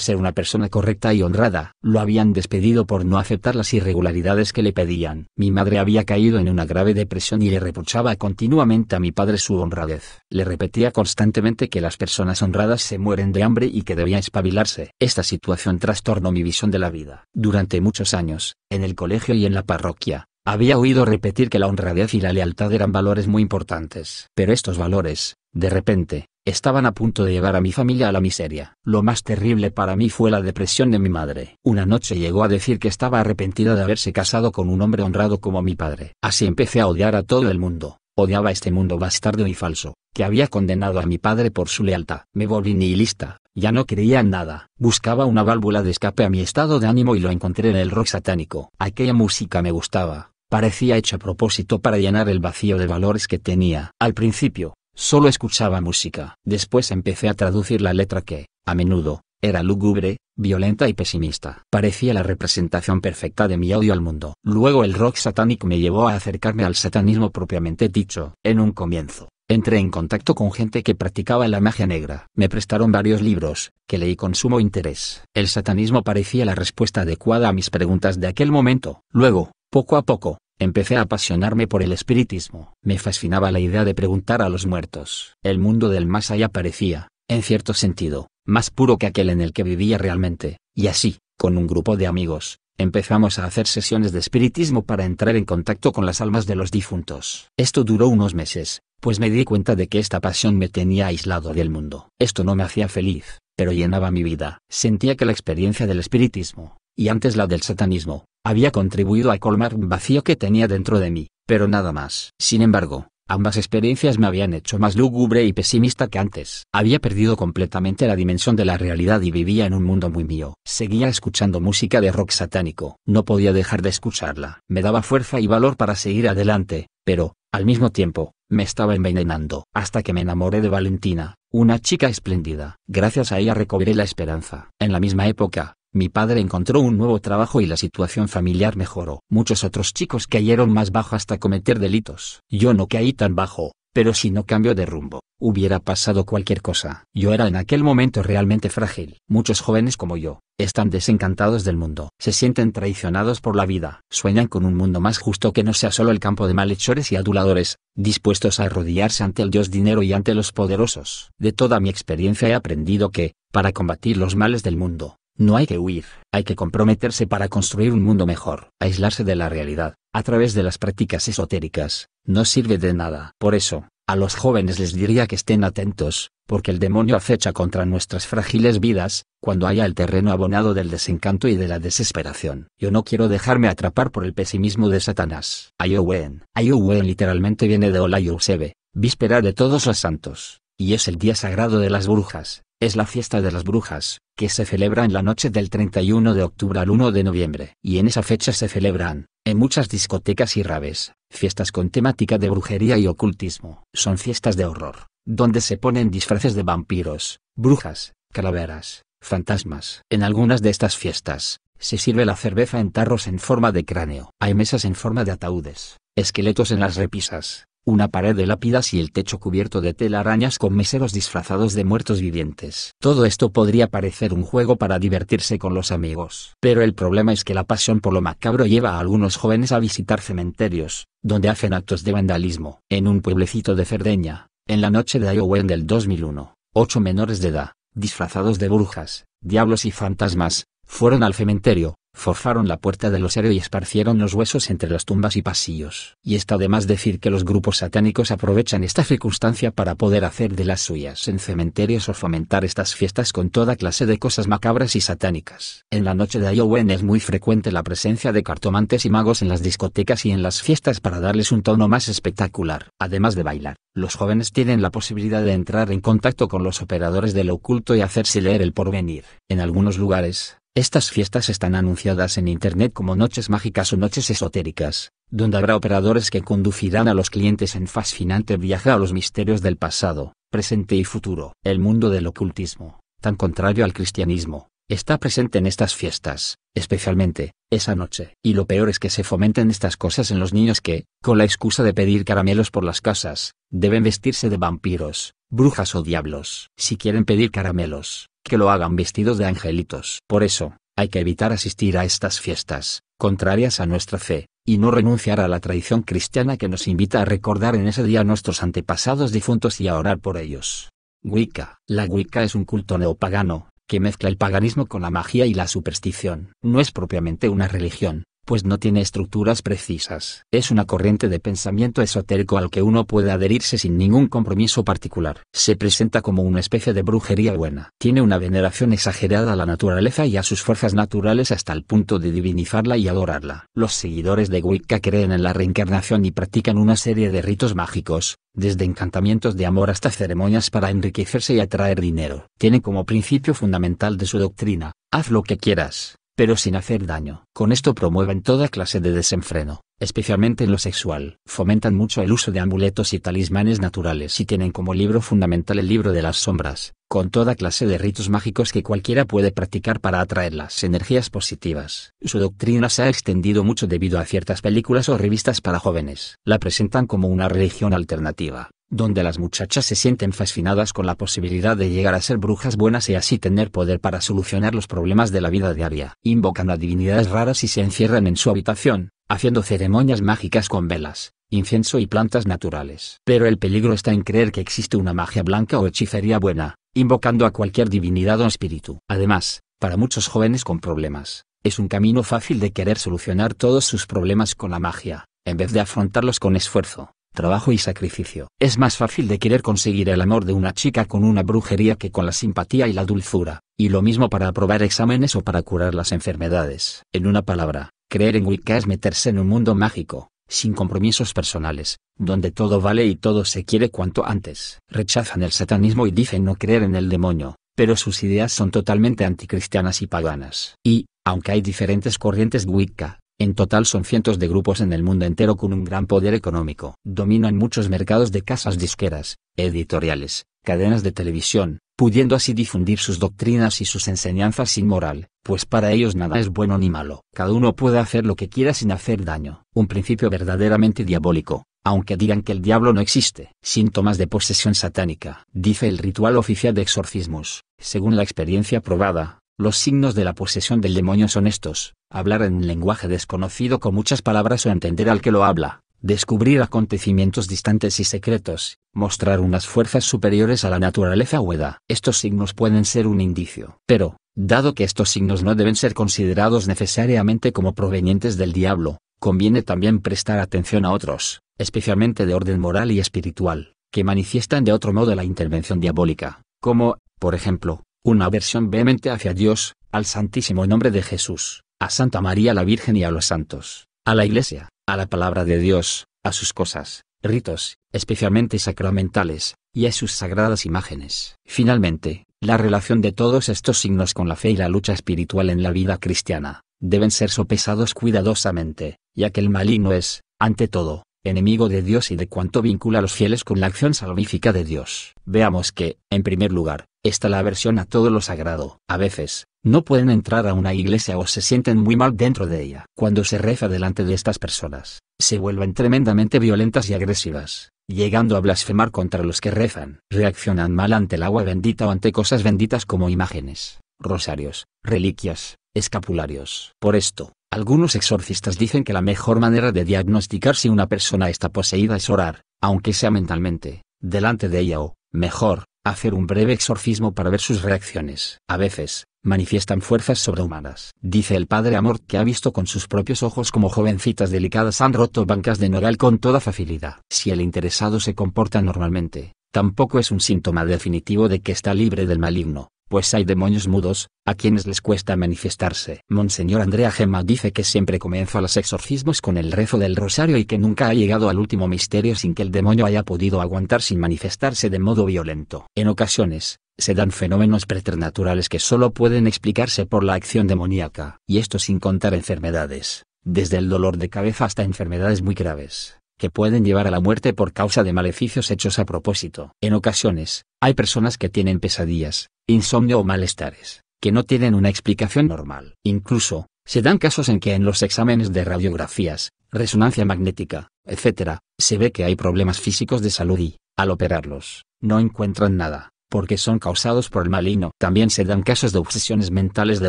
ser una persona correcta y honrada. Lo habían despedido por no aceptar las irregularidades que le pedían. Mi madre había caído en una grave depresión y le reprochaba continuamente a mi padre su honradez. Le repetía constantemente que las personas honradas se mueren de hambre y que debía espabilarse. Esta situación trastornó mi visión de la vida. Durante muchos años, en el colegio y en la parroquia, había oído repetir que la honradez y la lealtad eran valores muy importantes. Pero estos valores, de repente, estaban a punto de llevar a mi familia a la miseria. Lo más terrible para mí fue la depresión de mi madre. Una noche llegó a decir que estaba arrepentida de haberse casado con un hombre honrado como mi padre. Así empecé a odiar a todo el mundo. Odiaba este mundo bastardo y falso, que había condenado a mi padre por su lealtad. Me volví nihilista, ya no creía en nada. Buscaba una válvula de escape a mi estado de ánimo y lo encontré en el rock satánico. Aquella música me gustaba, parecía hecha a propósito para llenar el vacío de valores que tenía. Al principio, Solo escuchaba música. Después empecé a traducir la letra que, a menudo, era lúgubre, violenta y pesimista. Parecía la representación perfecta de mi odio al mundo. Luego el rock satánico me llevó a acercarme al satanismo propiamente dicho. En un comienzo, entré en contacto con gente que practicaba la magia negra. Me prestaron varios libros, que leí con sumo interés. El satanismo parecía la respuesta adecuada a mis preguntas de aquel momento. Luego, poco a poco, Empecé a apasionarme por el espiritismo. Me fascinaba la idea de preguntar a los muertos. El mundo del más allá parecía, en cierto sentido, más puro que aquel en el que vivía realmente, y así, con un grupo de amigos, empezamos a hacer sesiones de espiritismo para entrar en contacto con las almas de los difuntos. Esto duró unos meses, pues me di cuenta de que esta pasión me tenía aislado del mundo. Esto no me hacía feliz, pero llenaba mi vida. Sentía que la experiencia del espiritismo, y antes la del satanismo, había contribuido a colmar un vacío que tenía dentro de mí, pero nada más. Sin embargo, ambas experiencias me habían hecho más lúgubre y pesimista que antes. Había perdido completamente la dimensión de la realidad y vivía en un mundo muy mío. Seguía escuchando música de rock satánico. No podía dejar de escucharla. Me daba fuerza y valor para seguir adelante, pero, al mismo tiempo, me estaba envenenando, hasta que me enamoré de Valentina, una chica espléndida. Gracias a ella recobré la esperanza. En la misma época, mi padre encontró un nuevo trabajo y la situación familiar mejoró. Muchos otros chicos cayeron más bajo hasta cometer delitos. Yo no caí tan bajo, pero si no cambio de rumbo, hubiera pasado cualquier cosa. Yo era en aquel momento realmente frágil. Muchos jóvenes como yo, están desencantados del mundo. Se sienten traicionados por la vida. Sueñan con un mundo más justo que no sea solo el campo de malhechores y aduladores, dispuestos a arrodillarse ante el dios dinero y ante los poderosos. De toda mi experiencia he aprendido que, para combatir los males del mundo, no hay que huir, hay que comprometerse para construir un mundo mejor. Aislarse de la realidad, a través de las prácticas esotéricas, no sirve de nada. Por eso, a los jóvenes les diría que estén atentos, porque el demonio acecha contra nuestras frágiles vidas, cuando haya el terreno abonado del desencanto y de la desesperación. Yo no quiero dejarme atrapar por el pesimismo de Satanás. Ayowen. Ayowen literalmente viene de Olayusebe, víspera de todos los santos, y es el día sagrado de las brujas. Es la fiesta de las brujas, que se celebra en la noche del 31 de octubre al 1 de noviembre, y en esa fecha se celebran, en muchas discotecas y raves, fiestas con temática de brujería y ocultismo. Son fiestas de horror, donde se ponen disfraces de vampiros, brujas, calaveras, fantasmas. En algunas de estas fiestas, se sirve la cerveza en tarros en forma de cráneo. Hay mesas en forma de ataúdes, esqueletos en las repisas, una pared de lápidas y el techo cubierto de telarañas con meseros disfrazados de muertos vivientes. Todo esto podría parecer un juego para divertirse con los amigos. Pero el problema es que la pasión por lo macabro lleva a algunos jóvenes a visitar cementerios, donde hacen actos de vandalismo. En un pueblecito de Cerdeña, en la noche de Halloween del 2001, ocho menores de edad, disfrazados de brujas, diablos y fantasmas, fueron al cementerio, forzaron la puerta del osario y esparcieron los huesos entre las tumbas y pasillos. Y está de decir que los grupos satánicos aprovechan esta circunstancia para poder hacer de las suyas en cementerios o fomentar estas fiestas con toda clase de cosas macabras y satánicas. En la noche de Halloween es muy frecuente la presencia de cartomantes y magos en las discotecas y en las fiestas para darles un tono más espectacular. Además de bailar, los jóvenes tienen la posibilidad de entrar en contacto con los operadores del oculto y hacerse leer el porvenir. En algunos lugares, estas fiestas están anunciadas en Internet como noches mágicas o noches esotéricas, donde habrá operadores que conducirán a los clientes en fascinante viaje a los misterios del pasado, presente y futuro. El mundo del ocultismo, tan contrario al cristianismo, está presente en estas fiestas, especialmente, esa noche. Y lo peor es que se fomenten estas cosas en los niños que, con la excusa de pedir caramelos por las casas, deben vestirse de vampiros, brujas o diablos. Si quieren pedir caramelos, que lo hagan vestidos de angelitos. Por eso, hay que evitar asistir a estas fiestas, contrarias a nuestra fe, y no renunciar a la tradición cristiana que nos invita a recordar en ese día a nuestros antepasados difuntos y a orar por ellos. Wicca. La Wicca es un culto neopagano, que mezcla el paganismo con la magia y la superstición. No es propiamente una religión, pues no tiene estructuras precisas. Es una corriente de pensamiento esotérico al que uno puede adherirse sin ningún compromiso particular. Se presenta como una especie de brujería buena. Tiene una veneración exagerada a la naturaleza y a sus fuerzas naturales hasta el punto de divinizarla y adorarla. Los seguidores de Wicca creen en la reencarnación y practican una serie de ritos mágicos, desde encantamientos de amor hasta ceremonias para enriquecerse y atraer dinero. Tiene como principio fundamental de su doctrina, haz lo que quieras, pero sin hacer daño. Con esto promueven toda clase de desenfreno, especialmente en lo sexual. Fomentan mucho el uso de amuletos y talismanes naturales y tienen como libro fundamental el libro de las sombras, con toda clase de ritos mágicos que cualquiera puede practicar para atraer las energías positivas. Su doctrina se ha extendido mucho debido a ciertas películas o revistas para jóvenes. La presentan como una religión alternativa, donde las muchachas se sienten fascinadas con la posibilidad de llegar a ser brujas buenas y así tener poder para solucionar los problemas de la vida diaria. Invocan a divinidades raras y se encierran en su habitación, haciendo ceremonias mágicas con velas, incienso y plantas naturales. Pero el peligro está en creer que existe una magia blanca o hechicería buena, invocando a cualquier divinidad o espíritu. Además, para muchos jóvenes con problemas, es un camino fácil de querer solucionar todos sus problemas con la magia, en vez de afrontarlos con esfuerzo trabajo y sacrificio. Es más fácil de querer conseguir el amor de una chica con una brujería que con la simpatía y la dulzura, y lo mismo para aprobar exámenes o para curar las enfermedades. En una palabra, creer en Wicca es meterse en un mundo mágico, sin compromisos personales, donde todo vale y todo se quiere cuanto antes. Rechazan el satanismo y dicen no creer en el demonio, pero sus ideas son totalmente anticristianas y paganas. Y, aunque hay diferentes corrientes Wicca, en total son cientos de grupos en el mundo entero con un gran poder económico. Dominan muchos mercados de casas disqueras, editoriales, cadenas de televisión, pudiendo así difundir sus doctrinas y sus enseñanzas sin moral, pues para ellos nada es bueno ni malo. Cada uno puede hacer lo que quiera sin hacer daño. Un principio verdaderamente diabólico, aunque digan que el diablo no existe. Síntomas de posesión satánica. Dice el ritual oficial de exorcismos. Según la experiencia probada, los signos de la posesión del demonio son estos, hablar en lenguaje desconocido con muchas palabras o entender al que lo habla, descubrir acontecimientos distantes y secretos, mostrar unas fuerzas superiores a la naturaleza o Estos signos pueden ser un indicio, pero, dado que estos signos no deben ser considerados necesariamente como provenientes del diablo, conviene también prestar atención a otros, especialmente de orden moral y espiritual, que manifiestan de otro modo la intervención diabólica, como, por ejemplo, una aversión vehemente hacia Dios, al Santísimo Nombre de Jesús, a Santa María la Virgen y a los santos, a la Iglesia, a la palabra de Dios, a sus cosas, ritos, especialmente sacramentales, y a sus sagradas imágenes. Finalmente, la relación de todos estos signos con la fe y la lucha espiritual en la vida cristiana, deben ser sopesados cuidadosamente, ya que el maligno es, ante todo, enemigo de Dios y de cuanto vincula a los fieles con la acción salvífica de Dios. Veamos que, en primer lugar, está la aversión a todo lo sagrado. A veces, no pueden entrar a una iglesia o se sienten muy mal dentro de ella. Cuando se reza delante de estas personas, se vuelven tremendamente violentas y agresivas, llegando a blasfemar contra los que rezan. Reaccionan mal ante el agua bendita o ante cosas benditas como imágenes, rosarios, reliquias, escapularios. Por esto, algunos exorcistas dicen que la mejor manera de diagnosticar si una persona está poseída es orar, aunque sea mentalmente, delante de ella o, mejor, hacer un breve exorcismo para ver sus reacciones. A veces, manifiestan fuerzas sobrehumanas. Dice el padre Amor que ha visto con sus propios ojos como jovencitas delicadas han roto bancas de nogal con toda facilidad. Si el interesado se comporta normalmente, tampoco es un síntoma definitivo de que está libre del maligno, pues hay demonios mudos, a quienes les cuesta manifestarse. Monseñor Andrea Gema dice que siempre comienza los exorcismos con el rezo del rosario y que nunca ha llegado al último misterio sin que el demonio haya podido aguantar sin manifestarse de modo violento. En ocasiones, se dan fenómenos preternaturales que solo pueden explicarse por la acción demoníaca, y esto sin contar enfermedades, desde el dolor de cabeza hasta enfermedades muy graves que pueden llevar a la muerte por causa de maleficios hechos a propósito. En ocasiones, hay personas que tienen pesadillas, insomnio o malestares, que no tienen una explicación normal. Incluso, se dan casos en que en los exámenes de radiografías, resonancia magnética, etc., se ve que hay problemas físicos de salud y, al operarlos, no encuentran nada, porque son causados por el maligno. También se dan casos de obsesiones mentales de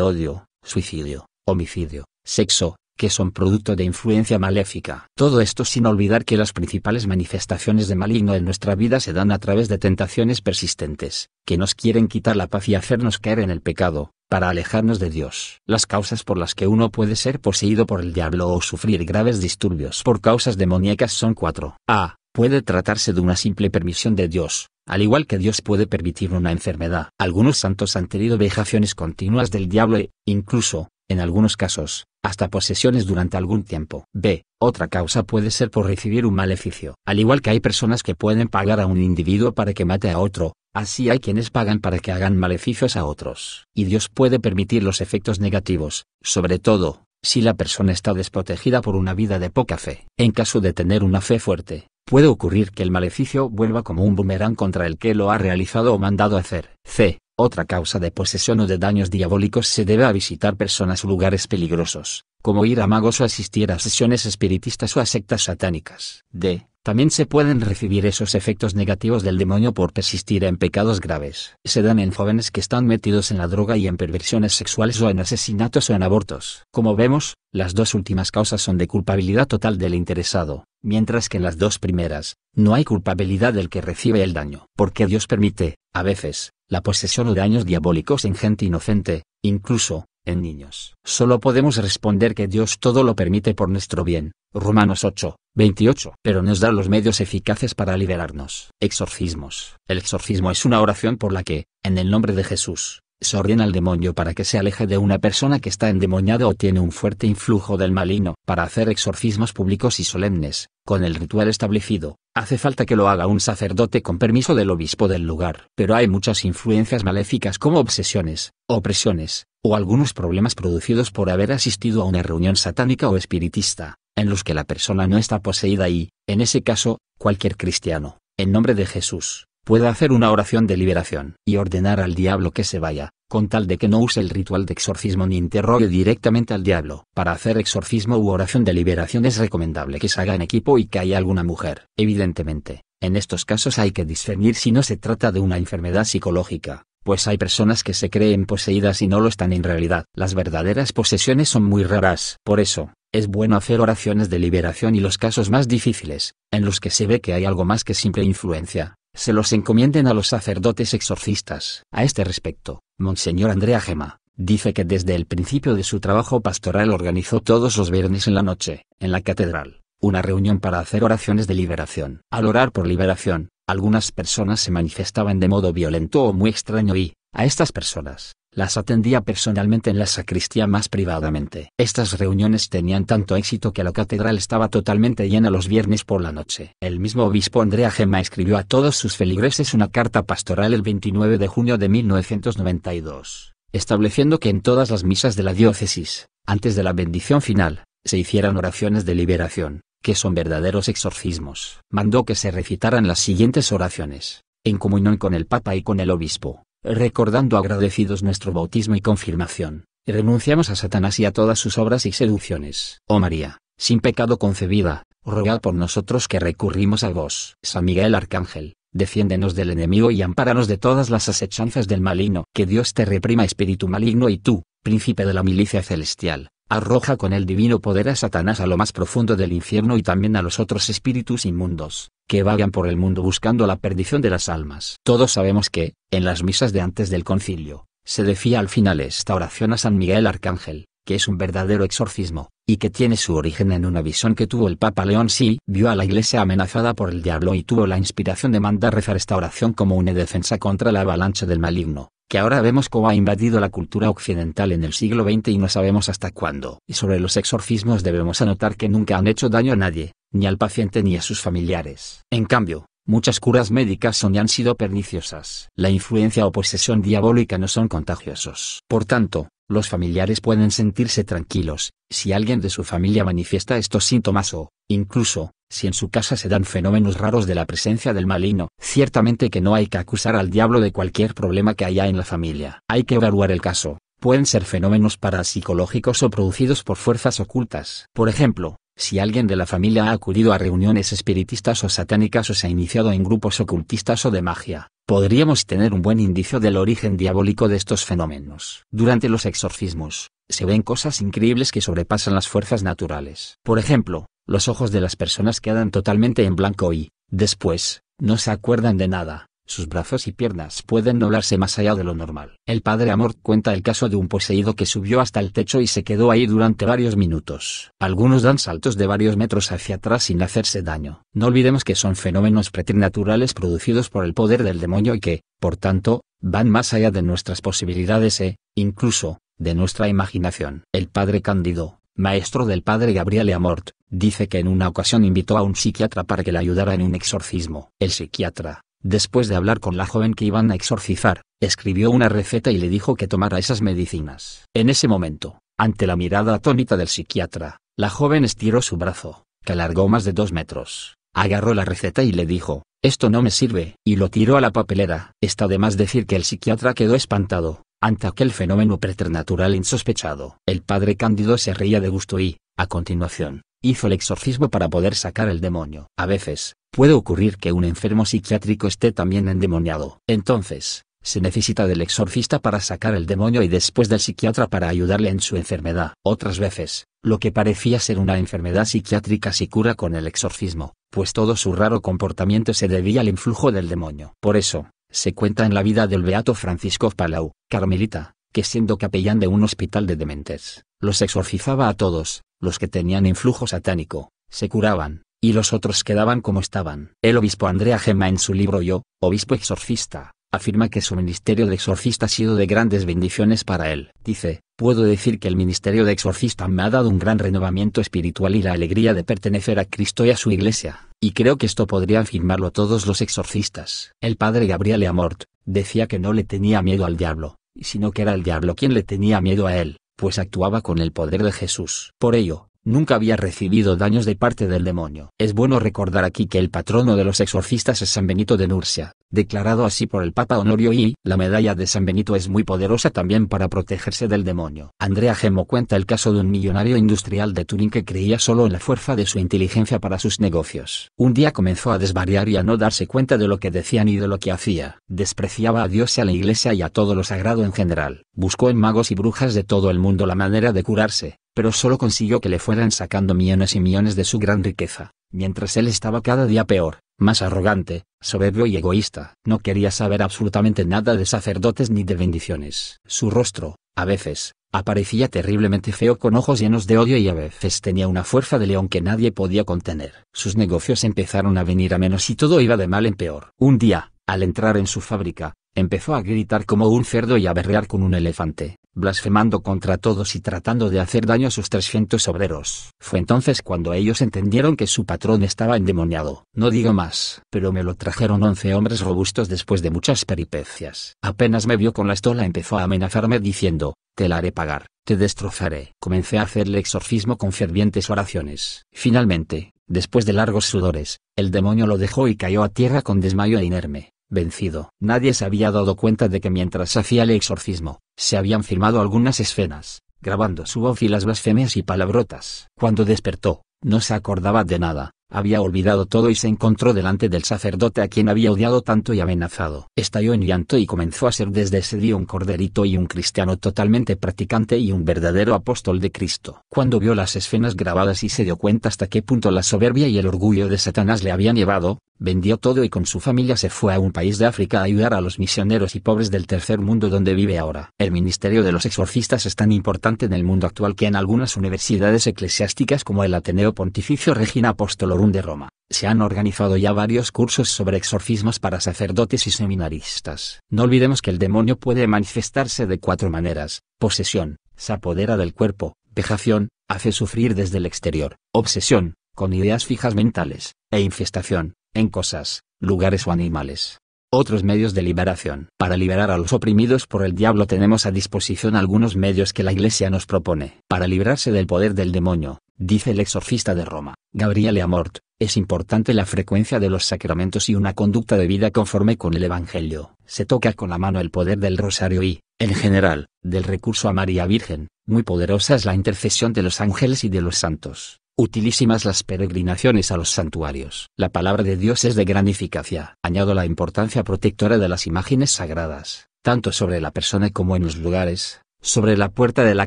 odio, suicidio, homicidio, sexo, que son producto de influencia maléfica. Todo esto sin olvidar que las principales manifestaciones de maligno en nuestra vida se dan a través de tentaciones persistentes, que nos quieren quitar la paz y hacernos caer en el pecado, para alejarnos de Dios. Las causas por las que uno puede ser poseído por el diablo o sufrir graves disturbios por causas demoníacas son cuatro. A. Puede tratarse de una simple permisión de Dios, al igual que Dios puede permitir una enfermedad. Algunos santos han tenido vejaciones continuas del diablo e, incluso, en algunos casos, hasta posesiones durante algún tiempo. B. Otra causa puede ser por recibir un maleficio. Al igual que hay personas que pueden pagar a un individuo para que mate a otro, así hay quienes pagan para que hagan maleficios a otros. Y Dios puede permitir los efectos negativos, sobre todo, si la persona está desprotegida por una vida de poca fe. En caso de tener una fe fuerte, puede ocurrir que el maleficio vuelva como un boomerang contra el que lo ha realizado o mandado hacer. C. Otra causa de posesión o de daños diabólicos se debe a visitar personas o lugares peligrosos, como ir a magos o asistir a sesiones espiritistas o a sectas satánicas. D. También se pueden recibir esos efectos negativos del demonio por persistir en pecados graves. Se dan en jóvenes que están metidos en la droga y en perversiones sexuales o en asesinatos o en abortos. Como vemos, las dos últimas causas son de culpabilidad total del interesado, mientras que en las dos primeras, no hay culpabilidad del que recibe el daño. Porque Dios permite, a veces, la posesión o daños diabólicos en gente inocente, incluso, en niños. Solo podemos responder que Dios todo lo permite por nuestro bien, Romanos 8, 28, pero nos da los medios eficaces para liberarnos. Exorcismos. El exorcismo es una oración por la que, en el nombre de Jesús, se al demonio para que se aleje de una persona que está endemoniada o tiene un fuerte influjo del maligno, para hacer exorcismos públicos y solemnes, con el ritual establecido, hace falta que lo haga un sacerdote con permiso del obispo del lugar. Pero hay muchas influencias maléficas como obsesiones, opresiones, o algunos problemas producidos por haber asistido a una reunión satánica o espiritista, en los que la persona no está poseída y, en ese caso, cualquier cristiano, en nombre de Jesús, pueda hacer una oración de liberación y ordenar al diablo que se vaya, con tal de que no use el ritual de exorcismo ni interrogue directamente al diablo. Para hacer exorcismo u oración de liberación es recomendable que se haga en equipo y que haya alguna mujer. Evidentemente, en estos casos hay que discernir si no se trata de una enfermedad psicológica, pues hay personas que se creen poseídas y no lo están en realidad. Las verdaderas posesiones son muy raras. Por eso, es bueno hacer oraciones de liberación y los casos más difíciles, en los que se ve que hay algo más que simple influencia, se los encomienden a los sacerdotes exorcistas. A este respecto, Monseñor Andrea Gema, dice que desde el principio de su trabajo pastoral organizó todos los viernes en la noche, en la catedral, una reunión para hacer oraciones de liberación. Al orar por liberación, algunas personas se manifestaban de modo violento o muy extraño y, a estas personas, las atendía personalmente en la sacristía más privadamente. Estas reuniones tenían tanto éxito que la catedral estaba totalmente llena los viernes por la noche. El mismo obispo Andrea Gema escribió a todos sus feligreses una carta pastoral el 29 de junio de 1992, estableciendo que en todas las misas de la diócesis, antes de la bendición final, se hicieran oraciones de liberación, que son verdaderos exorcismos. Mandó que se recitaran las siguientes oraciones, en comunión con el Papa y con el obispo recordando agradecidos nuestro bautismo y confirmación, renunciamos a Satanás y a todas sus obras y seducciones. Oh María, sin pecado concebida, rogad por nosotros que recurrimos a vos. San Miguel Arcángel, defiéndenos del enemigo y ampáranos de todas las asechanzas del maligno. Que Dios te reprima espíritu maligno y tú, príncipe de la milicia celestial, arroja con el divino poder a Satanás a lo más profundo del infierno y también a los otros espíritus inmundos, que vagan por el mundo buscando la perdición de las almas. Todos sabemos que, en las misas de antes del concilio, se decía al final esta oración a San Miguel Arcángel, que es un verdadero exorcismo, y que tiene su origen en una visión que tuvo el Papa León si vio a la iglesia amenazada por el diablo y tuvo la inspiración de mandar rezar esta oración como una defensa contra la avalancha del maligno, que ahora vemos cómo ha invadido la cultura occidental en el siglo XX y no sabemos hasta cuándo. Y sobre los exorcismos debemos anotar que nunca han hecho daño a nadie, ni al paciente ni a sus familiares. En cambio, Muchas curas médicas son y han sido perniciosas. La influencia o posesión diabólica no son contagiosos. Por tanto, los familiares pueden sentirse tranquilos, si alguien de su familia manifiesta estos síntomas o, incluso, si en su casa se dan fenómenos raros de la presencia del maligno, ciertamente que no hay que acusar al diablo de cualquier problema que haya en la familia. Hay que evaluar el caso. Pueden ser fenómenos parapsicológicos o producidos por fuerzas ocultas. Por ejemplo, si alguien de la familia ha acudido a reuniones espiritistas o satánicas o se ha iniciado en grupos ocultistas o de magia, podríamos tener un buen indicio del origen diabólico de estos fenómenos. Durante los exorcismos, se ven cosas increíbles que sobrepasan las fuerzas naturales. Por ejemplo, los ojos de las personas quedan totalmente en blanco y, después, no se acuerdan de nada, sus brazos y piernas pueden doblarse más allá de lo normal. El padre Amort cuenta el caso de un poseído que subió hasta el techo y se quedó ahí durante varios minutos. Algunos dan saltos de varios metros hacia atrás sin hacerse daño. No olvidemos que son fenómenos preternaturales producidos por el poder del demonio y que, por tanto, van más allá de nuestras posibilidades e, incluso, de nuestra imaginación. El padre Cándido, maestro del padre Gabriel Amort, dice que en una ocasión invitó a un psiquiatra para que le ayudara en un exorcismo. El psiquiatra, después de hablar con la joven que iban a exorcizar, escribió una receta y le dijo que tomara esas medicinas. En ese momento, ante la mirada atónita del psiquiatra, la joven estiró su brazo, que alargó más de dos metros, agarró la receta y le dijo, esto no me sirve, y lo tiró a la papelera. Está de más decir que el psiquiatra quedó espantado, ante aquel fenómeno preternatural insospechado. El padre Cándido se reía de gusto y, a continuación, hizo el exorcismo para poder sacar el demonio. A veces, puede ocurrir que un enfermo psiquiátrico esté también endemoniado. Entonces, se necesita del exorcista para sacar el demonio y después del psiquiatra para ayudarle en su enfermedad. Otras veces, lo que parecía ser una enfermedad psiquiátrica se cura con el exorcismo, pues todo su raro comportamiento se debía al influjo del demonio. Por eso, se cuenta en la vida del beato Francisco Palau, carmelita, que siendo capellán de un hospital de dementes, los exorcizaba a todos, los que tenían influjo satánico, se curaban, y los otros quedaban como estaban. El obispo Andrea Gema en su libro Yo, obispo exorcista, afirma que su ministerio de exorcista ha sido de grandes bendiciones para él. Dice, puedo decir que el ministerio de exorcista me ha dado un gran renovamiento espiritual y la alegría de pertenecer a Cristo y a su iglesia, y creo que esto podría afirmarlo todos los exorcistas. El padre Gabriel Amort, decía que no le tenía miedo al diablo, sino que era el diablo quien le tenía miedo a él pues actuaba con el poder de Jesús. Por ello, nunca había recibido daños de parte del demonio. Es bueno recordar aquí que el patrono de los exorcistas es San Benito de Nursia, declarado así por el Papa Honorio y la medalla de San Benito es muy poderosa también para protegerse del demonio. Andrea gemmo cuenta el caso de un millonario industrial de Turín que creía solo en la fuerza de su inteligencia para sus negocios. Un día comenzó a desvariar y a no darse cuenta de lo que decían y de lo que hacía. Despreciaba a Dios y a la iglesia y a todo lo sagrado en general. Buscó en magos y brujas de todo el mundo la manera de curarse, pero solo consiguió que le fueran sacando millones y millones de su gran riqueza, mientras él estaba cada día peor, más arrogante, soberbio y egoísta. No quería saber absolutamente nada de sacerdotes ni de bendiciones. Su rostro, a veces, aparecía terriblemente feo con ojos llenos de odio y a veces tenía una fuerza de león que nadie podía contener. Sus negocios empezaron a venir a menos y todo iba de mal en peor. Un día, al entrar en su fábrica, empezó a gritar como un cerdo y a berrear con un elefante blasfemando contra todos y tratando de hacer daño a sus 300 obreros. Fue entonces cuando ellos entendieron que su patrón estaba endemoniado. No digo más, pero me lo trajeron 11 hombres robustos después de muchas peripecias. Apenas me vio con la estola empezó a amenazarme diciendo, te la haré pagar, te destrozaré. Comencé a hacerle exorcismo con fervientes oraciones. Finalmente, después de largos sudores, el demonio lo dejó y cayó a tierra con desmayo e inerme. Vencido. Nadie se había dado cuenta de que mientras hacía el exorcismo, se habían filmado algunas escenas, grabando su voz y las blasfemias y palabrotas. Cuando despertó, no se acordaba de nada, había olvidado todo y se encontró delante del sacerdote a quien había odiado tanto y amenazado. Estalló en llanto y comenzó a ser desde ese día un corderito y un cristiano totalmente practicante y un verdadero apóstol de Cristo. Cuando vio las escenas grabadas y se dio cuenta hasta qué punto la soberbia y el orgullo de Satanás le habían llevado, vendió todo y con su familia se fue a un país de África a ayudar a los misioneros y pobres del tercer mundo donde vive ahora. El ministerio de los exorcistas es tan importante en el mundo actual que en algunas universidades eclesiásticas como el Ateneo Pontificio Regina Apostolorum de Roma, se han organizado ya varios cursos sobre exorcismos para sacerdotes y seminaristas. No olvidemos que el demonio puede manifestarse de cuatro maneras, posesión, se apodera del cuerpo, vejación, hace sufrir desde el exterior, obsesión, con ideas fijas mentales, e infestación, en cosas, lugares o animales. Otros medios de liberación. Para liberar a los oprimidos por el diablo tenemos a disposición algunos medios que la Iglesia nos propone. Para librarse del poder del demonio, dice el exorcista de Roma, Gabriele Amort, es importante la frecuencia de los sacramentos y una conducta de vida conforme con el Evangelio. Se toca con la mano el poder del rosario y, en general, del recurso a María Virgen, muy poderosa es la intercesión de los ángeles y de los santos. Utilísimas las peregrinaciones a los santuarios. La palabra de Dios es de gran eficacia. Añado la importancia protectora de las imágenes sagradas, tanto sobre la persona como en los lugares, sobre la puerta de la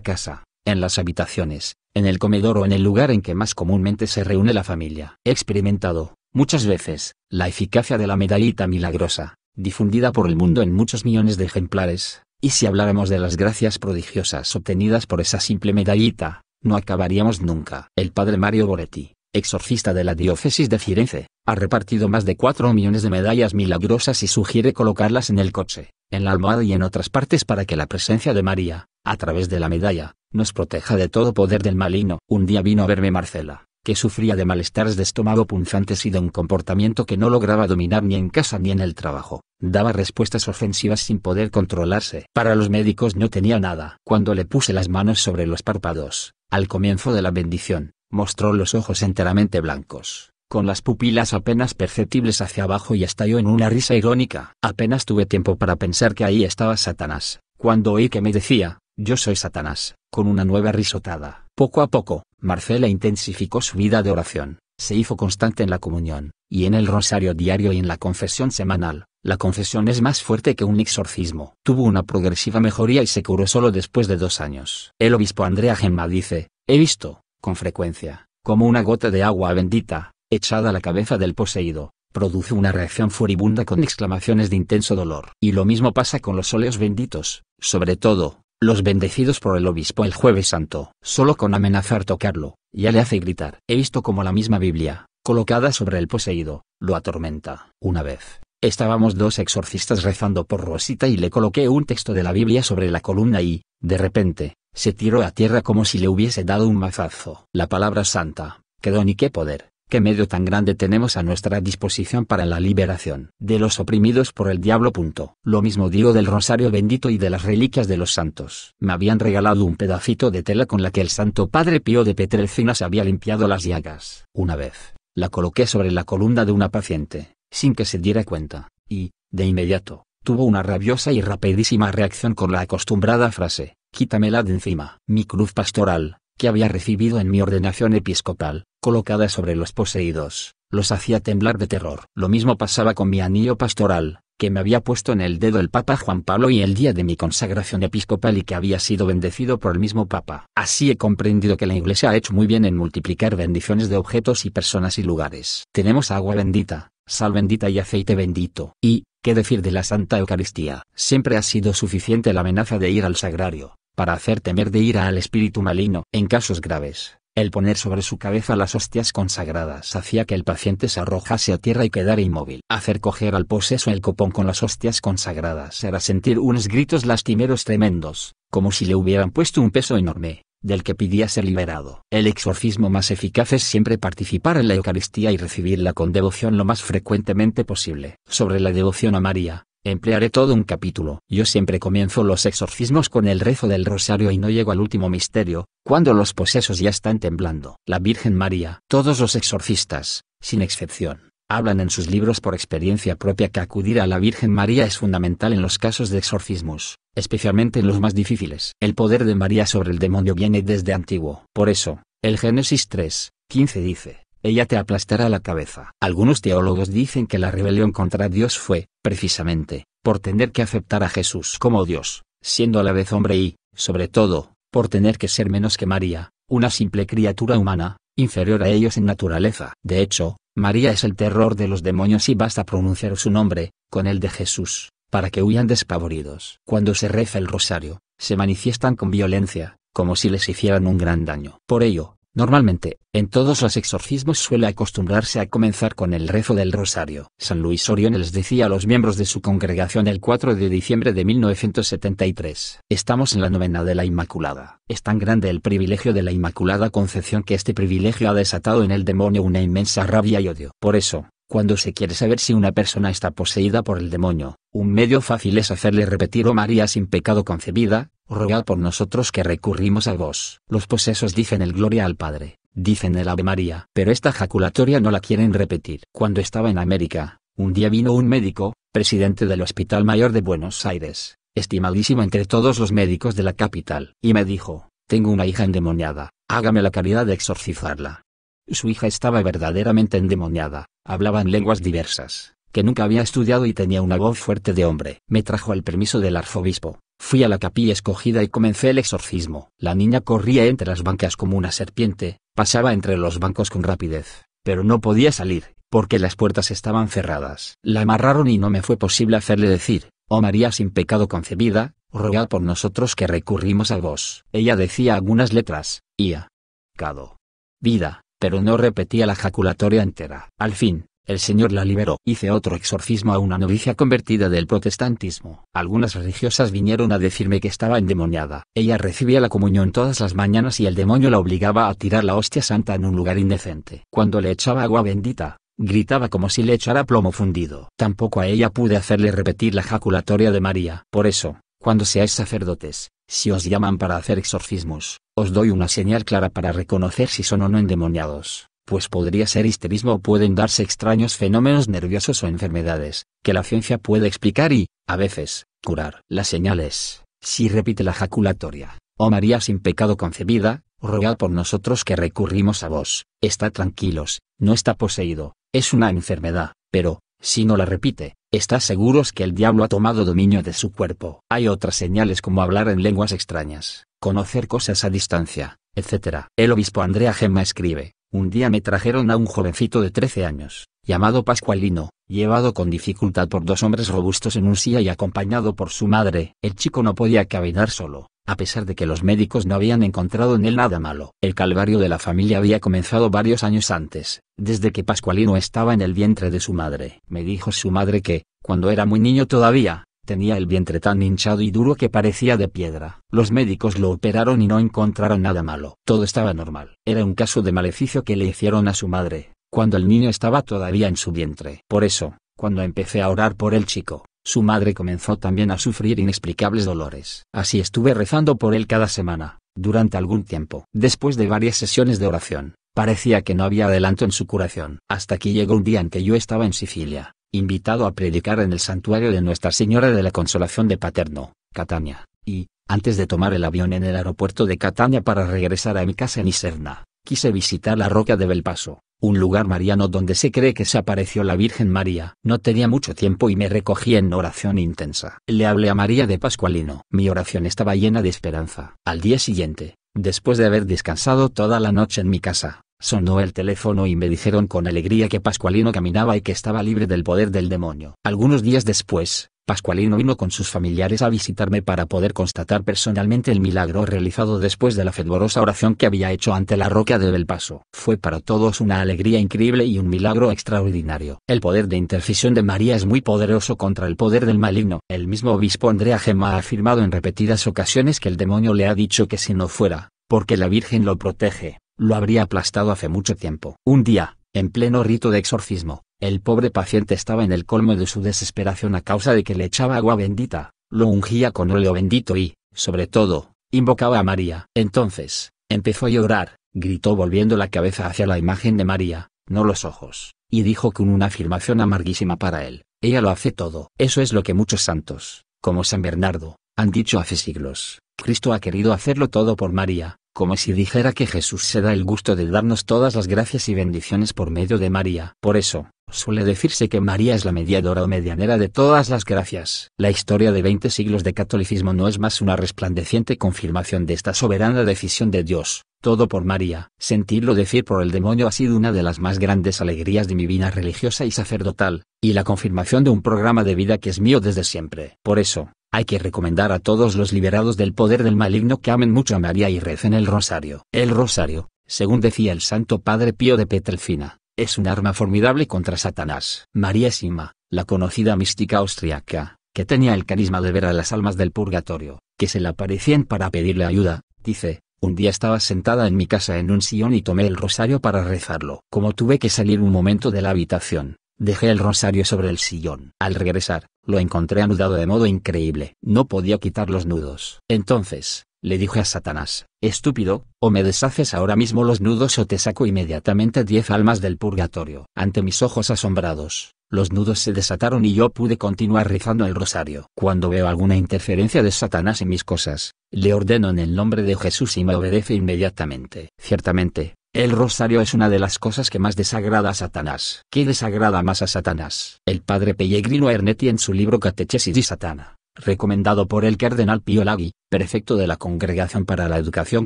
casa, en las habitaciones, en el comedor o en el lugar en que más comúnmente se reúne la familia. He experimentado, muchas veces, la eficacia de la medallita milagrosa, difundida por el mundo en muchos millones de ejemplares, y si habláramos de las gracias prodigiosas obtenidas por esa simple medallita, no acabaríamos nunca. El padre Mario Boretti, exorcista de la diócesis de Firenze, ha repartido más de 4 millones de medallas milagrosas y sugiere colocarlas en el coche, en la almohada y en otras partes para que la presencia de María, a través de la medalla, nos proteja de todo poder del malino. Un día vino a verme Marcela, que sufría de malestares de estómago punzantes y de un comportamiento que no lograba dominar ni en casa ni en el trabajo. Daba respuestas ofensivas sin poder controlarse. Para los médicos no tenía nada. Cuando le puse las manos sobre los párpados, al comienzo de la bendición, mostró los ojos enteramente blancos, con las pupilas apenas perceptibles hacia abajo y estalló en una risa irónica. Apenas tuve tiempo para pensar que ahí estaba Satanás, cuando oí que me decía, yo soy Satanás, con una nueva risotada. Poco a poco, Marcela intensificó su vida de oración, se hizo constante en la comunión, y en el rosario diario y en la confesión semanal. La confesión es más fuerte que un exorcismo. Tuvo una progresiva mejoría y se curó solo después de dos años. El obispo Andrea Gemma dice, he visto, con frecuencia, como una gota de agua bendita, echada a la cabeza del poseído, produce una reacción furibunda con exclamaciones de intenso dolor. Y lo mismo pasa con los óleos benditos, sobre todo, los bendecidos por el obispo el jueves santo, solo con amenazar tocarlo, ya le hace gritar. He visto como la misma Biblia, colocada sobre el poseído, lo atormenta. Una vez, estábamos dos exorcistas rezando por Rosita y le coloqué un texto de la Biblia sobre la columna y, de repente, se tiró a tierra como si le hubiese dado un mazazo. La palabra santa, quedó ni qué poder, qué medio tan grande tenemos a nuestra disposición para la liberación de los oprimidos por el diablo. Punto. Lo mismo digo del rosario bendito y de las reliquias de los santos. Me habían regalado un pedacito de tela con la que el santo padre Pío de Petrelcina había limpiado las llagas. Una vez, la coloqué sobre la columna de una paciente, sin que se diera cuenta, y, de inmediato, tuvo una rabiosa y rapidísima reacción con la acostumbrada frase, quítamela de encima. Mi cruz pastoral, que había recibido en mi ordenación episcopal, colocada sobre los poseídos, los hacía temblar de terror. Lo mismo pasaba con mi anillo pastoral, que me había puesto en el dedo el Papa Juan Pablo y el día de mi consagración episcopal y que había sido bendecido por el mismo Papa. Así he comprendido que la Iglesia ha hecho muy bien en multiplicar bendiciones de objetos y personas y lugares. Tenemos agua bendita, sal bendita y aceite bendito. Y, ¿qué decir de la Santa Eucaristía? Siempre ha sido suficiente la amenaza de ir al sagrario, para hacer temer de ira al espíritu maligno. En casos graves, el poner sobre su cabeza las hostias consagradas hacía que el paciente se arrojase a tierra y quedara inmóvil. Hacer coger al poseso el copón con las hostias consagradas era sentir unos gritos lastimeros tremendos, como si le hubieran puesto un peso enorme del que pidía ser liberado. El exorcismo más eficaz es siempre participar en la Eucaristía y recibirla con devoción lo más frecuentemente posible. Sobre la devoción a María, Emplearé todo un capítulo. Yo siempre comienzo los exorcismos con el rezo del rosario y no llego al último misterio, cuando los posesos ya están temblando. La Virgen María. Todos los exorcistas, sin excepción, hablan en sus libros por experiencia propia que acudir a la Virgen María es fundamental en los casos de exorcismos, especialmente en los más difíciles. El poder de María sobre el demonio viene desde antiguo. Por eso, el Génesis 3, 15 dice, ella te aplastará la cabeza. Algunos teólogos dicen que la rebelión contra Dios fue, precisamente, por tener que aceptar a Jesús como Dios, siendo a la vez hombre y, sobre todo, por tener que ser menos que María, una simple criatura humana, inferior a ellos en naturaleza. De hecho, María es el terror de los demonios y basta pronunciar su nombre, con el de Jesús, para que huyan despavoridos. Cuando se reza el rosario, se manifiestan con violencia, como si les hicieran un gran daño. Por ello, Normalmente, en todos los exorcismos suele acostumbrarse a comenzar con el rezo del rosario. San Luis Orión les decía a los miembros de su congregación el 4 de diciembre de 1973. Estamos en la novena de la Inmaculada. Es tan grande el privilegio de la Inmaculada Concepción que este privilegio ha desatado en el demonio una inmensa rabia y odio. Por eso, cuando se quiere saber si una persona está poseída por el demonio, un medio fácil es hacerle repetir o oh María sin pecado concebida, rogad por nosotros que recurrimos a vos. Los posesos dicen el Gloria al Padre, dicen el Ave María, pero esta jaculatoria no la quieren repetir. Cuando estaba en América, un día vino un médico, presidente del Hospital Mayor de Buenos Aires, estimadísimo entre todos los médicos de la capital, y me dijo, tengo una hija endemoniada, hágame la caridad de exorcizarla. Su hija estaba verdaderamente endemoniada, hablaba en lenguas diversas, que nunca había estudiado y tenía una voz fuerte de hombre. Me trajo el permiso del arzobispo. Fui a la capilla escogida y comencé el exorcismo. La niña corría entre las bancas como una serpiente, pasaba entre los bancos con rapidez, pero no podía salir, porque las puertas estaban cerradas. La amarraron y no me fue posible hacerle decir, Oh María sin pecado concebida, rogad por nosotros que recurrimos a vos. Ella decía algunas letras, ia, cado, vida, pero no repetía la jaculatoria entera. Al fin, el Señor la liberó. Hice otro exorcismo a una novicia convertida del protestantismo. Algunas religiosas vinieron a decirme que estaba endemoniada. Ella recibía la comunión todas las mañanas y el demonio la obligaba a tirar la hostia santa en un lugar indecente. Cuando le echaba agua bendita, gritaba como si le echara plomo fundido. Tampoco a ella pude hacerle repetir la jaculatoria de María. Por eso, cuando seáis sacerdotes, si os llaman para hacer exorcismos, os doy una señal clara para reconocer si son o no endemoniados pues podría ser histerismo o pueden darse extraños fenómenos nerviosos o enfermedades, que la ciencia puede explicar y, a veces, curar. Las señales, si repite la jaculatoria, oh María sin pecado concebida, rogad por nosotros que recurrimos a vos, está tranquilos, no está poseído, es una enfermedad, pero, si no la repite, está seguros que el diablo ha tomado dominio de su cuerpo. Hay otras señales como hablar en lenguas extrañas, conocer cosas a distancia, etc. El obispo Andrea Gemma escribe, un día me trajeron a un jovencito de 13 años, llamado Pascualino, llevado con dificultad por dos hombres robustos en un silla y acompañado por su madre. El chico no podía caminar solo, a pesar de que los médicos no habían encontrado en él nada malo. El calvario de la familia había comenzado varios años antes, desde que Pascualino estaba en el vientre de su madre. Me dijo su madre que, cuando era muy niño todavía, Tenía el vientre tan hinchado y duro que parecía de piedra. Los médicos lo operaron y no encontraron nada malo. Todo estaba normal. Era un caso de maleficio que le hicieron a su madre, cuando el niño estaba todavía en su vientre. Por eso, cuando empecé a orar por el chico, su madre comenzó también a sufrir inexplicables dolores. Así estuve rezando por él cada semana, durante algún tiempo. Después de varias sesiones de oración, parecía que no había adelanto en su curación. Hasta que llegó un día en que yo estaba en Sicilia, invitado a predicar en el santuario de Nuestra Señora de la Consolación de Paterno, Catania, y, antes de tomar el avión en el aeropuerto de Catania para regresar a mi casa en Iserna, quise visitar la roca de Belpaso, un lugar mariano donde se cree que se apareció la Virgen María. No tenía mucho tiempo y me recogí en oración intensa. Le hablé a María de Pascualino. Mi oración estaba llena de esperanza. Al día siguiente, después de haber descansado toda la noche en mi casa, Sonó el teléfono y me dijeron con alegría que Pascualino caminaba y que estaba libre del poder del demonio. Algunos días después, Pascualino vino con sus familiares a visitarme para poder constatar personalmente el milagro realizado después de la fervorosa oración que había hecho ante la roca de Belpaso. Fue para todos una alegría increíble y un milagro extraordinario. El poder de intercesión de María es muy poderoso contra el poder del maligno. El mismo obispo Andrea Gema ha afirmado en repetidas ocasiones que el demonio le ha dicho que si no fuera, porque la Virgen lo protege, lo habría aplastado hace mucho tiempo. Un día, en pleno rito de exorcismo, el pobre paciente estaba en el colmo de su desesperación a causa de que le echaba agua bendita, lo ungía con óleo bendito y, sobre todo, invocaba a María. Entonces, empezó a llorar, gritó volviendo la cabeza hacia la imagen de María, no los ojos, y dijo con una afirmación amarguísima para él, ella lo hace todo. Eso es lo que muchos santos, como San Bernardo, han dicho hace siglos. Cristo ha querido hacerlo todo por María, como si dijera que Jesús se da el gusto de darnos todas las gracias y bendiciones por medio de María. Por eso, suele decirse que María es la mediadora o medianera de todas las gracias. La historia de 20 siglos de catolicismo no es más una resplandeciente confirmación de esta soberana decisión de Dios, todo por María. Sentirlo decir por el demonio ha sido una de las más grandes alegrías de mi vida religiosa y sacerdotal, y la confirmación de un programa de vida que es mío desde siempre. Por eso, hay que recomendar a todos los liberados del poder del maligno que amen mucho a María y recen el rosario. El rosario, según decía el Santo Padre Pío de Petrelfina, es un arma formidable contra Satanás. María Sima, la conocida mística austriaca, que tenía el carisma de ver a las almas del purgatorio, que se le aparecían para pedirle ayuda, dice, un día estaba sentada en mi casa en un sillón y tomé el rosario para rezarlo. Como tuve que salir un momento de la habitación, dejé el rosario sobre el sillón. Al regresar, lo encontré anudado de modo increíble. No podía quitar los nudos. Entonces, le dije a Satanás, estúpido, o me deshaces ahora mismo los nudos o te saco inmediatamente diez almas del purgatorio. Ante mis ojos asombrados, los nudos se desataron y yo pude continuar rizando el rosario. Cuando veo alguna interferencia de Satanás en mis cosas, le ordeno en el nombre de Jesús y me obedece inmediatamente. Ciertamente, el rosario es una de las cosas que más desagrada a Satanás. ¿Qué desagrada más a Satanás? El padre Pellegrino Ernetti en su libro Catechesis di Satana, recomendado por el cardenal Pio Laghi, prefecto de la Congregación para la Educación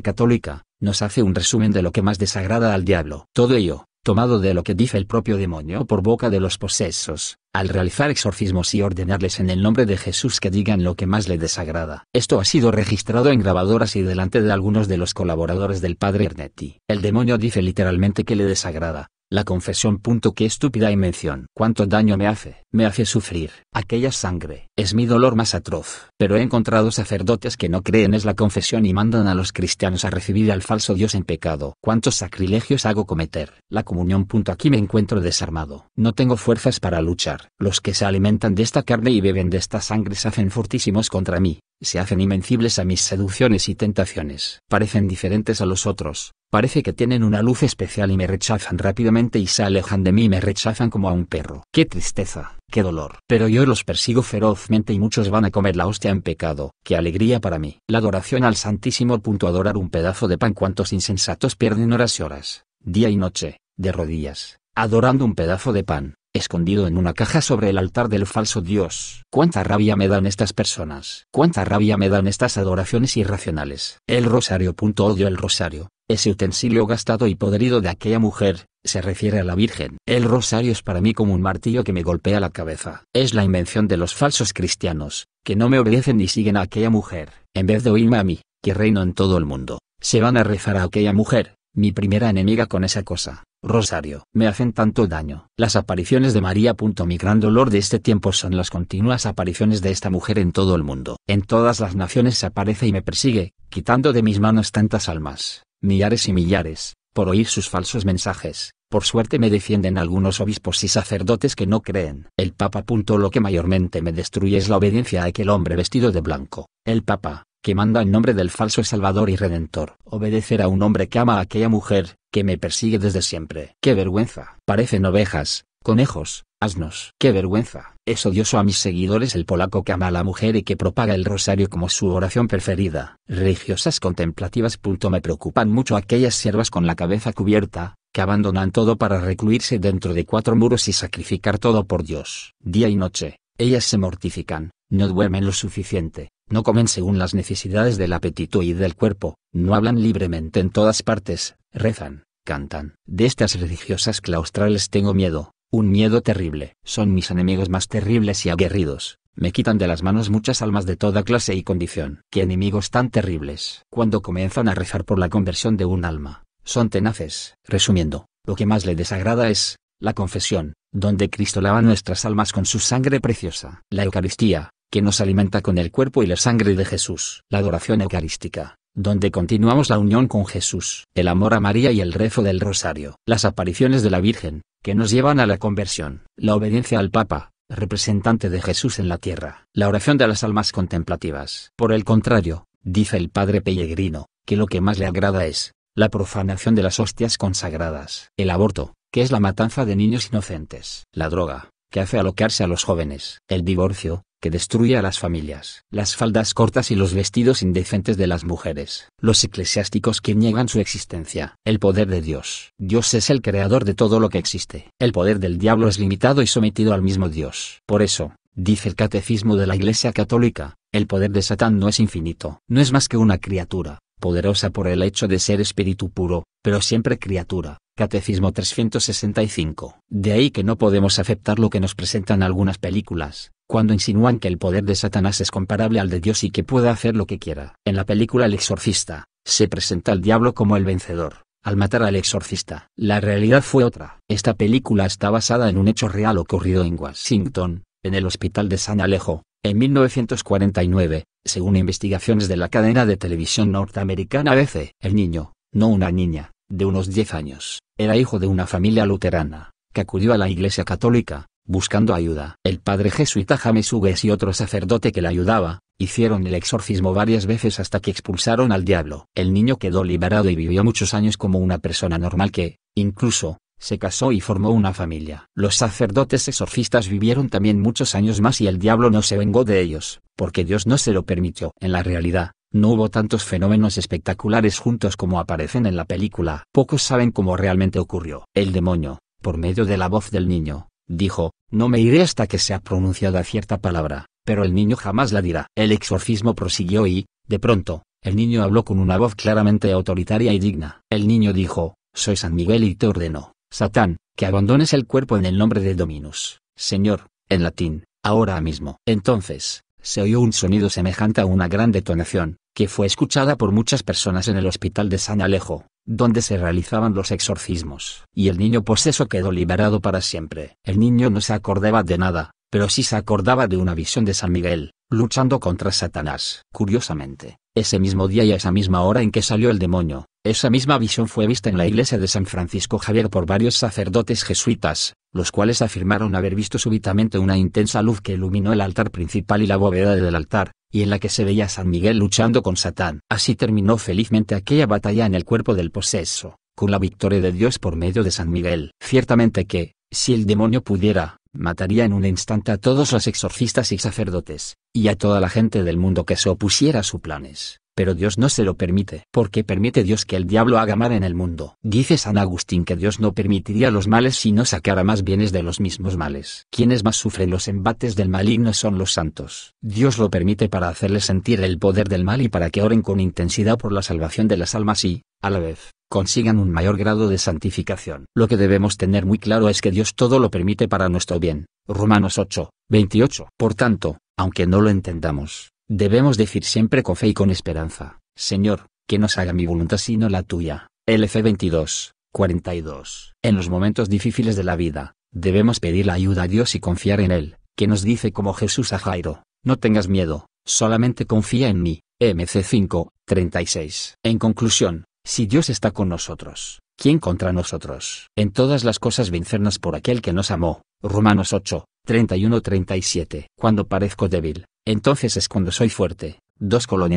Católica, nos hace un resumen de lo que más desagrada al diablo. Todo ello, tomado de lo que dice el propio demonio por boca de los posesos, al realizar exorcismos y ordenarles en el nombre de Jesús que digan lo que más le desagrada. Esto ha sido registrado en grabadoras y delante de algunos de los colaboradores del padre Ernetti. El demonio dice literalmente que le desagrada. La confesión. qué estúpida invención. Cuánto daño me hace. Me hace sufrir. Aquella sangre. Es mi dolor más atroz. Pero he encontrado sacerdotes que no creen es la confesión y mandan a los cristianos a recibir al falso Dios en pecado. Cuántos sacrilegios hago cometer. La comunión. aquí me encuentro desarmado. No tengo fuerzas para luchar. Los que se alimentan de esta carne y beben de esta sangre se hacen fortísimos contra mí, se hacen invencibles a mis seducciones y tentaciones. Parecen diferentes a los otros, parece que tienen una luz especial y me rechazan rápidamente y se alejan de mí y me rechazan como a un perro. ¡Qué tristeza! ¡Qué dolor! Pero yo los persigo ferozmente y muchos van a comer la hostia en pecado. ¡Qué alegría para mí! La adoración al Santísimo. Punto adorar un pedazo de pan. cuantos insensatos pierden horas y horas, día y noche, de rodillas, adorando un pedazo de pan? escondido en una caja sobre el altar del falso Dios. Cuánta rabia me dan estas personas, cuánta rabia me dan estas adoraciones irracionales. El rosario. Odio el rosario, ese utensilio gastado y podrido de aquella mujer, se refiere a la Virgen. El rosario es para mí como un martillo que me golpea la cabeza. Es la invención de los falsos cristianos, que no me obedecen ni siguen a aquella mujer. En vez de oírme a mí, que reino en todo el mundo, se van a rezar a aquella mujer, mi primera enemiga con esa cosa. Rosario, me hacen tanto daño. Las apariciones de María. Mi gran dolor de este tiempo son las continuas apariciones de esta mujer en todo el mundo. En todas las naciones se aparece y me persigue, quitando de mis manos tantas almas, millares y millares, por oír sus falsos mensajes. Por suerte me defienden algunos obispos y sacerdotes que no creen. El Papa. Lo que mayormente me destruye es la obediencia a aquel hombre vestido de blanco. El Papa, que manda en nombre del falso Salvador y Redentor. Obedecer a un hombre que ama a aquella mujer, que me persigue desde siempre. ¡Qué vergüenza! Parecen ovejas, conejos, asnos. ¡Qué vergüenza! Es odioso a mis seguidores el polaco que ama a la mujer y que propaga el rosario como su oración preferida. Religiosas contemplativas. Me preocupan mucho aquellas siervas con la cabeza cubierta, que abandonan todo para recluirse dentro de cuatro muros y sacrificar todo por Dios. Día y noche, ellas se mortifican, no duermen lo suficiente, no comen según las necesidades del apetito y del cuerpo, no hablan libremente en todas partes, rezan, cantan. De estas religiosas claustrales tengo miedo, un miedo terrible. Son mis enemigos más terribles y aguerridos. Me quitan de las manos muchas almas de toda clase y condición. Qué enemigos tan terribles. Cuando comienzan a rezar por la conversión de un alma, son tenaces. Resumiendo, lo que más le desagrada es, la confesión, donde Cristo lava nuestras almas con su sangre preciosa. La Eucaristía, que nos alimenta con el cuerpo y la sangre de Jesús. La adoración eucarística, donde continuamos la unión con Jesús, el amor a María y el rezo del rosario, las apariciones de la Virgen, que nos llevan a la conversión, la obediencia al Papa, representante de Jesús en la tierra, la oración de las almas contemplativas. Por el contrario, dice el padre Pellegrino, que lo que más le agrada es, la profanación de las hostias consagradas, el aborto, que es la matanza de niños inocentes, la droga, que hace alocarse a los jóvenes, el divorcio, que destruye a las familias, las faldas cortas y los vestidos indecentes de las mujeres, los eclesiásticos que niegan su existencia, el poder de Dios. Dios es el creador de todo lo que existe. El poder del diablo es limitado y sometido al mismo Dios. Por eso, dice el catecismo de la Iglesia Católica, el poder de Satán no es infinito, no es más que una criatura, poderosa por el hecho de ser espíritu puro, pero siempre criatura. Catecismo 365. De ahí que no podemos aceptar lo que nos presentan algunas películas, cuando insinúan que el poder de Satanás es comparable al de Dios y que puede hacer lo que quiera. En la película El exorcista, se presenta al diablo como el vencedor, al matar al exorcista. La realidad fue otra. Esta película está basada en un hecho real ocurrido en Washington, en el Hospital de San Alejo, en 1949, según investigaciones de la cadena de televisión norteamericana ABC. El niño, no una niña, de unos 10 años, era hijo de una familia luterana, que acudió a la iglesia católica, Buscando ayuda, el padre jesuita James Hughes y otro sacerdote que le ayudaba, hicieron el exorcismo varias veces hasta que expulsaron al diablo. El niño quedó liberado y vivió muchos años como una persona normal que, incluso, se casó y formó una familia. Los sacerdotes exorcistas vivieron también muchos años más y el diablo no se vengó de ellos, porque Dios no se lo permitió. En la realidad, no hubo tantos fenómenos espectaculares juntos como aparecen en la película. Pocos saben cómo realmente ocurrió. El demonio, por medio de la voz del niño, Dijo, no me iré hasta que se sea pronunciada cierta palabra, pero el niño jamás la dirá. El exorcismo prosiguió y, de pronto, el niño habló con una voz claramente autoritaria y digna. El niño dijo, soy San Miguel y te ordeno, Satán, que abandones el cuerpo en el nombre de Dominus, Señor, en latín, ahora mismo. Entonces, se oyó un sonido semejante a una gran detonación, que fue escuchada por muchas personas en el hospital de San Alejo, donde se realizaban los exorcismos. Y el niño poseso quedó liberado para siempre. El niño no se acordaba de nada, pero sí se acordaba de una visión de San Miguel, luchando contra Satanás. Curiosamente, ese mismo día y a esa misma hora en que salió el demonio, esa misma visión fue vista en la iglesia de San Francisco Javier por varios sacerdotes jesuitas, los cuales afirmaron haber visto súbitamente una intensa luz que iluminó el altar principal y la bóveda del altar, y en la que se veía a San Miguel luchando con Satán. Así terminó felizmente aquella batalla en el cuerpo del poseso, con la victoria de Dios por medio de San Miguel. Ciertamente que, si el demonio pudiera, mataría en un instante a todos los exorcistas y sacerdotes, y a toda la gente del mundo que se opusiera a sus planes pero Dios no se lo permite, porque permite Dios que el diablo haga mal en el mundo. Dice San Agustín que Dios no permitiría los males si no sacara más bienes de los mismos males. Quienes más sufren los embates del maligno son los santos. Dios lo permite para hacerles sentir el poder del mal y para que oren con intensidad por la salvación de las almas y, a la vez, consigan un mayor grado de santificación. Lo que debemos tener muy claro es que Dios todo lo permite para nuestro bien. Romanos 8, 28. Por tanto, aunque no lo entendamos, Debemos decir siempre con fe y con esperanza, Señor, que no haga mi voluntad sino la tuya. LF 22, 42. En los momentos difíciles de la vida, debemos pedir la ayuda a Dios y confiar en Él, que nos dice como Jesús a Jairo, no tengas miedo, solamente confía en mí. MC 5, 36. En conclusión, si Dios está con nosotros, ¿quién contra nosotros? En todas las cosas vencernos por aquel que nos amó. Romanos 8, 31-37. Cuando parezco débil, entonces es cuando soy fuerte. 2 col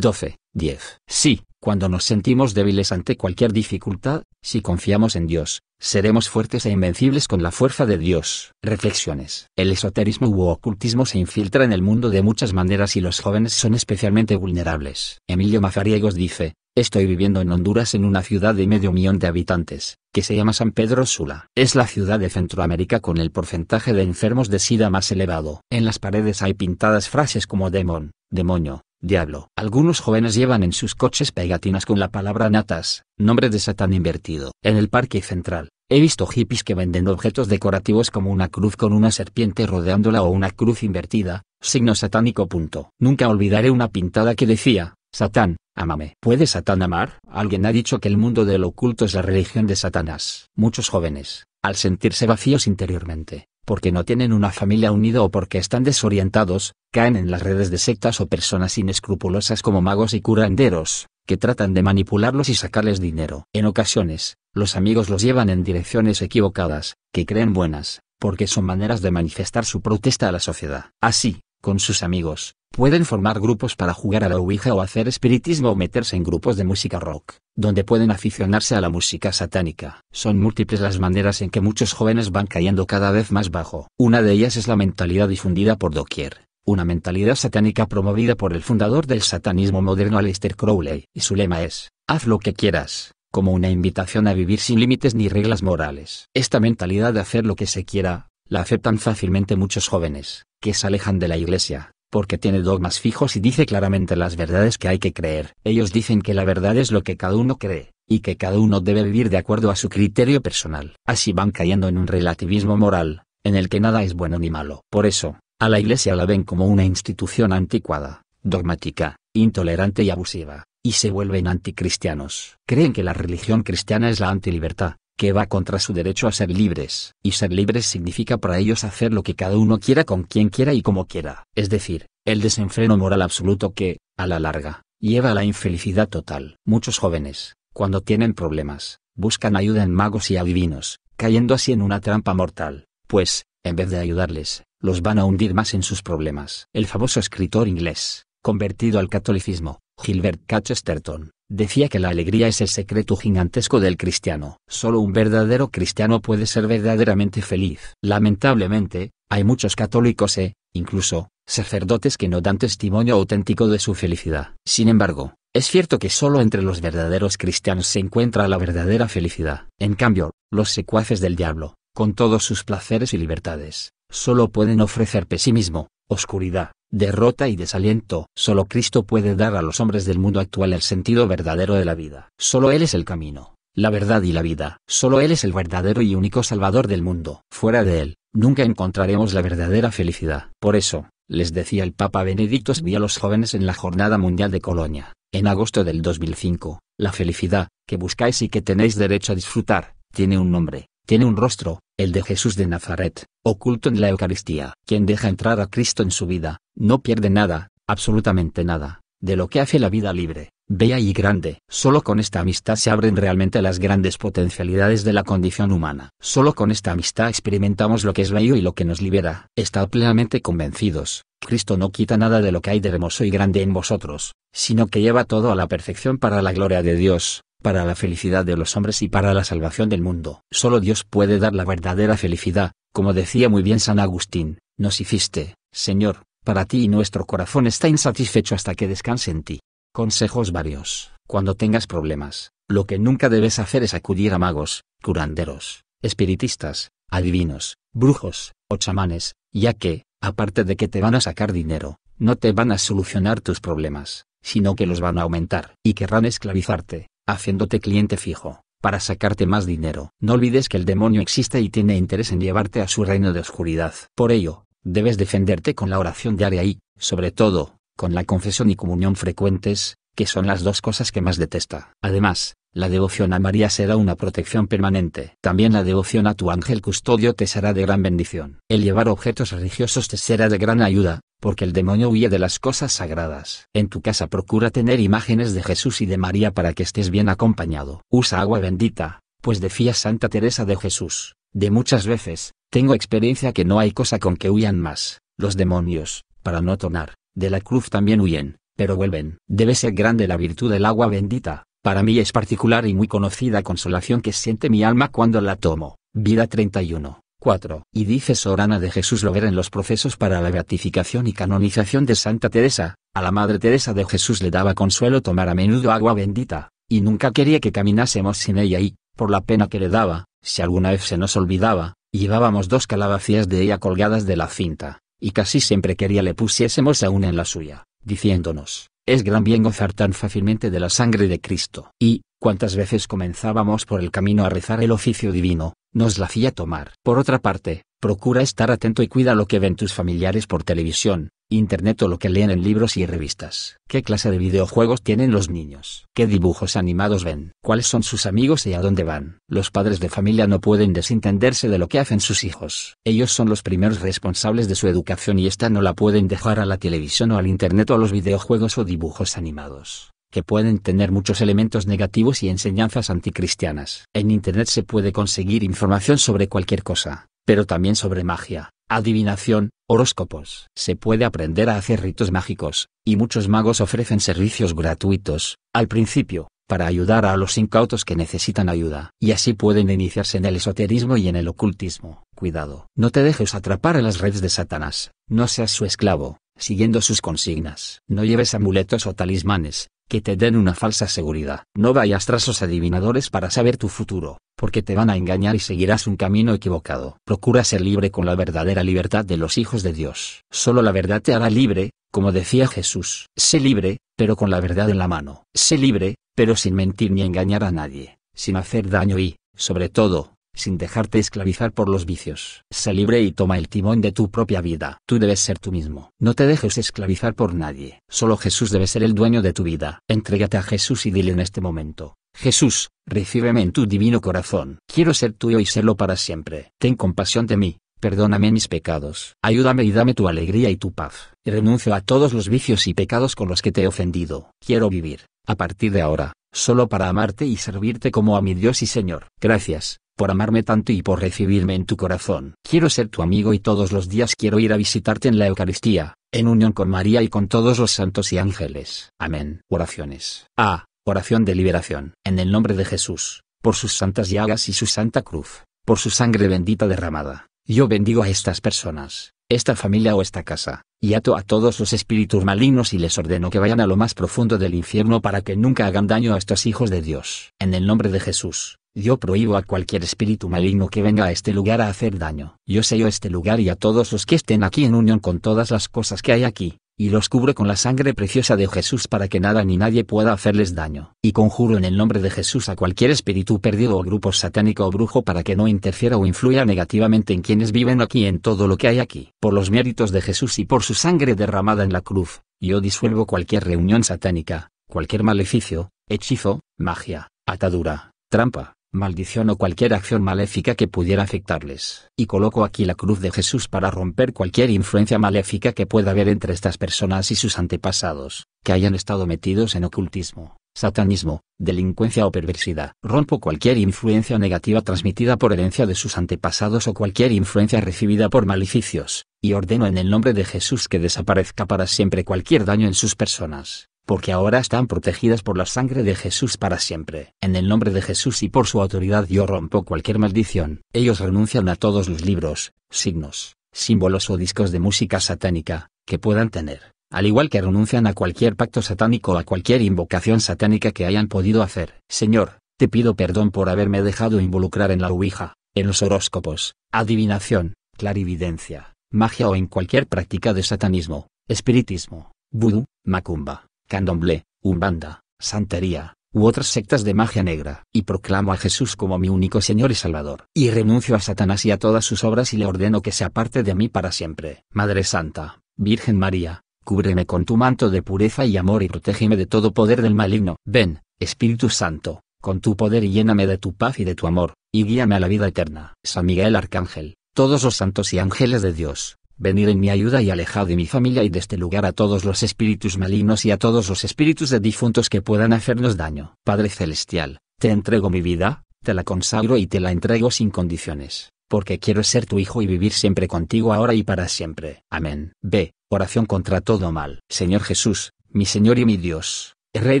12, 10. Sí, cuando nos sentimos débiles ante cualquier dificultad, si confiamos en Dios, seremos fuertes e invencibles con la fuerza de Dios. Reflexiones. El esoterismo u ocultismo se infiltra en el mundo de muchas maneras y los jóvenes son especialmente vulnerables. Emilio Mazariegos dice, Estoy viviendo en Honduras en una ciudad de medio millón de habitantes, que se llama San Pedro Sula. Es la ciudad de Centroamérica con el porcentaje de enfermos de SIDA más elevado. En las paredes hay pintadas frases como demon, demonio, Diablo. Algunos jóvenes llevan en sus coches pegatinas con la palabra natas, nombre de Satán invertido. En el parque central, he visto hippies que venden objetos decorativos como una cruz con una serpiente rodeándola o una cruz invertida, signo satánico. Punto. Nunca olvidaré una pintada que decía, Satán, amame ¿Puede Satán amar? Alguien ha dicho que el mundo del oculto es la religión de Satanás. Muchos jóvenes, al sentirse vacíos interiormente, porque no tienen una familia unida o porque están desorientados, caen en las redes de sectas o personas inescrupulosas como magos y curanderos, que tratan de manipularlos y sacarles dinero. En ocasiones, los amigos los llevan en direcciones equivocadas, que creen buenas, porque son maneras de manifestar su protesta a la sociedad. Así, con sus amigos, pueden formar grupos para jugar a la Ouija o hacer espiritismo o meterse en grupos de música rock, donde pueden aficionarse a la música satánica. Son múltiples las maneras en que muchos jóvenes van cayendo cada vez más bajo. Una de ellas es la mentalidad difundida por doquier, una mentalidad satánica promovida por el fundador del satanismo moderno Aleister Crowley, y su lema es, haz lo que quieras, como una invitación a vivir sin límites ni reglas morales. Esta mentalidad de hacer lo que se quiera, la aceptan fácilmente muchos jóvenes, que se alejan de la Iglesia, porque tiene dogmas fijos y dice claramente las verdades que hay que creer. Ellos dicen que la verdad es lo que cada uno cree, y que cada uno debe vivir de acuerdo a su criterio personal. Así van cayendo en un relativismo moral, en el que nada es bueno ni malo. Por eso, a la Iglesia la ven como una institución anticuada, dogmática, intolerante y abusiva, y se vuelven anticristianos. Creen que la religión cristiana es la antilibertad, que va contra su derecho a ser libres. Y ser libres significa para ellos hacer lo que cada uno quiera con quien quiera y como quiera. Es decir, el desenfreno moral absoluto que, a la larga, lleva a la infelicidad total. Muchos jóvenes, cuando tienen problemas, buscan ayuda en magos y adivinos, cayendo así en una trampa mortal, pues, en vez de ayudarles, los van a hundir más en sus problemas. El famoso escritor inglés, convertido al catolicismo, Gilbert Chesterton, decía que la alegría es el secreto gigantesco del cristiano. Solo un verdadero cristiano puede ser verdaderamente feliz. Lamentablemente, hay muchos católicos e, incluso, sacerdotes que no dan testimonio auténtico de su felicidad. Sin embargo, es cierto que solo entre los verdaderos cristianos se encuentra la verdadera felicidad. En cambio, los secuaces del diablo, con todos sus placeres y libertades, solo pueden ofrecer pesimismo, oscuridad, derrota y desaliento. Solo Cristo puede dar a los hombres del mundo actual el sentido verdadero de la vida. Solo Él es el camino, la verdad y la vida. Solo Él es el verdadero y único Salvador del mundo. Fuera de Él, nunca encontraremos la verdadera felicidad. Por eso, les decía el Papa Benedicto a los jóvenes en la Jornada Mundial de Colonia, en agosto del 2005, la felicidad, que buscáis y que tenéis derecho a disfrutar, tiene un nombre, tiene un rostro, el de Jesús de Nazaret, oculto en la Eucaristía. Quien deja entrar a Cristo en su vida, no pierde nada, absolutamente nada, de lo que hace la vida libre, bella y grande. Solo con esta amistad se abren realmente las grandes potencialidades de la condición humana. Solo con esta amistad experimentamos lo que es bello y lo que nos libera. Está plenamente convencidos, Cristo no quita nada de lo que hay de hermoso y grande en vosotros, sino que lleva todo a la perfección para la gloria de Dios para la felicidad de los hombres y para la salvación del mundo. Solo Dios puede dar la verdadera felicidad, como decía muy bien San Agustín, nos hiciste, Señor, para ti y nuestro corazón está insatisfecho hasta que descanse en ti. Consejos varios. Cuando tengas problemas, lo que nunca debes hacer es acudir a magos, curanderos, espiritistas, adivinos, brujos, o chamanes, ya que, aparte de que te van a sacar dinero, no te van a solucionar tus problemas, sino que los van a aumentar y querrán esclavizarte haciéndote cliente fijo, para sacarte más dinero. No olvides que el demonio existe y tiene interés en llevarte a su reino de oscuridad. Por ello, debes defenderte con la oración diaria y, sobre todo, con la confesión y comunión frecuentes, que son las dos cosas que más detesta. Además, la devoción a María será una protección permanente. También la devoción a tu ángel custodio te será de gran bendición. El llevar objetos religiosos te será de gran ayuda, porque el demonio huye de las cosas sagradas. En tu casa procura tener imágenes de Jesús y de María para que estés bien acompañado. Usa agua bendita, pues decía Santa Teresa de Jesús, de muchas veces, tengo experiencia que no hay cosa con que huyan más, los demonios, para no tonar, de la cruz también huyen, pero vuelven. Debe ser grande la virtud del agua bendita, para mí es particular y muy conocida consolación que siente mi alma cuando la tomo. Vida 31. 4. Y dice Sorana de Jesús ver en los procesos para la beatificación y canonización de Santa Teresa, a la Madre Teresa de Jesús le daba consuelo tomar a menudo agua bendita, y nunca quería que caminásemos sin ella y, por la pena que le daba, si alguna vez se nos olvidaba, llevábamos dos calabacías de ella colgadas de la cinta, y casi siempre quería le pusiésemos aún en la suya, diciéndonos, es gran bien gozar tan fácilmente de la sangre de Cristo. Y, cuántas veces comenzábamos por el camino a rezar el oficio divino, nos la hacía tomar. Por otra parte, procura estar atento y cuida lo que ven tus familiares por televisión, internet o lo que leen en libros y revistas. ¿Qué clase de videojuegos tienen los niños? ¿Qué dibujos animados ven? ¿Cuáles son sus amigos y a dónde van? Los padres de familia no pueden desentenderse de lo que hacen sus hijos. Ellos son los primeros responsables de su educación y esta no la pueden dejar a la televisión o al internet o a los videojuegos o dibujos animados que pueden tener muchos elementos negativos y enseñanzas anticristianas. En Internet se puede conseguir información sobre cualquier cosa, pero también sobre magia, adivinación, horóscopos. Se puede aprender a hacer ritos mágicos, y muchos magos ofrecen servicios gratuitos, al principio, para ayudar a los incautos que necesitan ayuda, y así pueden iniciarse en el esoterismo y en el ocultismo. Cuidado, no te dejes atrapar a las redes de Satanás, no seas su esclavo, siguiendo sus consignas. No lleves amuletos o talismanes, que te den una falsa seguridad. No vayas tras los adivinadores para saber tu futuro, porque te van a engañar y seguirás un camino equivocado. Procura ser libre con la verdadera libertad de los hijos de Dios. Solo la verdad te hará libre, como decía Jesús. Sé libre, pero con la verdad en la mano. Sé libre, pero sin mentir ni engañar a nadie, sin hacer daño y, sobre todo, sin dejarte esclavizar por los vicios. Sé libre y toma el timón de tu propia vida. Tú debes ser tú mismo. No te dejes esclavizar por nadie. Solo Jesús debe ser el dueño de tu vida. Entrégate a Jesús y dile en este momento. Jesús, recíbeme en tu divino corazón. Quiero ser tuyo y serlo para siempre. Ten compasión de mí, perdóname mis pecados, ayúdame y dame tu alegría y tu paz. Renuncio a todos los vicios y pecados con los que te he ofendido. Quiero vivir, a partir de ahora, solo para amarte y servirte como a mi Dios y Señor. Gracias, por amarme tanto y por recibirme en tu corazón. Quiero ser tu amigo y todos los días quiero ir a visitarte en la Eucaristía, en unión con María y con todos los santos y ángeles. Amén. Oraciones. A. Ah, oración de liberación. En el nombre de Jesús, por sus santas llagas y su santa cruz, por su sangre bendita derramada, yo bendigo a estas personas, esta familia o esta casa, y ato a todos los espíritus malignos y les ordeno que vayan a lo más profundo del infierno para que nunca hagan daño a estos hijos de Dios. En el nombre de Jesús yo prohíbo a cualquier espíritu maligno que venga a este lugar a hacer daño. Yo sello este lugar y a todos los que estén aquí en unión con todas las cosas que hay aquí, y los cubro con la sangre preciosa de Jesús para que nada ni nadie pueda hacerles daño. Y conjuro en el nombre de Jesús a cualquier espíritu perdido o grupo satánico o brujo para que no interfiera o influya negativamente en quienes viven aquí en todo lo que hay aquí. Por los méritos de Jesús y por su sangre derramada en la cruz, yo disuelvo cualquier reunión satánica, cualquier maleficio, hechizo, magia, atadura, trampa maldición o cualquier acción maléfica que pudiera afectarles. Y coloco aquí la cruz de Jesús para romper cualquier influencia maléfica que pueda haber entre estas personas y sus antepasados, que hayan estado metidos en ocultismo, satanismo, delincuencia o perversidad. Rompo cualquier influencia negativa transmitida por herencia de sus antepasados o cualquier influencia recibida por maleficios, y ordeno en el nombre de Jesús que desaparezca para siempre cualquier daño en sus personas, porque ahora están protegidas por la sangre de Jesús para siempre. En el nombre de Jesús y por su autoridad yo rompo cualquier maldición. Ellos renuncian a todos los libros, signos, símbolos o discos de música satánica, que puedan tener, al igual que renuncian a cualquier pacto satánico o a cualquier invocación satánica que hayan podido hacer. Señor, te pido perdón por haberme dejado involucrar en la Ouija, en los horóscopos, adivinación, clarividencia, magia o en cualquier práctica de satanismo, espiritismo, vudú, macumba candomblé, umbanda, santería, u otras sectas de magia negra, y proclamo a Jesús como mi único Señor y Salvador, y renuncio a Satanás y a todas sus obras y le ordeno que se aparte de mí para siempre. Madre Santa, Virgen María, cúbreme con tu manto de pureza y amor y protégeme de todo poder del maligno. Ven, Espíritu Santo, con tu poder y lléname de tu paz y de tu amor, y guíame a la vida eterna. San Miguel Arcángel, todos los santos y ángeles de Dios, venir en mi ayuda y alejado de mi familia y de este lugar a todos los espíritus malignos y a todos los espíritus de difuntos que puedan hacernos daño. Padre Celestial, te entrego mi vida, te la consagro y te la entrego sin condiciones, porque quiero ser tu hijo y vivir siempre contigo ahora y para siempre. Amén. B. Oración contra todo mal. Señor Jesús, mi Señor y mi Dios, Rey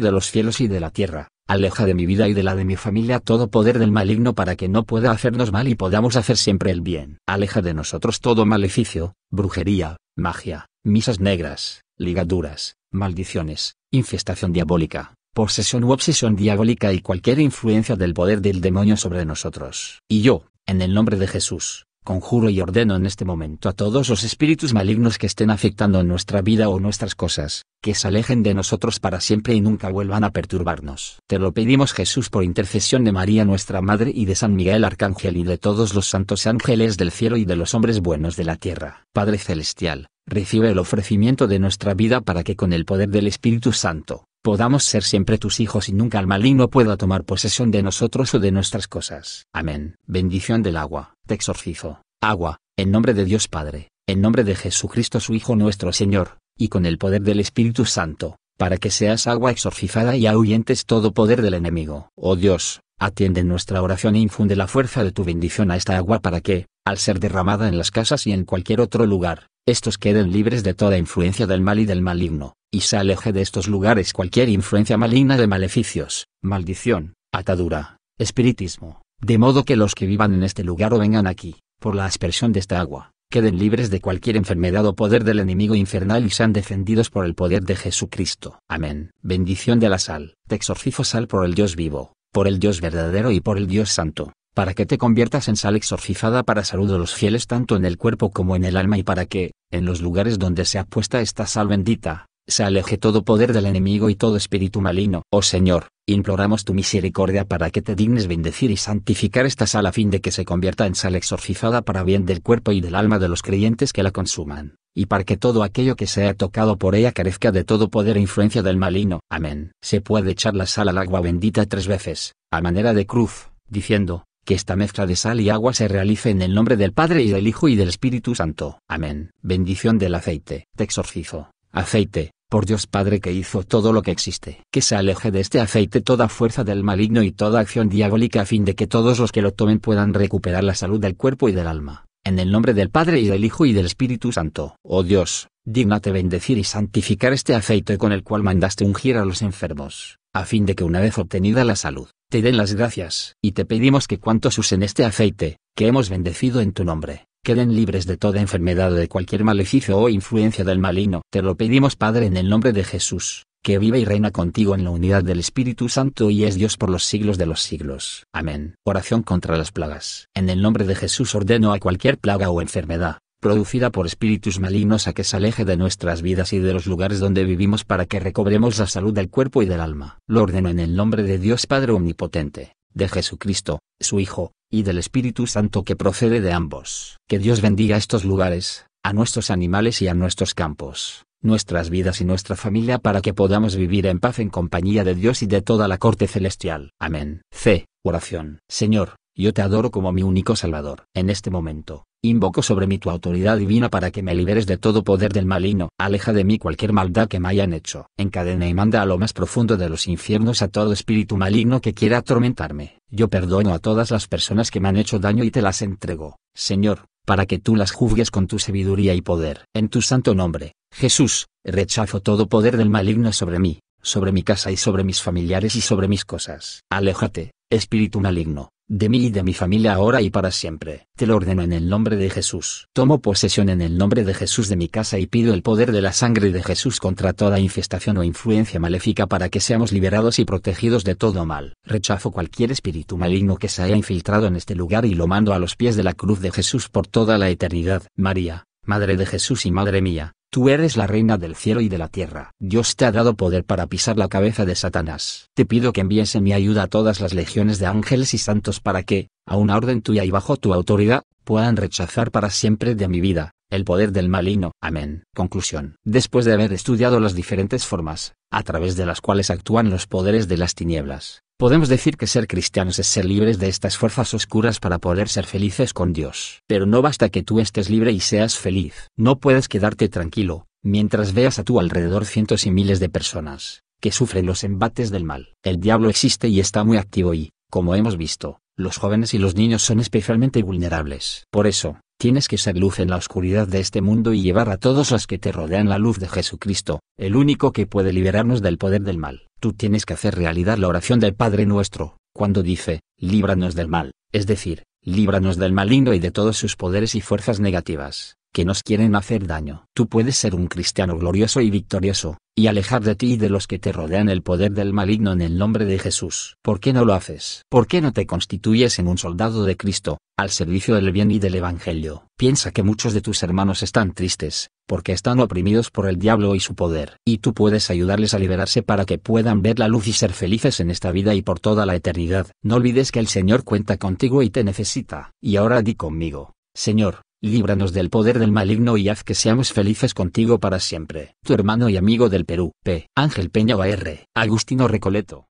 de los cielos y de la tierra, Aleja de mi vida y de la de mi familia todo poder del maligno para que no pueda hacernos mal y podamos hacer siempre el bien. Aleja de nosotros todo maleficio, brujería, magia, misas negras, ligaduras, maldiciones, infestación diabólica, posesión u obsesión diabólica y cualquier influencia del poder del demonio sobre nosotros. Y yo, en el nombre de Jesús, conjuro y ordeno en este momento a todos los espíritus malignos que estén afectando nuestra vida o nuestras cosas, que se alejen de nosotros para siempre y nunca vuelvan a perturbarnos. Te lo pedimos Jesús por intercesión de María nuestra Madre y de San Miguel Arcángel y de todos los santos ángeles del cielo y de los hombres buenos de la tierra. Padre Celestial, recibe el ofrecimiento de nuestra vida para que con el poder del Espíritu Santo, podamos ser siempre tus hijos y nunca el maligno pueda tomar posesión de nosotros o de nuestras cosas. Amén. Bendición del agua. Te exorcizo. Agua, en nombre de Dios Padre, en nombre de Jesucristo su Hijo nuestro Señor, y con el poder del Espíritu Santo, para que seas agua exorcizada y ahuyentes todo poder del enemigo. Oh Dios, atiende nuestra oración e infunde la fuerza de tu bendición a esta agua para que, al ser derramada en las casas y en cualquier otro lugar, estos queden libres de toda influencia del mal y del maligno, y se aleje de estos lugares cualquier influencia maligna de maleficios, maldición, atadura, espiritismo, de modo que los que vivan en este lugar o vengan aquí, por la aspersión de esta agua, queden libres de cualquier enfermedad o poder del enemigo infernal y sean defendidos por el poder de Jesucristo. Amén. Bendición de la sal. Te exorcizo sal por el Dios vivo, por el Dios verdadero y por el Dios santo para que te conviertas en sal exorcizada para salud de los fieles tanto en el cuerpo como en el alma y para que, en los lugares donde se ha puesta esta sal bendita, se aleje todo poder del enemigo y todo espíritu maligno. Oh Señor, imploramos tu misericordia para que te dignes bendecir y santificar esta sal a fin de que se convierta en sal exorcizada para bien del cuerpo y del alma de los creyentes que la consuman, y para que todo aquello que sea tocado por ella carezca de todo poder e influencia del maligno. Amén. Se puede echar la sal al agua bendita tres veces, a manera de cruz, diciendo, que esta mezcla de sal y agua se realice en el nombre del Padre y del Hijo y del Espíritu Santo. Amén. Bendición del aceite. Te exorcizo. Aceite, por Dios Padre que hizo todo lo que existe. Que se aleje de este aceite toda fuerza del maligno y toda acción diabólica a fin de que todos los que lo tomen puedan recuperar la salud del cuerpo y del alma. En el nombre del Padre y del Hijo y del Espíritu Santo. Oh Dios, dignate bendecir y santificar este aceite con el cual mandaste ungir a los enfermos a fin de que una vez obtenida la salud, te den las gracias, y te pedimos que cuantos usen este aceite, que hemos bendecido en tu nombre, queden libres de toda enfermedad o de cualquier maleficio o influencia del maligno. Te lo pedimos Padre en el nombre de Jesús, que vive y reina contigo en la unidad del Espíritu Santo y es Dios por los siglos de los siglos. Amén. Oración contra las plagas. En el nombre de Jesús ordeno a cualquier plaga o enfermedad, producida por espíritus malignos a que se aleje de nuestras vidas y de los lugares donde vivimos para que recobremos la salud del cuerpo y del alma. Lo ordeno en el nombre de Dios Padre Omnipotente, de Jesucristo, su Hijo, y del Espíritu Santo que procede de ambos. Que Dios bendiga estos lugares, a nuestros animales y a nuestros campos, nuestras vidas y nuestra familia para que podamos vivir en paz en compañía de Dios y de toda la corte celestial. Amén. C. Oración. Señor, yo te adoro como mi único Salvador. En este momento, invoco sobre mí tu autoridad divina para que me liberes de todo poder del maligno. Aleja de mí cualquier maldad que me hayan hecho. Encadena y manda a lo más profundo de los infiernos a todo espíritu maligno que quiera atormentarme. Yo perdono a todas las personas que me han hecho daño y te las entrego, Señor, para que tú las juzgues con tu sabiduría y poder. En tu santo nombre, Jesús, rechazo todo poder del maligno sobre mí, sobre mi casa y sobre mis familiares y sobre mis cosas. Aléjate, espíritu maligno, de mí y de mi familia ahora y para siempre. Te lo ordeno en el nombre de Jesús. Tomo posesión en el nombre de Jesús de mi casa y pido el poder de la sangre de Jesús contra toda infestación o influencia maléfica para que seamos liberados y protegidos de todo mal. Rechazo cualquier espíritu maligno que se haya infiltrado en este lugar y lo mando a los pies de la cruz de Jesús por toda la eternidad. María, Madre de Jesús y Madre mía, Tú eres la reina del cielo y de la tierra. Dios te ha dado poder para pisar la cabeza de Satanás. Te pido que envíes en mi ayuda a todas las legiones de ángeles y santos para que, a una orden tuya y bajo tu autoridad, puedan rechazar para siempre de mi vida, el poder del maligno. Amén. Conclusión. Después de haber estudiado las diferentes formas, a través de las cuales actúan los poderes de las tinieblas, Podemos decir que ser cristianos es ser libres de estas fuerzas oscuras para poder ser felices con Dios. Pero no basta que tú estés libre y seas feliz. No puedes quedarte tranquilo, mientras veas a tu alrededor cientos y miles de personas que sufren los embates del mal. El diablo existe y está muy activo y, como hemos visto, los jóvenes y los niños son especialmente vulnerables. Por eso, tienes que ser luz en la oscuridad de este mundo y llevar a todos los que te rodean la luz de Jesucristo, el único que puede liberarnos del poder del mal. Tú tienes que hacer realidad la oración del Padre nuestro, cuando dice, líbranos del mal, es decir, líbranos del maligno y de todos sus poderes y fuerzas negativas, que nos quieren hacer daño. Tú puedes ser un cristiano glorioso y victorioso, y alejar de ti y de los que te rodean el poder del maligno en el nombre de Jesús. ¿Por qué no lo haces? ¿Por qué no te constituyes en un soldado de Cristo, al servicio del bien y del Evangelio? Piensa que muchos de tus hermanos están tristes, porque están oprimidos por el diablo y su poder. Y tú puedes ayudarles a liberarse para que puedan ver la luz y ser felices en esta vida y por toda la eternidad. No olvides que el Señor cuenta contigo y te necesita. Y ahora di conmigo, Señor, líbranos del poder del maligno y haz que seamos felices contigo para siempre. Tu hermano y amigo del Perú, P. Ángel Peña R. Agustino Recoleto.